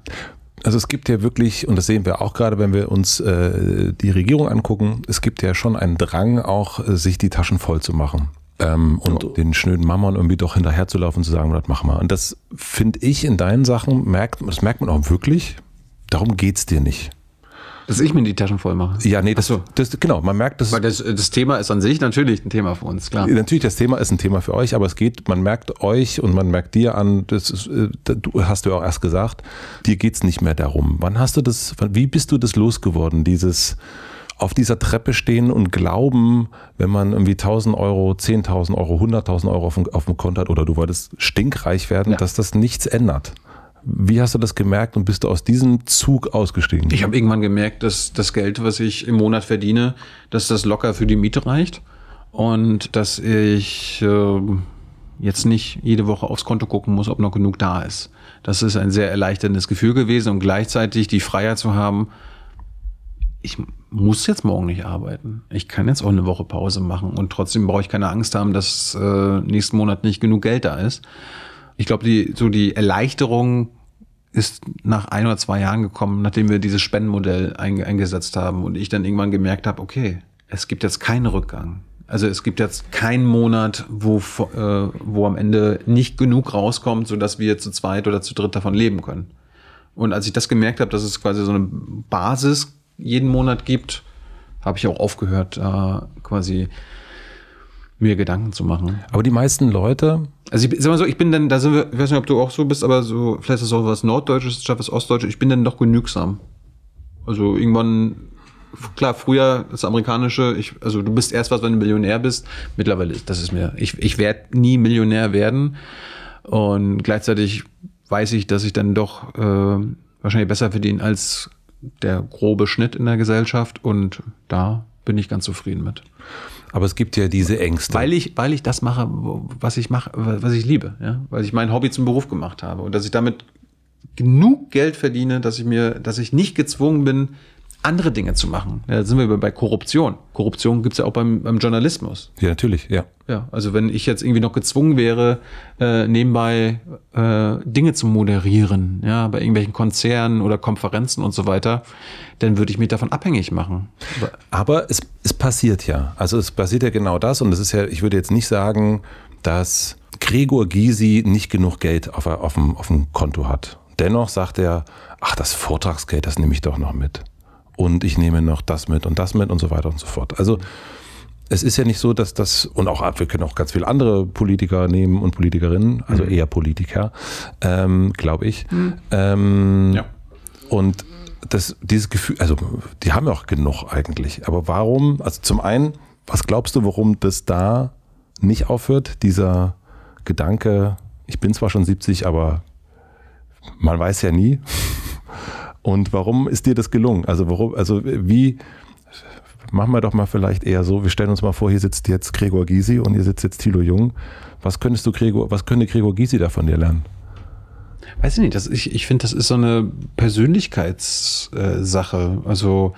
Also es gibt ja wirklich, und das sehen wir auch gerade, wenn wir uns äh, die Regierung angucken, es gibt ja schon einen Drang, auch äh, sich die Taschen voll zu machen. Ähm, und oh. den schnöden Mammon irgendwie doch hinterherzulaufen und zu sagen, das machen wir. Und das finde ich in deinen Sachen, merkt, das merkt man auch wirklich, darum geht es dir nicht. Dass ich mir die Taschen voll mache. Ja, nee, das, so. das genau, man merkt, das, das äh, das Thema ist an sich natürlich ein Thema für uns, klar. Natürlich, das Thema ist ein Thema für euch, aber es geht, man merkt euch und man merkt dir an, das ist, äh, du hast du auch erst gesagt, dir geht es nicht mehr darum. Wann hast du das, wie bist du das losgeworden, dieses auf dieser Treppe stehen und glauben, wenn man irgendwie 1000 Euro, 10.000 Euro, 100.000 Euro auf dem, auf dem Konto hat oder du wolltest stinkreich werden, ja. dass das nichts ändert. Wie hast du das gemerkt und bist du aus diesem Zug ausgestiegen? Ich habe irgendwann gemerkt, dass das Geld, was ich im Monat verdiene, dass das locker für die Miete reicht und dass ich äh, jetzt nicht jede Woche aufs Konto gucken muss, ob noch genug da ist. Das ist ein sehr erleichterndes Gefühl gewesen und gleichzeitig die Freiheit zu haben, ich muss jetzt morgen nicht arbeiten. Ich kann jetzt auch eine Woche Pause machen und trotzdem brauche ich keine Angst haben, dass äh, nächsten Monat nicht genug Geld da ist ich glaube, die, so die Erleichterung ist nach ein oder zwei Jahren gekommen, nachdem wir dieses Spendenmodell ein, eingesetzt haben und ich dann irgendwann gemerkt habe, okay, es gibt jetzt keinen Rückgang. Also es gibt jetzt keinen Monat, wo, äh, wo am Ende nicht genug rauskommt, sodass wir zu zweit oder zu dritt davon leben können. Und als ich das gemerkt habe, dass es quasi so eine Basis jeden Monat gibt, habe ich auch aufgehört, äh, quasi mir Gedanken zu machen. Aber die meisten Leute. Also ich sag mal so, ich bin dann, da sind wir, ich weiß nicht, ob du auch so bist, aber so, vielleicht ist das auch was Norddeutsches, ich was Ostdeutsches, ich bin dann doch genügsam. Also irgendwann, klar, früher das Amerikanische, ich, also du bist erst was, wenn du Millionär bist. Mittlerweile, das ist mir, ich, ich werde nie Millionär werden. Und gleichzeitig weiß ich, dass ich dann doch äh, wahrscheinlich besser verdiene als der grobe Schnitt in der Gesellschaft und da bin ich ganz zufrieden mit. Aber es gibt ja diese Ängste. Weil ich, weil ich das mache, was ich mache, was ich liebe, ja? weil ich mein Hobby zum Beruf gemacht habe und dass ich damit genug Geld verdiene, dass ich mir, dass ich nicht gezwungen bin, andere Dinge zu machen. Ja, da sind wir bei Korruption. Korruption gibt es ja auch beim, beim, Journalismus. Ja, natürlich, ja. Ja, also wenn ich jetzt irgendwie noch gezwungen wäre, äh, nebenbei äh, Dinge zu moderieren, ja, bei irgendwelchen Konzernen oder Konferenzen und so weiter, dann würde ich mich davon abhängig machen. Aber es, es passiert ja. Also es passiert ja genau das und es ist ja, ich würde jetzt nicht sagen, dass Gregor Gysi nicht genug Geld auf, auf, dem, auf dem Konto hat. Dennoch sagt er, ach, das Vortragsgeld, das nehme ich doch noch mit und ich nehme noch das mit und das mit und so weiter und so fort. Also es ist ja nicht so, dass das, und auch wir können auch ganz viele andere Politiker nehmen und Politikerinnen, also mhm. eher Politiker, ähm, glaube ich. Mhm. Ähm, ja. Und das, dieses Gefühl, also die haben ja auch genug eigentlich. Aber warum, also zum einen, was glaubst du, warum das da nicht aufhört, dieser Gedanke, ich bin zwar schon 70, aber man weiß ja nie. Und warum ist dir das gelungen? Also warum, also wie machen wir doch mal vielleicht eher so, wir stellen uns mal vor, hier sitzt jetzt Gregor Gysi und hier sitzt jetzt Thilo Jung. Was könntest du Gregor, was könnte Gregor Gysi da von dir lernen? Weiß ich nicht, das, ich, ich finde, das ist so eine Persönlichkeitssache. Äh, also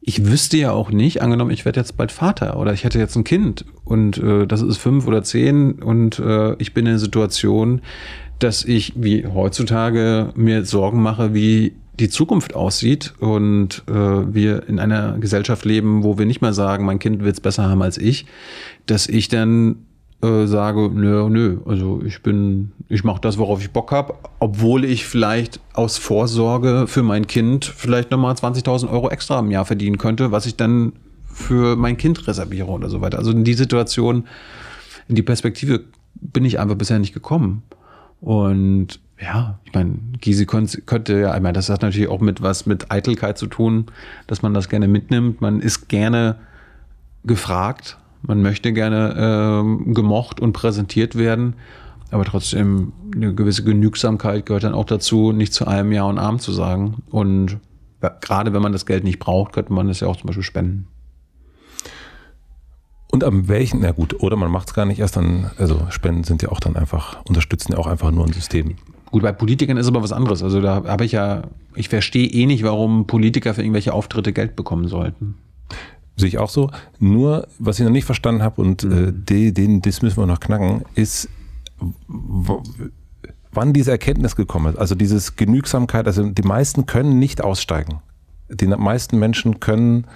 ich wüsste ja auch nicht, angenommen, ich werde jetzt bald Vater oder ich hätte jetzt ein Kind und äh, das ist fünf oder zehn und äh, ich bin in einer Situation, dass ich wie heutzutage mir Sorgen mache, wie die Zukunft aussieht und äh, wir in einer Gesellschaft leben, wo wir nicht mehr sagen, mein Kind wird es besser haben als ich, dass ich dann äh, sage, nö, nö, also ich bin, ich mache das, worauf ich Bock habe, obwohl ich vielleicht aus Vorsorge für mein Kind vielleicht nochmal 20.000 Euro extra im Jahr verdienen könnte, was ich dann für mein Kind reserviere oder so weiter. Also in die Situation, in die Perspektive bin ich einfach bisher nicht gekommen. Und ja, ich meine, Gysi könnte ja, ich meine, das hat natürlich auch mit was mit Eitelkeit zu tun, dass man das gerne mitnimmt. Man ist gerne gefragt, man möchte gerne ähm, gemocht und präsentiert werden, aber trotzdem eine gewisse Genügsamkeit gehört dann auch dazu, nicht zu allem Ja und Arm zu sagen. Und gerade wenn man das Geld nicht braucht, könnte man es ja auch zum Beispiel spenden. Und am welchen, na gut, oder man macht es gar nicht erst dann, also Spenden sind ja auch dann einfach, unterstützen ja auch einfach nur ein System. Gut, bei Politikern ist aber was anderes. Also da habe ich ja, ich verstehe eh nicht, warum Politiker für irgendwelche Auftritte Geld bekommen sollten. Sehe ich auch so. Nur, was ich noch nicht verstanden habe und äh, mhm. äh, den, das müssen wir noch knacken, ist, wann diese Erkenntnis gekommen ist. Also dieses Genügsamkeit, also die meisten können nicht aussteigen die meisten Menschen können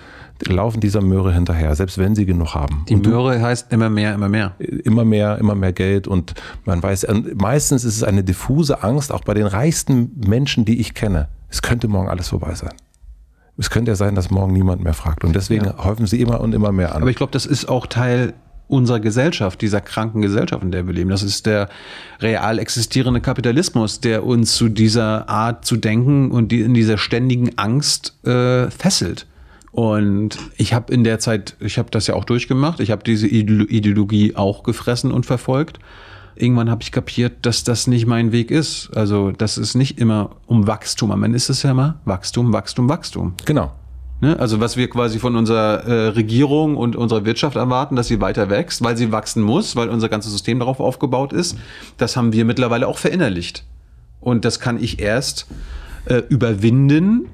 laufen dieser Möhre hinterher, selbst wenn sie genug haben. Die Möhre heißt immer mehr, immer mehr. Immer mehr, immer mehr Geld und man weiß, äh, meistens ist es eine diffuse Angst, auch bei den reichsten Menschen, die ich kenne. Es könnte morgen alles vorbei sein. Es könnte ja sein, dass morgen niemand mehr fragt. Und deswegen ja. häufen sie immer und immer mehr an. Aber ich glaube, das ist auch Teil unserer Gesellschaft, dieser kranken Gesellschaft, in der wir leben. Das ist der real existierende Kapitalismus, der uns zu dieser Art zu denken und die, in dieser ständigen Angst äh, fesselt. Und ich habe in der Zeit, ich habe das ja auch durchgemacht, ich habe diese Ideologie auch gefressen und verfolgt. Irgendwann habe ich kapiert, dass das nicht mein Weg ist. Also, das ist nicht immer um Wachstum. Am Ende ist es ja immer Wachstum, Wachstum, Wachstum. Genau. Ne? Also was wir quasi von unserer äh, Regierung und unserer Wirtschaft erwarten, dass sie weiter wächst, weil sie wachsen muss, weil unser ganzes System darauf aufgebaut ist, das haben wir mittlerweile auch verinnerlicht. Und das kann ich erst äh, überwinden,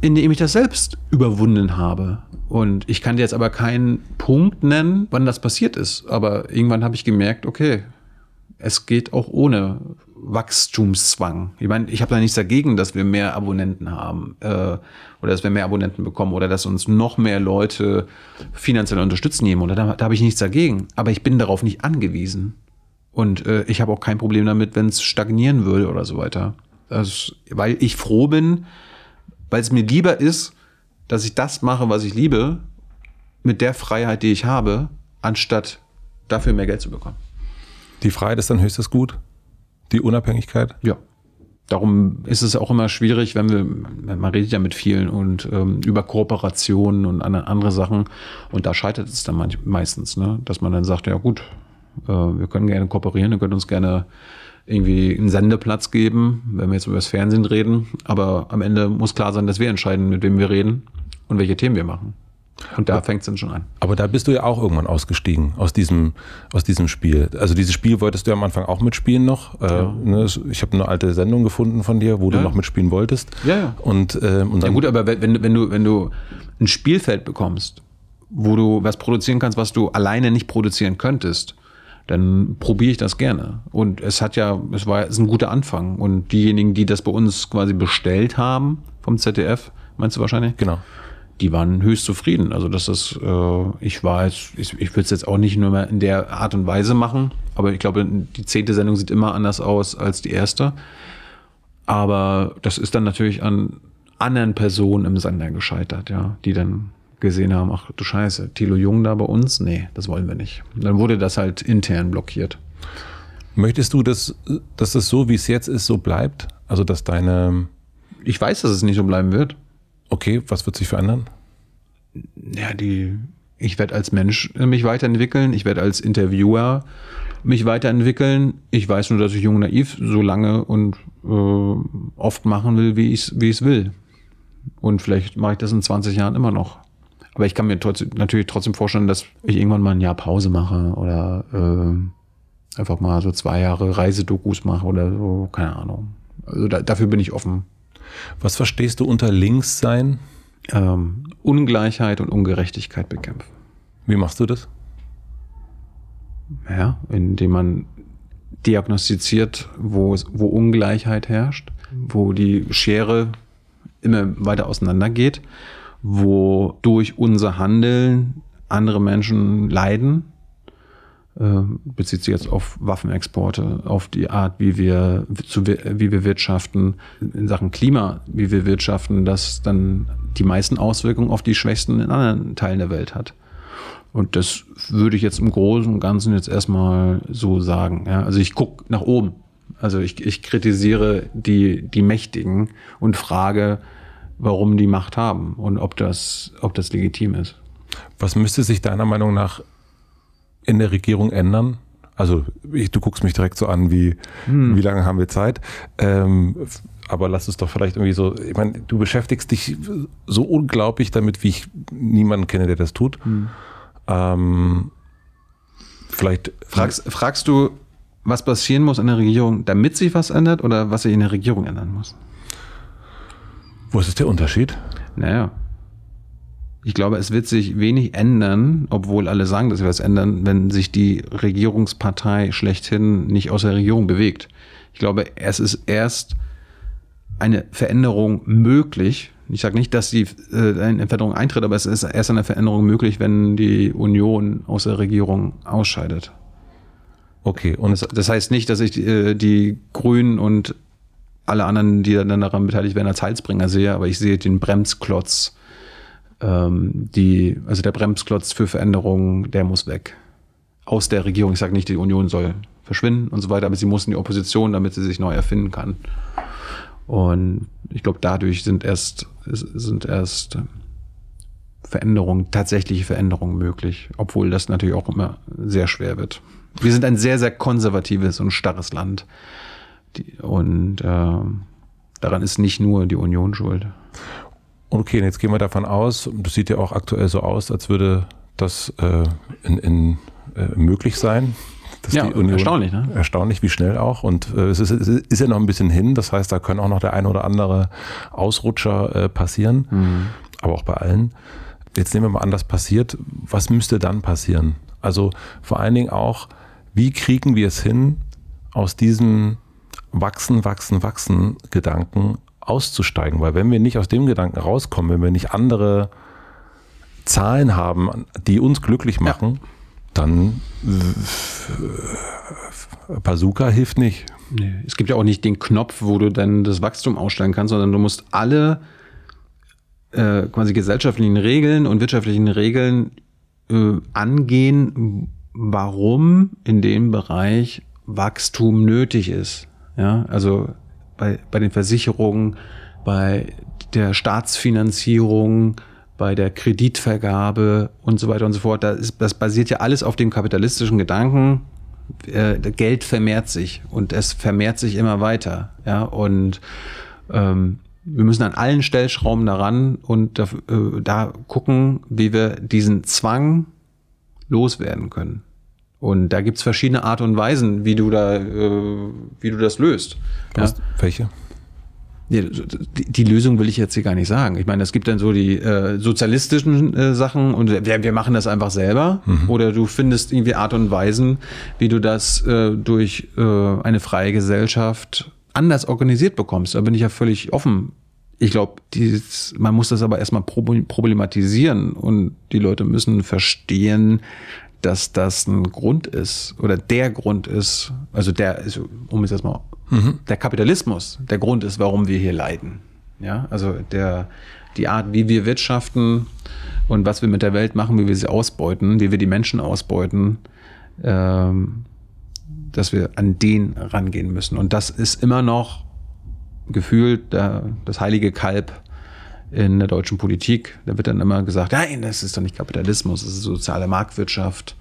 indem ich das selbst überwunden habe. Und ich kann dir jetzt aber keinen Punkt nennen, wann das passiert ist. Aber irgendwann habe ich gemerkt, okay, es geht auch ohne Wachstumszwang. Ich meine, ich habe da nichts dagegen, dass wir mehr Abonnenten haben äh, oder dass wir mehr Abonnenten bekommen oder dass uns noch mehr Leute finanziell unterstützen nehmen. Oder da, da habe ich nichts dagegen. Aber ich bin darauf nicht angewiesen. Und äh, ich habe auch kein Problem damit, wenn es stagnieren würde oder so weiter. Das, weil ich froh bin, weil es mir lieber ist, dass ich das mache, was ich liebe, mit der Freiheit, die ich habe, anstatt dafür mehr Geld zu bekommen. Die Freiheit ist dann höchstes Gut? die Unabhängigkeit? Ja. Darum ist es auch immer schwierig, wenn wir, man redet ja mit vielen und ähm, über Kooperationen und andere, Sachen und da scheitert es dann manch, meistens, ne? dass man dann sagt, ja gut, äh, wir können gerne kooperieren, ihr könnt uns gerne irgendwie einen Sendeplatz geben, wenn wir jetzt über das Fernsehen reden, aber am Ende muss klar sein, dass wir entscheiden, mit wem wir reden und welche Themen wir machen. Und da fängt es dann schon an. Aber da bist du ja auch irgendwann ausgestiegen aus diesem, aus diesem Spiel. Also dieses Spiel wolltest du ja am Anfang auch mitspielen noch. Äh, ja. Ne, ich habe eine alte Sendung gefunden von dir, wo ja. du noch mitspielen wolltest. Ja, ja. Und, äh, und dann ja gut, aber wenn, wenn, du, wenn du ein Spielfeld bekommst, wo du was produzieren kannst, was du alleine nicht produzieren könntest, dann probiere ich das gerne. Und es hat ja, es war es ist ein guter Anfang. Und diejenigen, die das bei uns quasi bestellt haben vom ZDF, meinst du wahrscheinlich? Genau die waren höchst zufrieden. Also das ist, äh, ich weiß, ich, ich würde es jetzt auch nicht nur mehr in der Art und Weise machen, aber ich glaube, die zehnte Sendung sieht immer anders aus als die erste. Aber das ist dann natürlich an anderen Personen im Sender gescheitert, ja, die dann gesehen haben, ach du Scheiße, Thilo Jung da bei uns? Nee, das wollen wir nicht. dann wurde das halt intern blockiert. Möchtest du, dass, dass das so, wie es jetzt ist, so bleibt? Also, dass deine... Ich weiß, dass es nicht so bleiben wird. Okay, was wird sich verändern? Ja, die, ich werde als Mensch mich weiterentwickeln, ich werde als Interviewer mich weiterentwickeln. Ich weiß nur, dass ich jung naiv so lange und äh, oft machen will, wie ich es wie will. Und vielleicht mache ich das in 20 Jahren immer noch. Aber ich kann mir trotzdem, natürlich trotzdem vorstellen, dass ich irgendwann mal ein Jahr Pause mache oder äh, einfach mal so zwei Jahre Reisedokus mache oder so, keine Ahnung. Also da, dafür bin ich offen. Was verstehst du unter links sein? Ähm, Ungleichheit und Ungerechtigkeit bekämpfen. Wie machst du das? Ja, indem man diagnostiziert, wo, wo Ungleichheit herrscht, wo die Schere immer weiter auseinandergeht, wo durch unser Handeln andere Menschen leiden ähm, bezieht sich jetzt auf Waffenexporte, auf die Art, wie wir, zu, wie wir wirtschaften, in Sachen Klima, wie wir wirtschaften, das dann die meisten Auswirkungen auf die Schwächsten in anderen Teilen der Welt hat. Und das würde ich jetzt im Großen und Ganzen jetzt erstmal so sagen. Ja, also ich gucke nach oben. Also ich, ich kritisiere die, die Mächtigen und frage, warum die Macht haben und ob das, ob das legitim ist. Was müsste sich deiner Meinung nach in der Regierung ändern? Also ich, du guckst mich direkt so an, wie, hm. wie lange haben wir Zeit? Ähm, aber lass es doch vielleicht irgendwie so, ich meine, du beschäftigst dich so unglaublich damit, wie ich niemanden kenne, der das tut. Hm. Ähm, vielleicht. Fragst, fragst du, was passieren muss in der Regierung, damit sich was ändert oder was sich in der Regierung ändern muss? Wo ist der Unterschied? Naja, ich glaube, es wird sich wenig ändern, obwohl alle sagen, dass sie was ändern, wenn sich die Regierungspartei schlechthin nicht aus der Regierung bewegt. Ich glaube, es ist erst eine Veränderung möglich. Ich sage nicht, dass die äh, eine Veränderung eintritt, aber es ist erst eine Veränderung möglich, wenn die Union aus der Regierung ausscheidet. Okay, und das, das heißt nicht, dass ich äh, die Grünen und alle anderen, die dann daran beteiligt werden, als Heilsbringer sehe, aber ich sehe den Bremsklotz ähm, die, also der Bremsklotz für Veränderungen, der muss weg. Aus der Regierung. Ich sage nicht, die Union soll verschwinden und so weiter, aber sie muss in die Opposition, damit sie sich neu erfinden kann. Und ich glaube, dadurch sind erst, sind erst ähm, Veränderungen, tatsächliche Veränderungen möglich, obwohl das natürlich auch immer sehr schwer wird. Wir sind ein sehr, sehr konservatives und starres Land. Die, und äh, daran ist nicht nur die Union schuld. Okay, jetzt gehen wir davon aus, das sieht ja auch aktuell so aus, als würde das äh, in, in, äh, möglich sein. ja, erstaunlich, ne? Erstaunlich, wie schnell auch. Und äh, es, ist, es, ist, ja noch ein bisschen hin, das heißt, da können auch noch der ein oder andere Ausrutscher äh, passieren, mhm. aber auch bei allen. Jetzt nehmen wir mal an, das passiert. Was müsste dann passieren? Also vor allen Dingen auch, wie kriegen wir es hin, aus diesem Wachsen, Wachsen, Wachsen Gedanken auszusteigen. Weil wenn wir nicht aus dem Gedanken rauskommen, wenn wir nicht andere Zahlen haben, die uns glücklich machen, ja. dann Pazuka hilft nicht. Nee. Es gibt ja auch nicht den Knopf, wo du dann das Wachstum aussteigen kannst, sondern du musst alle äh, quasi gesellschaftlichen Regeln und wirtschaftlichen Regeln äh, angehen, warum in dem Bereich Wachstum nötig ist. Ja, also bei, bei den Versicherungen, bei der Staatsfinanzierung, bei der Kreditvergabe und so weiter und so fort. Das, ist, das basiert ja alles auf dem kapitalistischen Gedanken. Äh, Geld vermehrt sich und es vermehrt sich immer weiter. Ja, und ähm, wir müssen an allen Stellschrauben daran und da, äh, da gucken, wie wir diesen Zwang loswerden können. Und da gibt es verschiedene Art und Weisen, wie du da, äh, wie du das löst. Du ja? welche? Die, die, Lösung will ich jetzt hier gar nicht sagen. Ich meine, es gibt dann so die äh, sozialistischen äh, Sachen und wir, wir, machen das einfach selber. Mhm. Oder du findest irgendwie Art und Weisen, wie du das äh, durch äh, eine freie Gesellschaft anders organisiert bekommst. Da bin ich ja völlig offen ich glaube, man muss das aber erstmal problematisieren und die Leute müssen verstehen, dass das ein Grund ist oder der Grund ist, also der, also, um es jetzt mhm. der Kapitalismus der Grund ist, warum wir hier leiden. Ja, also der, die Art, wie wir wirtschaften und was wir mit der Welt machen, wie wir sie ausbeuten, wie wir die Menschen ausbeuten, ähm, dass wir an den rangehen müssen. Und das ist immer noch gefühlt äh, das heilige Kalb in der deutschen Politik. Da wird dann immer gesagt, nein, das ist doch nicht Kapitalismus, das ist soziale Marktwirtschaft.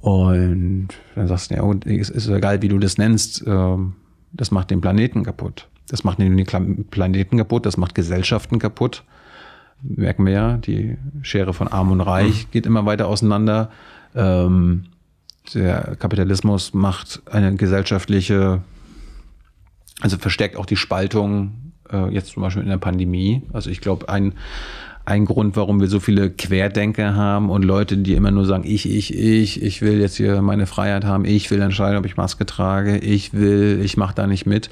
Und dann sagst du, ja, es ist egal, wie du das nennst, ähm, das macht den Planeten kaputt. Das macht den Planeten kaputt, das macht Gesellschaften kaputt. Merken wir ja, die Schere von Arm und Reich mhm. geht immer weiter auseinander. Ähm, der Kapitalismus macht eine gesellschaftliche, also verstärkt auch die Spaltung äh, jetzt zum Beispiel in der Pandemie. Also ich glaube, ein, ein Grund, warum wir so viele Querdenker haben und Leute, die immer nur sagen, ich, ich, ich, ich will jetzt hier meine Freiheit haben, ich will entscheiden, ob ich Maske trage, ich will, ich mache da nicht mit.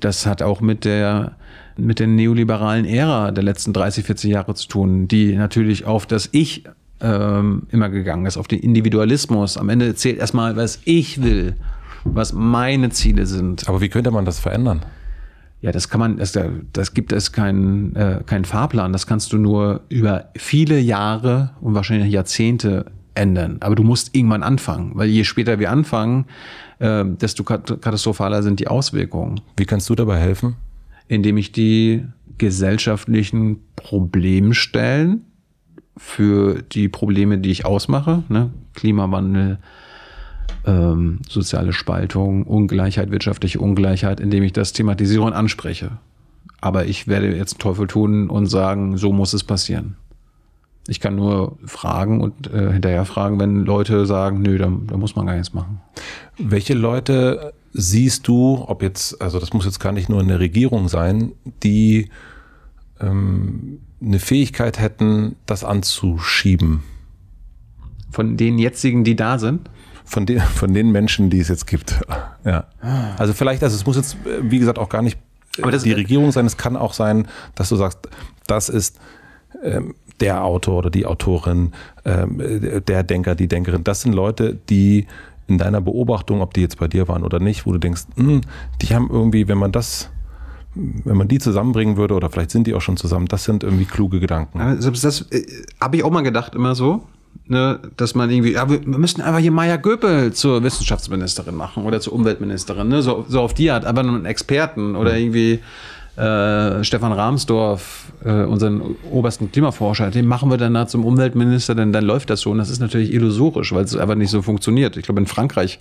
Das hat auch mit der mit der neoliberalen Ära der letzten 30, 40 Jahre zu tun, die natürlich auf das Ich ähm, immer gegangen ist, auf den Individualismus. Am Ende zählt erstmal, was ich will, was meine Ziele sind. Aber wie könnte man das verändern? Ja, das kann man, das, äh, das gibt es keinen äh, kein Fahrplan. Das kannst du nur über viele Jahre und wahrscheinlich Jahrzehnte ändern. Aber du musst irgendwann anfangen, weil je später wir anfangen, äh, desto katastrophaler sind die Auswirkungen. Wie kannst du dabei helfen? Indem ich die gesellschaftlichen Problemstellen für die Probleme, die ich ausmache, ne? Klimawandel, ähm, soziale Spaltung, Ungleichheit, wirtschaftliche Ungleichheit, indem ich das thematisiere und anspreche. Aber ich werde jetzt Teufel tun und sagen, so muss es passieren. Ich kann nur fragen und äh, hinterher fragen, wenn Leute sagen, nö, da, da muss man gar nichts machen. Welche Leute siehst du, ob jetzt, also das muss jetzt gar nicht nur in der Regierung sein, die ähm, eine Fähigkeit hätten, das anzuschieben? Von den jetzigen, die da sind? von, de, von den Menschen, die es jetzt gibt. Ja. Also vielleicht, also es muss jetzt, äh, wie gesagt, auch gar nicht äh, die äh, Regierung sein. Es kann auch sein, dass du sagst, das ist ähm, der Autor oder die Autorin, ähm, der Denker, die Denkerin. Das sind Leute, die in deiner Beobachtung, ob die jetzt bei dir waren oder nicht, wo du denkst, mh, hm, die haben irgendwie, wenn man das wenn man die zusammenbringen würde, oder vielleicht sind die auch schon zusammen, das sind irgendwie kluge Gedanken. Also das habe ich auch mal gedacht, immer so ne, dass man irgendwie, ja, wir müssen einfach hier Maya Göpel zur Wissenschaftsministerin machen oder zur Umweltministerin, ne, so, so auf die Art, aber einen Experten oder mhm. irgendwie äh, Stefan Rahmsdorf, äh, unseren obersten Klimaforscher, den machen wir danach zum Umweltminister, denn dann läuft das so und Das ist natürlich illusorisch, weil es einfach nicht so funktioniert. Ich glaube, in Frankreich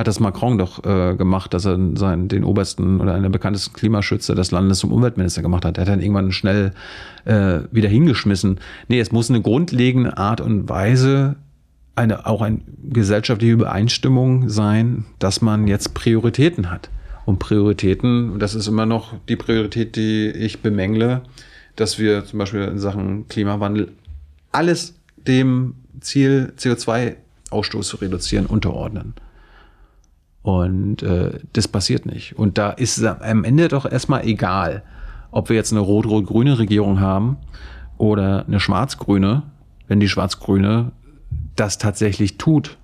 hat das Macron doch äh, gemacht, dass er seinen, den obersten oder einen der bekanntesten Klimaschützer des Landes zum Umweltminister gemacht hat. Er hat dann irgendwann schnell äh, wieder hingeschmissen. Nee, es muss eine grundlegende Art und Weise eine, auch eine gesellschaftliche Übereinstimmung sein, dass man jetzt Prioritäten hat. Und Prioritäten, das ist immer noch die Priorität, die ich bemängle, dass wir zum Beispiel in Sachen Klimawandel alles dem Ziel, CO2-Ausstoß zu reduzieren, unterordnen. Und äh, das passiert nicht. Und da ist es am Ende doch erstmal egal, ob wir jetzt eine rot-rot-grüne Regierung haben oder eine schwarz-grüne. Wenn die schwarz-grüne das tatsächlich tut,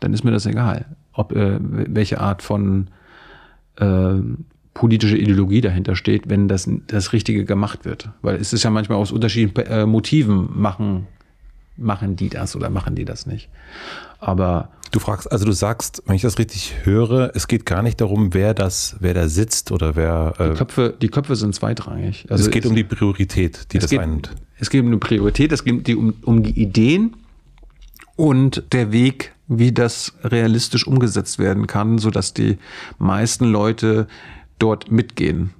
dann ist mir das egal, ob äh, welche Art von äh, politische Ideologie dahinter steht, wenn das, das Richtige gemacht wird. Weil es ist ja manchmal aus unterschiedlichen äh, Motiven machen, machen die das oder machen die das nicht. Aber Du fragst, also du sagst, wenn ich das richtig höre, es geht gar nicht darum, wer das, wer da sitzt oder wer. Äh die, Köpfe, die Köpfe sind zweitrangig. Also es geht es, um die Priorität, die das geht, einnimmt. Es geht um eine Priorität, es geht um, um die Ideen und der Weg, wie das realistisch umgesetzt werden kann, sodass die meisten Leute dort mitgehen.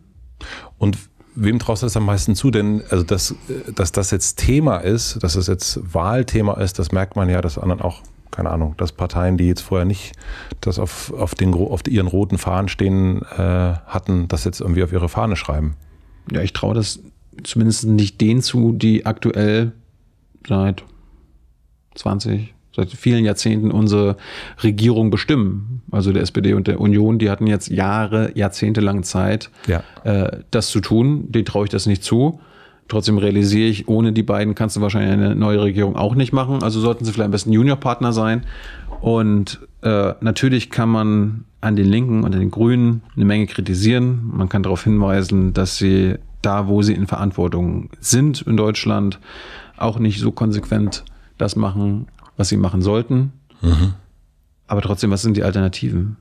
Und wem traust du das am meisten zu? Denn also dass, äh, dass das jetzt Thema ist, dass das jetzt Wahlthema ist, das merkt man ja, dass anderen auch keine Ahnung, dass Parteien, die jetzt vorher nicht das auf, auf, den, auf ihren roten Fahnen stehen äh, hatten, das jetzt irgendwie auf ihre Fahne schreiben. Ja, ich traue das zumindest nicht denen zu, die aktuell seit 20, seit vielen Jahrzehnten unsere Regierung bestimmen. Also der SPD und der Union, die hatten jetzt Jahre, Jahrzehnte lang Zeit, ja. äh, das zu tun. Denen traue ich das nicht zu. Trotzdem realisiere ich, ohne die beiden kannst du wahrscheinlich eine neue Regierung auch nicht machen. Also sollten sie vielleicht am besten Juniorpartner sein. Und äh, natürlich kann man an den Linken und an den Grünen eine Menge kritisieren. Man kann darauf hinweisen, dass sie da, wo sie in Verantwortung sind in Deutschland, auch nicht so konsequent das machen, was sie machen sollten. Mhm. Aber trotzdem, was sind die Alternativen?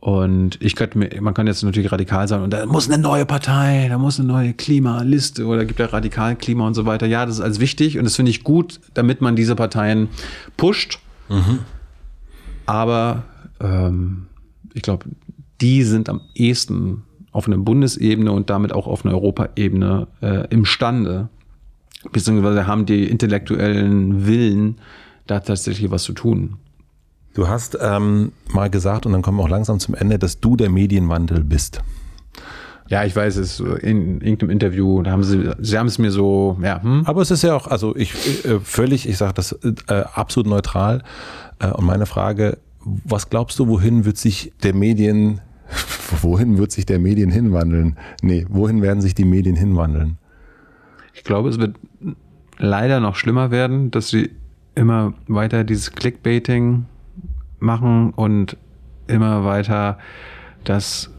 Und ich könnte mir, man kann jetzt natürlich radikal sein und da muss eine neue Partei, da muss eine neue Klimaliste oder gibt ja radikal Klima und so weiter. Ja, das ist alles wichtig und das finde ich gut, damit man diese Parteien pusht. Mhm. Aber ähm, ich glaube, die sind am ehesten auf einer Bundesebene und damit auch auf einer Europaebene äh, imstande, beziehungsweise haben die intellektuellen Willen, da tatsächlich was zu tun. Du hast ähm, mal gesagt, und dann kommen wir auch langsam zum Ende, dass du der Medienwandel bist. Ja, ich weiß es, in irgendeinem Interview, da haben sie, sie haben es mir so, ja. Hm? Aber es ist ja auch, also ich äh, völlig, ich sage das äh, absolut neutral. Äh, und meine Frage, was glaubst du, wohin wird sich der Medien, (laughs) wohin wird sich der Medien hinwandeln? Nee, wohin werden sich die Medien hinwandeln? Ich glaube, es wird leider noch schlimmer werden, dass sie immer weiter dieses Clickbaiting machen und immer weiter das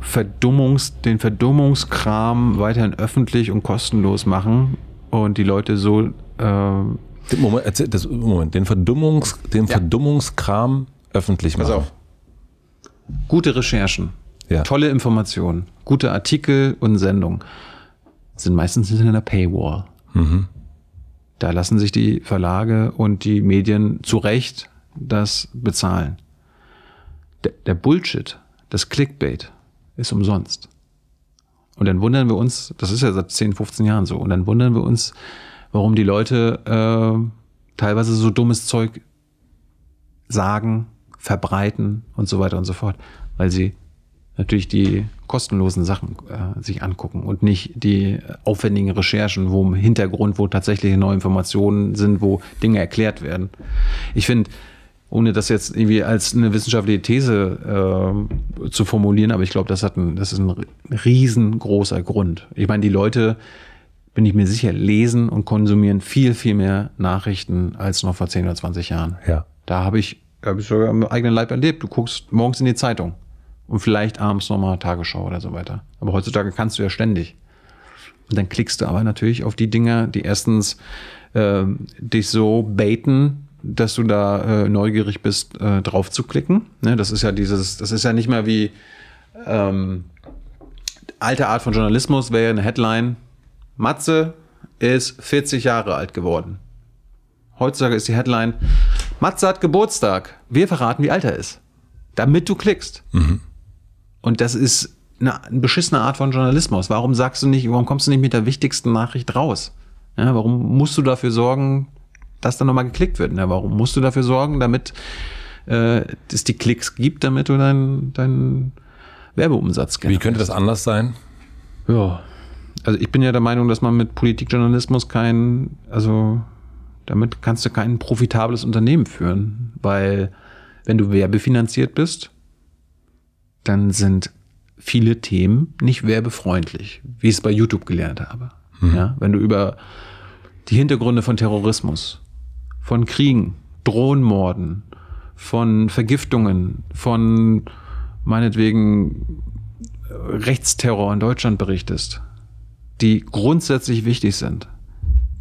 Verdummungs, den Verdummungskram weiterhin öffentlich und kostenlos machen und die Leute so. Ähm Moment, erzähl, das, Moment, den, Verdummungs, den ja. Verdummungskram öffentlich machen. Pass auf. Gute Recherchen, ja. tolle Informationen, gute Artikel und Sendungen sind meistens hinter einer Paywall. Mhm. Da lassen sich die Verlage und die Medien zu Recht das bezahlen. Der, der Bullshit, das Clickbait ist umsonst. Und dann wundern wir uns, das ist ja seit 10, 15 Jahren so, und dann wundern wir uns, warum die Leute äh, teilweise so dummes Zeug sagen, verbreiten und so weiter und so fort, weil sie natürlich die kostenlosen Sachen äh, sich angucken und nicht die aufwendigen Recherchen, wo im Hintergrund, wo tatsächliche neue Informationen sind, wo Dinge erklärt werden. Ich finde, ohne das jetzt irgendwie als eine wissenschaftliche These äh, zu formulieren, aber ich glaube, das, das ist ein riesengroßer Grund. Ich meine, die Leute, bin ich mir sicher, lesen und konsumieren viel, viel mehr Nachrichten als noch vor 10 oder 20 Jahren. Ja. Da habe ich, hab ich sogar im eigenen Leib erlebt. Du guckst morgens in die Zeitung und vielleicht abends nochmal Tagesschau oder so weiter. Aber heutzutage kannst du ja ständig. Und dann klickst du aber natürlich auf die Dinger, die erstens äh, dich so baiten, dass du da äh, neugierig bist, äh, drauf zu klicken. Ne, das ist ja dieses, das ist ja nicht mehr wie ähm, alte Art von Journalismus, wäre ja eine Headline. Matze ist 40 Jahre alt geworden. Heutzutage ist die Headline: Matze hat Geburtstag. Wir verraten, wie alt er ist. Damit du klickst. Mhm. Und das ist eine, eine beschissene Art von Journalismus. Warum sagst du nicht, warum kommst du nicht mit der wichtigsten Nachricht raus? Ja, warum musst du dafür sorgen, dass dann nochmal geklickt wird. Na, ne? warum musst du dafür sorgen, damit äh, es die Klicks gibt, damit du deinen dein Werbeumsatz generierst? Wie könnte das anders sein? Ja. Also ich bin ja der Meinung, dass man mit Politikjournalismus kein, also damit kannst du kein profitables Unternehmen führen, weil wenn du werbefinanziert bist, dann sind viele Themen nicht werbefreundlich, wie ich es bei YouTube gelernt habe. Mhm. Ja, wenn du über die Hintergründe von Terrorismus von Kriegen, Drohnenmorden, von Vergiftungen, von meinetwegen äh, Rechtsterror in Deutschland berichtest, die grundsätzlich wichtig sind,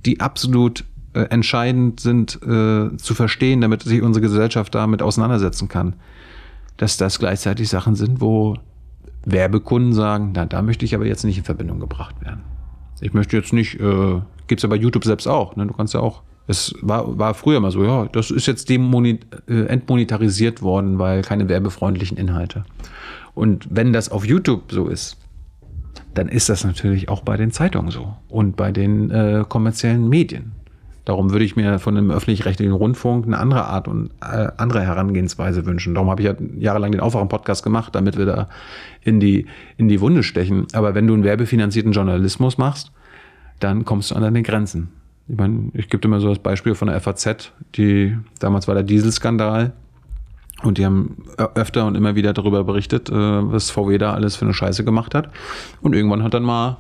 die absolut äh, entscheidend sind äh, zu verstehen, damit sich unsere Gesellschaft damit auseinandersetzen kann, dass das gleichzeitig Sachen sind, wo Werbekunden sagen, na, da möchte ich aber jetzt nicht in Verbindung gebracht werden. Ich möchte jetzt nicht, äh, gibt es ja bei YouTube selbst auch, ne? du kannst ja auch es war, war früher mal so, ja, das ist jetzt äh, entmonetarisiert worden, weil keine werbefreundlichen Inhalte. Und wenn das auf YouTube so ist, dann ist das natürlich auch bei den Zeitungen so und bei den äh, kommerziellen Medien. Darum würde ich mir von einem öffentlich-rechtlichen Rundfunk eine andere Art und äh, andere Herangehensweise wünschen. Darum habe ich ja jahrelang den Aufwachen-Podcast gemacht, damit wir da in die, in die Wunde stechen. Aber wenn du einen werbefinanzierten Journalismus machst, dann kommst du an deine Grenzen. Ich meine, ich gebe immer so das Beispiel von der FAZ, die damals war der Dieselskandal. Und die haben öfter und immer wieder darüber berichtet, äh, was VW da alles für eine Scheiße gemacht hat. Und irgendwann hat dann mal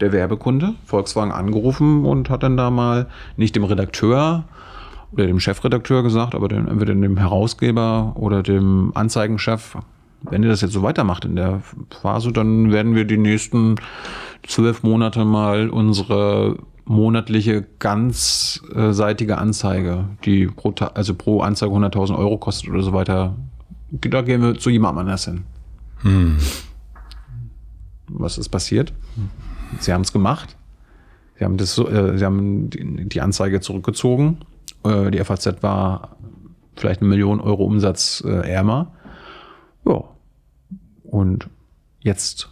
der Werbekunde Volkswagen angerufen und hat dann da mal nicht dem Redakteur oder dem Chefredakteur gesagt, aber dem, entweder dem Herausgeber oder dem Anzeigenchef, wenn ihr das jetzt so weitermacht in der Phase, dann werden wir die nächsten zwölf Monate mal unsere monatliche ganzseitige Anzeige, die pro, also pro Anzeige 100.000 Euro kostet oder so weiter. Da gehen wir zu jemandem anders hin. Hm. Was ist passiert? Sie haben es gemacht. Sie haben, das, äh, sie haben die Anzeige zurückgezogen. Äh, die FAZ war vielleicht eine Million Euro Umsatz äh, ärmer. Ja. Und jetzt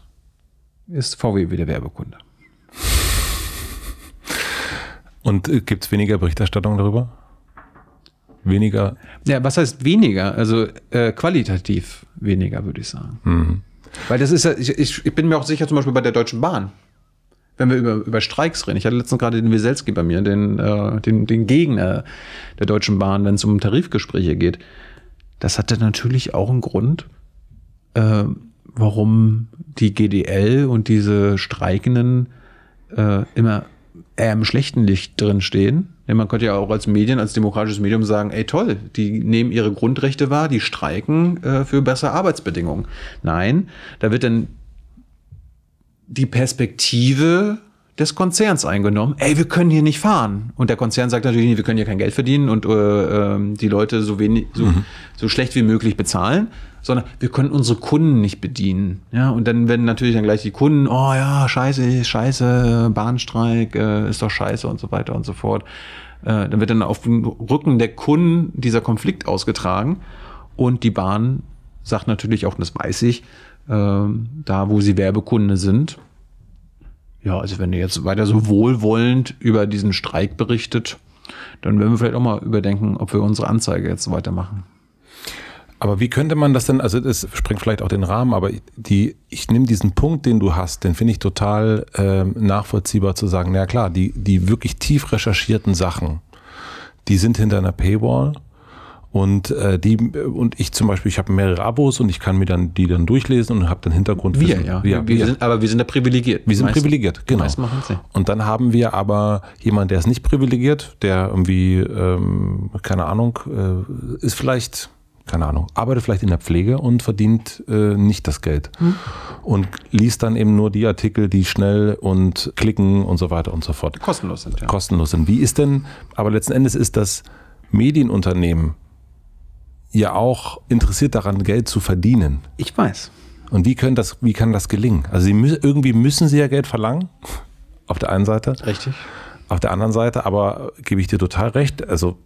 ist VW wieder Werbekunde. Und äh, gibt es weniger Berichterstattung darüber? Weniger? Ja, was heißt weniger? Also äh, qualitativ weniger, würde ich sagen. Mhm. Weil das ist ja, ich, ich, bin mir auch sicher, zum Beispiel bei der Deutschen Bahn, wenn wir über, über Streiks reden. Ich hatte letztens gerade den Wieselski bei mir, den, äh, den, den Gegner der Deutschen Bahn, wenn es um Tarifgespräche geht. Das hatte natürlich auch einen Grund, äh, warum die GDL und diese Streikenden äh, immer im schlechten Licht drin stehen. Denn man könnte ja auch als Medien, als demokratisches Medium sagen, ey toll, die nehmen ihre Grundrechte wahr, die streiken äh, für bessere Arbeitsbedingungen. Nein, da wird dann die Perspektive des Konzerns eingenommen. Ey, wir können hier nicht fahren. Und der Konzern sagt natürlich, wir können hier kein Geld verdienen und äh, ähm, die Leute so wenig, so, mhm. so schlecht wie möglich bezahlen, sondern wir können unsere Kunden nicht bedienen. Ja, und dann werden natürlich dann gleich die Kunden, oh ja, scheiße, scheiße, Bahnstreik, äh, ist doch scheiße und so weiter und so fort. Äh, dann wird dann auf dem Rücken der Kunden dieser Konflikt ausgetragen und die Bahn sagt natürlich auch, und das weiß ich, ähm, da wo sie Werbekunde sind, ja, also wenn ihr jetzt weiter so wohlwollend über diesen Streik berichtet, dann werden wir vielleicht auch mal überdenken, ob wir unsere Anzeige jetzt weitermachen. Aber wie könnte man das denn, also das sprengt vielleicht auch den Rahmen, aber die, ich nehme diesen Punkt, den du hast, den finde ich total äh, nachvollziehbar zu sagen, na klar, die, die wirklich tief recherchierten Sachen, die sind hinter einer Paywall und äh, die und ich zum Beispiel, ich habe mehrere Abos und ich kann mir dann die dann durchlesen und habe dann Hintergrund. Wir ja, ja wir, wir, Sind, aber wir sind da privilegiert. Wir sind meisten, privilegiert, genau. Sie. Und dann haben wir aber jemand, der ist nicht privilegiert, der irgendwie ähm, keine Ahnung äh, ist vielleicht keine Ahnung, arbeitet vielleicht in der Pflege und verdient äh, nicht das Geld hm. und liest dann eben nur die Artikel, die schnell und klicken und so weiter und so fort kostenlos sind. Ja. Kostenlos sind. Wie ist denn? Aber letzten Endes ist das Medienunternehmen ja auch interessiert daran, Geld zu verdienen. Ich weiß. Und wie, können das, wie kann das gelingen? Also sie müssen, irgendwie müssen sie ja Geld verlangen, (laughs) auf der einen Seite. Richtig. Auf der anderen Seite, aber äh, gebe ich dir total recht, also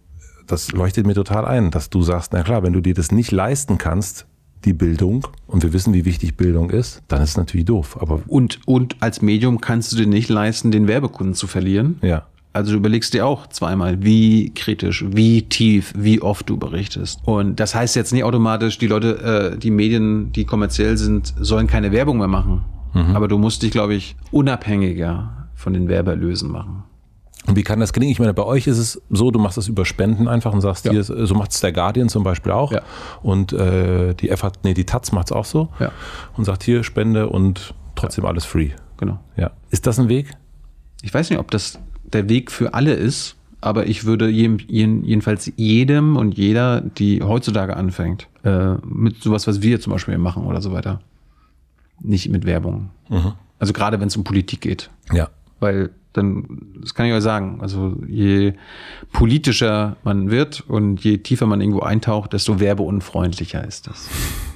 das leuchtet mir total ein, dass du sagst, na klar, wenn du dir das nicht leisten kannst, die Bildung, und wir wissen, wie wichtig Bildung ist, dann ist es natürlich doof. Aber und, und als Medium kannst du dir nicht leisten, den Werbekunden zu verlieren. Ja. Also du überlegst dir auch zweimal, wie kritisch, wie tief, wie oft du berichtest. Und das heißt jetzt nicht automatisch, die Leute, äh, die Medien, die kommerziell sind, sollen keine Werbung mehr machen. Mhm. Aber du musst dich, glaube ich, unabhängiger von den Werberlösen machen. Und wie kann das gelingen? Ich meine, bei euch ist es so, du machst das über Spenden einfach und sagst, ja. hier, so macht es der Guardian zum Beispiel auch. Ja. Und äh, die FH, nee, die Taz macht es auch so. Ja. Und sagt hier, Spende und trotzdem alles free. Genau. Ja. Ist das ein Weg? Ich weiß nicht, ob das der Weg für alle ist, aber ich würde jedem, jedenfalls jedem und jeder, die heutzutage anfängt, äh, mit sowas, was wir zum Beispiel machen oder so weiter, nicht mit Werbung. Mhm. Also gerade wenn es um Politik geht. Ja. Weil dann, das kann ich euch sagen, also je politischer man wird und je tiefer man irgendwo eintaucht, desto werbeunfreundlicher ist das.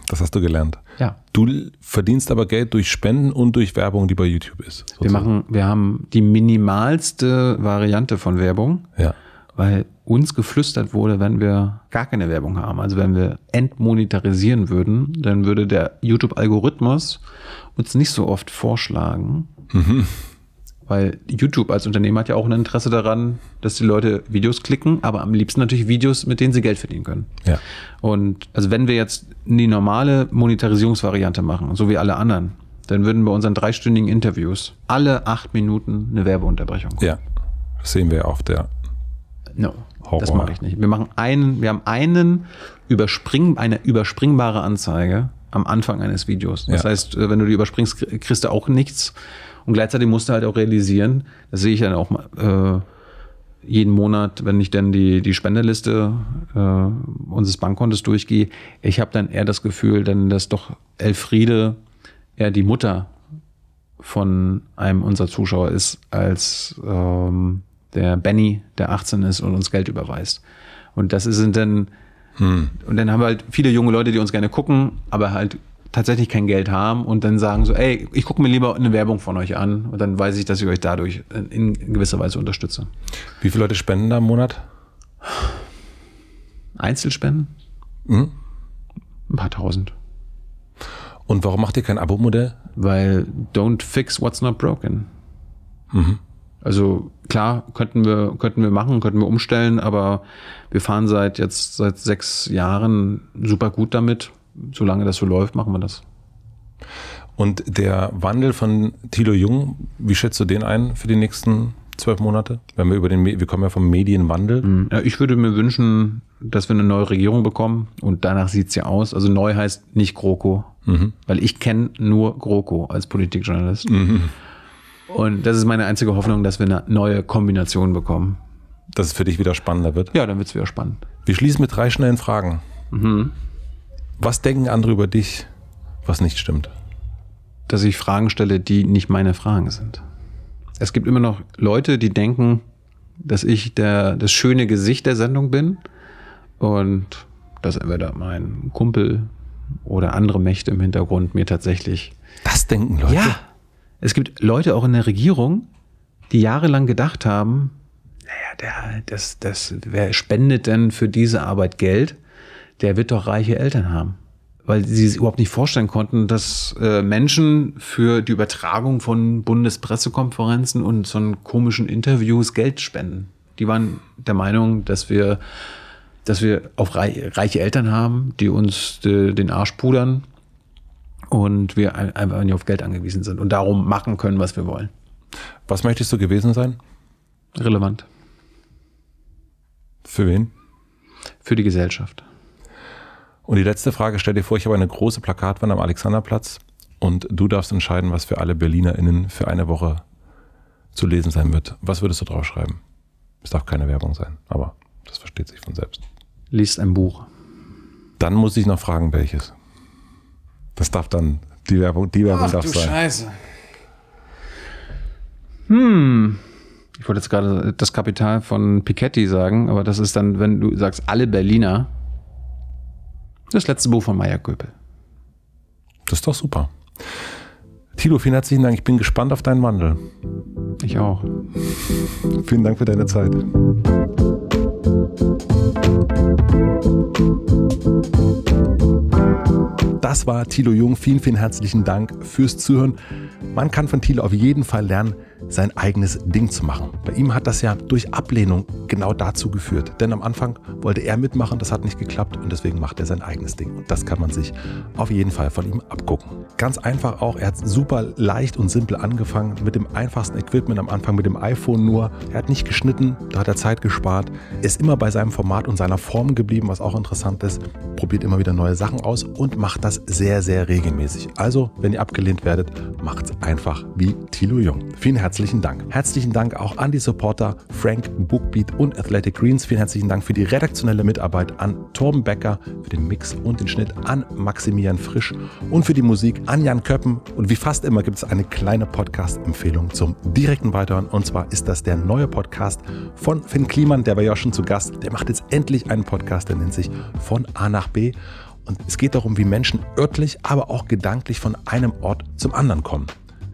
Das hast du gelernt. Ja. Du verdienst aber Geld durch Spenden und durch Werbung, die bei YouTube ist. Sozusagen. Wir machen, wir haben die minimalste Variante von Werbung. Ja. Weil uns geflüstert wurde, wenn wir gar keine Werbung haben. Also wenn wir entmonetarisieren würden, dann würde der YouTube-Algorithmus uns nicht so oft vorschlagen, mhm. Weil YouTube als Unternehmen hat ja auch ein Interesse daran, dass die Leute Videos klicken, aber am liebsten natürlich Videos, mit denen sie Geld verdienen können. Ja. Und also wenn wir jetzt die normale Monetarisierungsvariante machen, so wie alle anderen, dann würden bei unseren dreistündigen Interviews alle acht Minuten eine Werbeunterbrechung. Kommen. Ja, das sehen wir auf der. No, Horror. das mache ich nicht. Wir machen einen, wir haben einen überspring, eine überspringbare Anzeige am Anfang eines Videos. Das ja. heißt, äh, wenn du die überspringst, kriegst du auch nichts. Und gleichzeitig musst du halt auch realisieren, das sehe ich dann auch äh, jeden Monat, wenn ich dann die, die Spenderliste äh, unseres Bankkontes durchgehe, ich habe dann eher das Gefühl, dann, dass doch Elfriede eher die Mutter von einem unserer Zuschauer ist, als ähm, der Benny, der 18 ist und uns Geld überweist. Und das sind dann, hm. und dann haben wir halt viele junge Leute, die uns gerne gucken, aber halt tatsächlich kein Geld haben und dann sagen so, ey, ich gucke mir lieber eine Werbung von euch an und dann weiß ich, dass ich euch dadurch in, gewisser Weise unterstütze. Wie viele Leute spenden da im Monat? Einzelspenden? Mhm. Ein paar tausend. Und warum macht ihr kein Abo-Modell? Weil don't fix what's not broken. Mhm. Also klar, könnten wir, könnten wir machen, könnten wir umstellen, aber wir fahren seit jetzt seit sechs Jahren super gut damit solange das so läuft, machen wir das. Und der Wandel von Thilo Jung, wie schätzt du den ein für die nächsten zwölf Monate? Wenn wir über den, wir kommen ja vom Medienwandel. Mhm. Ja, ich würde mir wünschen, dass wir eine neue Regierung bekommen und danach sieht es ja aus. Also neu heißt nicht GroKo, mhm. weil ich kenne nur GroKo als Politikjournalist. Mhm. Und das ist meine einzige Hoffnung, dass wir eine neue Kombination bekommen. Dass es für dich wieder spannender wird? Ja, dann wird es wieder spannend. Wir schließen mit drei schnellen Fragen. Mhm. Was denken andere über dich, was nicht stimmt? Dass ich Fragen stelle, die nicht meine Fragen sind. Es gibt immer noch Leute, die denken, dass ich der, das schöne Gesicht der Sendung bin und dass entweder mein Kumpel oder andere Mächte im Hintergrund mir tatsächlich. Das denken Leute. Ja. Es gibt Leute auch in der Regierung, die jahrelang gedacht haben, naja, der, das, das, wer spendet denn für diese Arbeit Geld? der wird doch reiche Eltern haben. Weil sie es überhaupt nicht vorstellen konnten, dass äh, Menschen für die Übertragung von Bundespressekonferenzen und so komischen Interviews Geld spenden. Die waren der Meinung, dass wir, dass wir auch reiche Eltern haben, die uns äh, den Arsch pudern und wir einfach nicht auf Geld angewiesen sind und darum machen können, was wir wollen. Was möchtest du gewesen sein? Relevant. Für wen? Für die Gesellschaft. Und die letzte Frage, stell dir vor, ich habe eine große Plakatwand am Alexanderplatz und du darfst entscheiden, was für alle BerlinerInnen für eine Woche zu lesen sein wird. Was würdest du draufschreiben? Es darf keine Werbung sein, aber das versteht sich von selbst. Liest ein Buch. Dann muss ich noch fragen, welches. Das darf dann, die Werbung, die Werbung Ach, darf du sein. Scheiße. Hm. Ich wollte jetzt gerade das Kapital von Piketty sagen, aber das ist dann, wenn du sagst, alle Berliner, das letzte Buch von Meier Göpel. Das ist doch super. Tilo, vielen herzlichen Dank. Ich bin gespannt auf deinen Wandel. Ich auch. Vielen Dank für deine Zeit. Das war Tilo Jung. Vielen, vielen herzlichen Dank fürs Zuhören. Man kann von Tilo auf jeden Fall lernen, sein eigenes Ding zu machen. Bei ihm hat das ja durch Ablehnung genau dazu geführt. Denn am Anfang wollte er mitmachen, das hat nicht geklappt und deswegen macht er sein eigenes Ding. Und das kann man sich auf jeden Fall von ihm abgucken. Ganz einfach auch, er hat super leicht und simpel angefangen mit dem einfachsten Equipment am Anfang, mit dem iPhone nur. Er hat nicht geschnitten, da hat er Zeit gespart, ist immer bei seinem Format und seiner Form geblieben, was auch interessant ist, probiert immer wieder neue Sachen aus und macht das sehr, sehr regelmäßig. Also, wenn ihr abgelehnt werdet, macht es einfach wie Thilo Jung. Vielen Dank herzlichen Dank. Herzlichen Dank auch an die Supporter Frank, Bookbeat und Athletic Greens. Vielen herzlichen Dank für die redaktionelle Mitarbeit an Torben Becker, für den Mix und den Schnitt an Maximilian Frisch und für die Musik an Jan Köppen. Und wie fast immer gibt es eine kleine Podcast-Empfehlung zum direkten Weiterhören. Und zwar ist das der neue Podcast von Finn Kliman, der war ja schon zu Gast. Der macht jetzt endlich einen Podcast, der nennt sich Von A nach B. Und es geht darum, wie Menschen örtlich, aber auch gedanklich von einem Ort zum anderen kommen.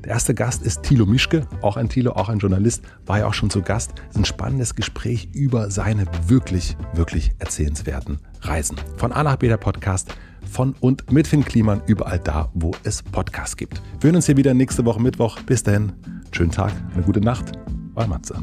Der erste Gast ist Thilo Mischke, auch ein Thilo, auch ein Journalist, war ja auch schon zu Gast. Ein spannendes Gespräch über seine wirklich, wirklich erzählenswerten Reisen. Von A nach B der Podcast, von und mit Finn Kliman, überall da, wo es Podcasts gibt. Wir hören uns hier wieder nächste Woche Mittwoch. Bis dahin, schönen Tag, eine gute Nacht, euer Matze.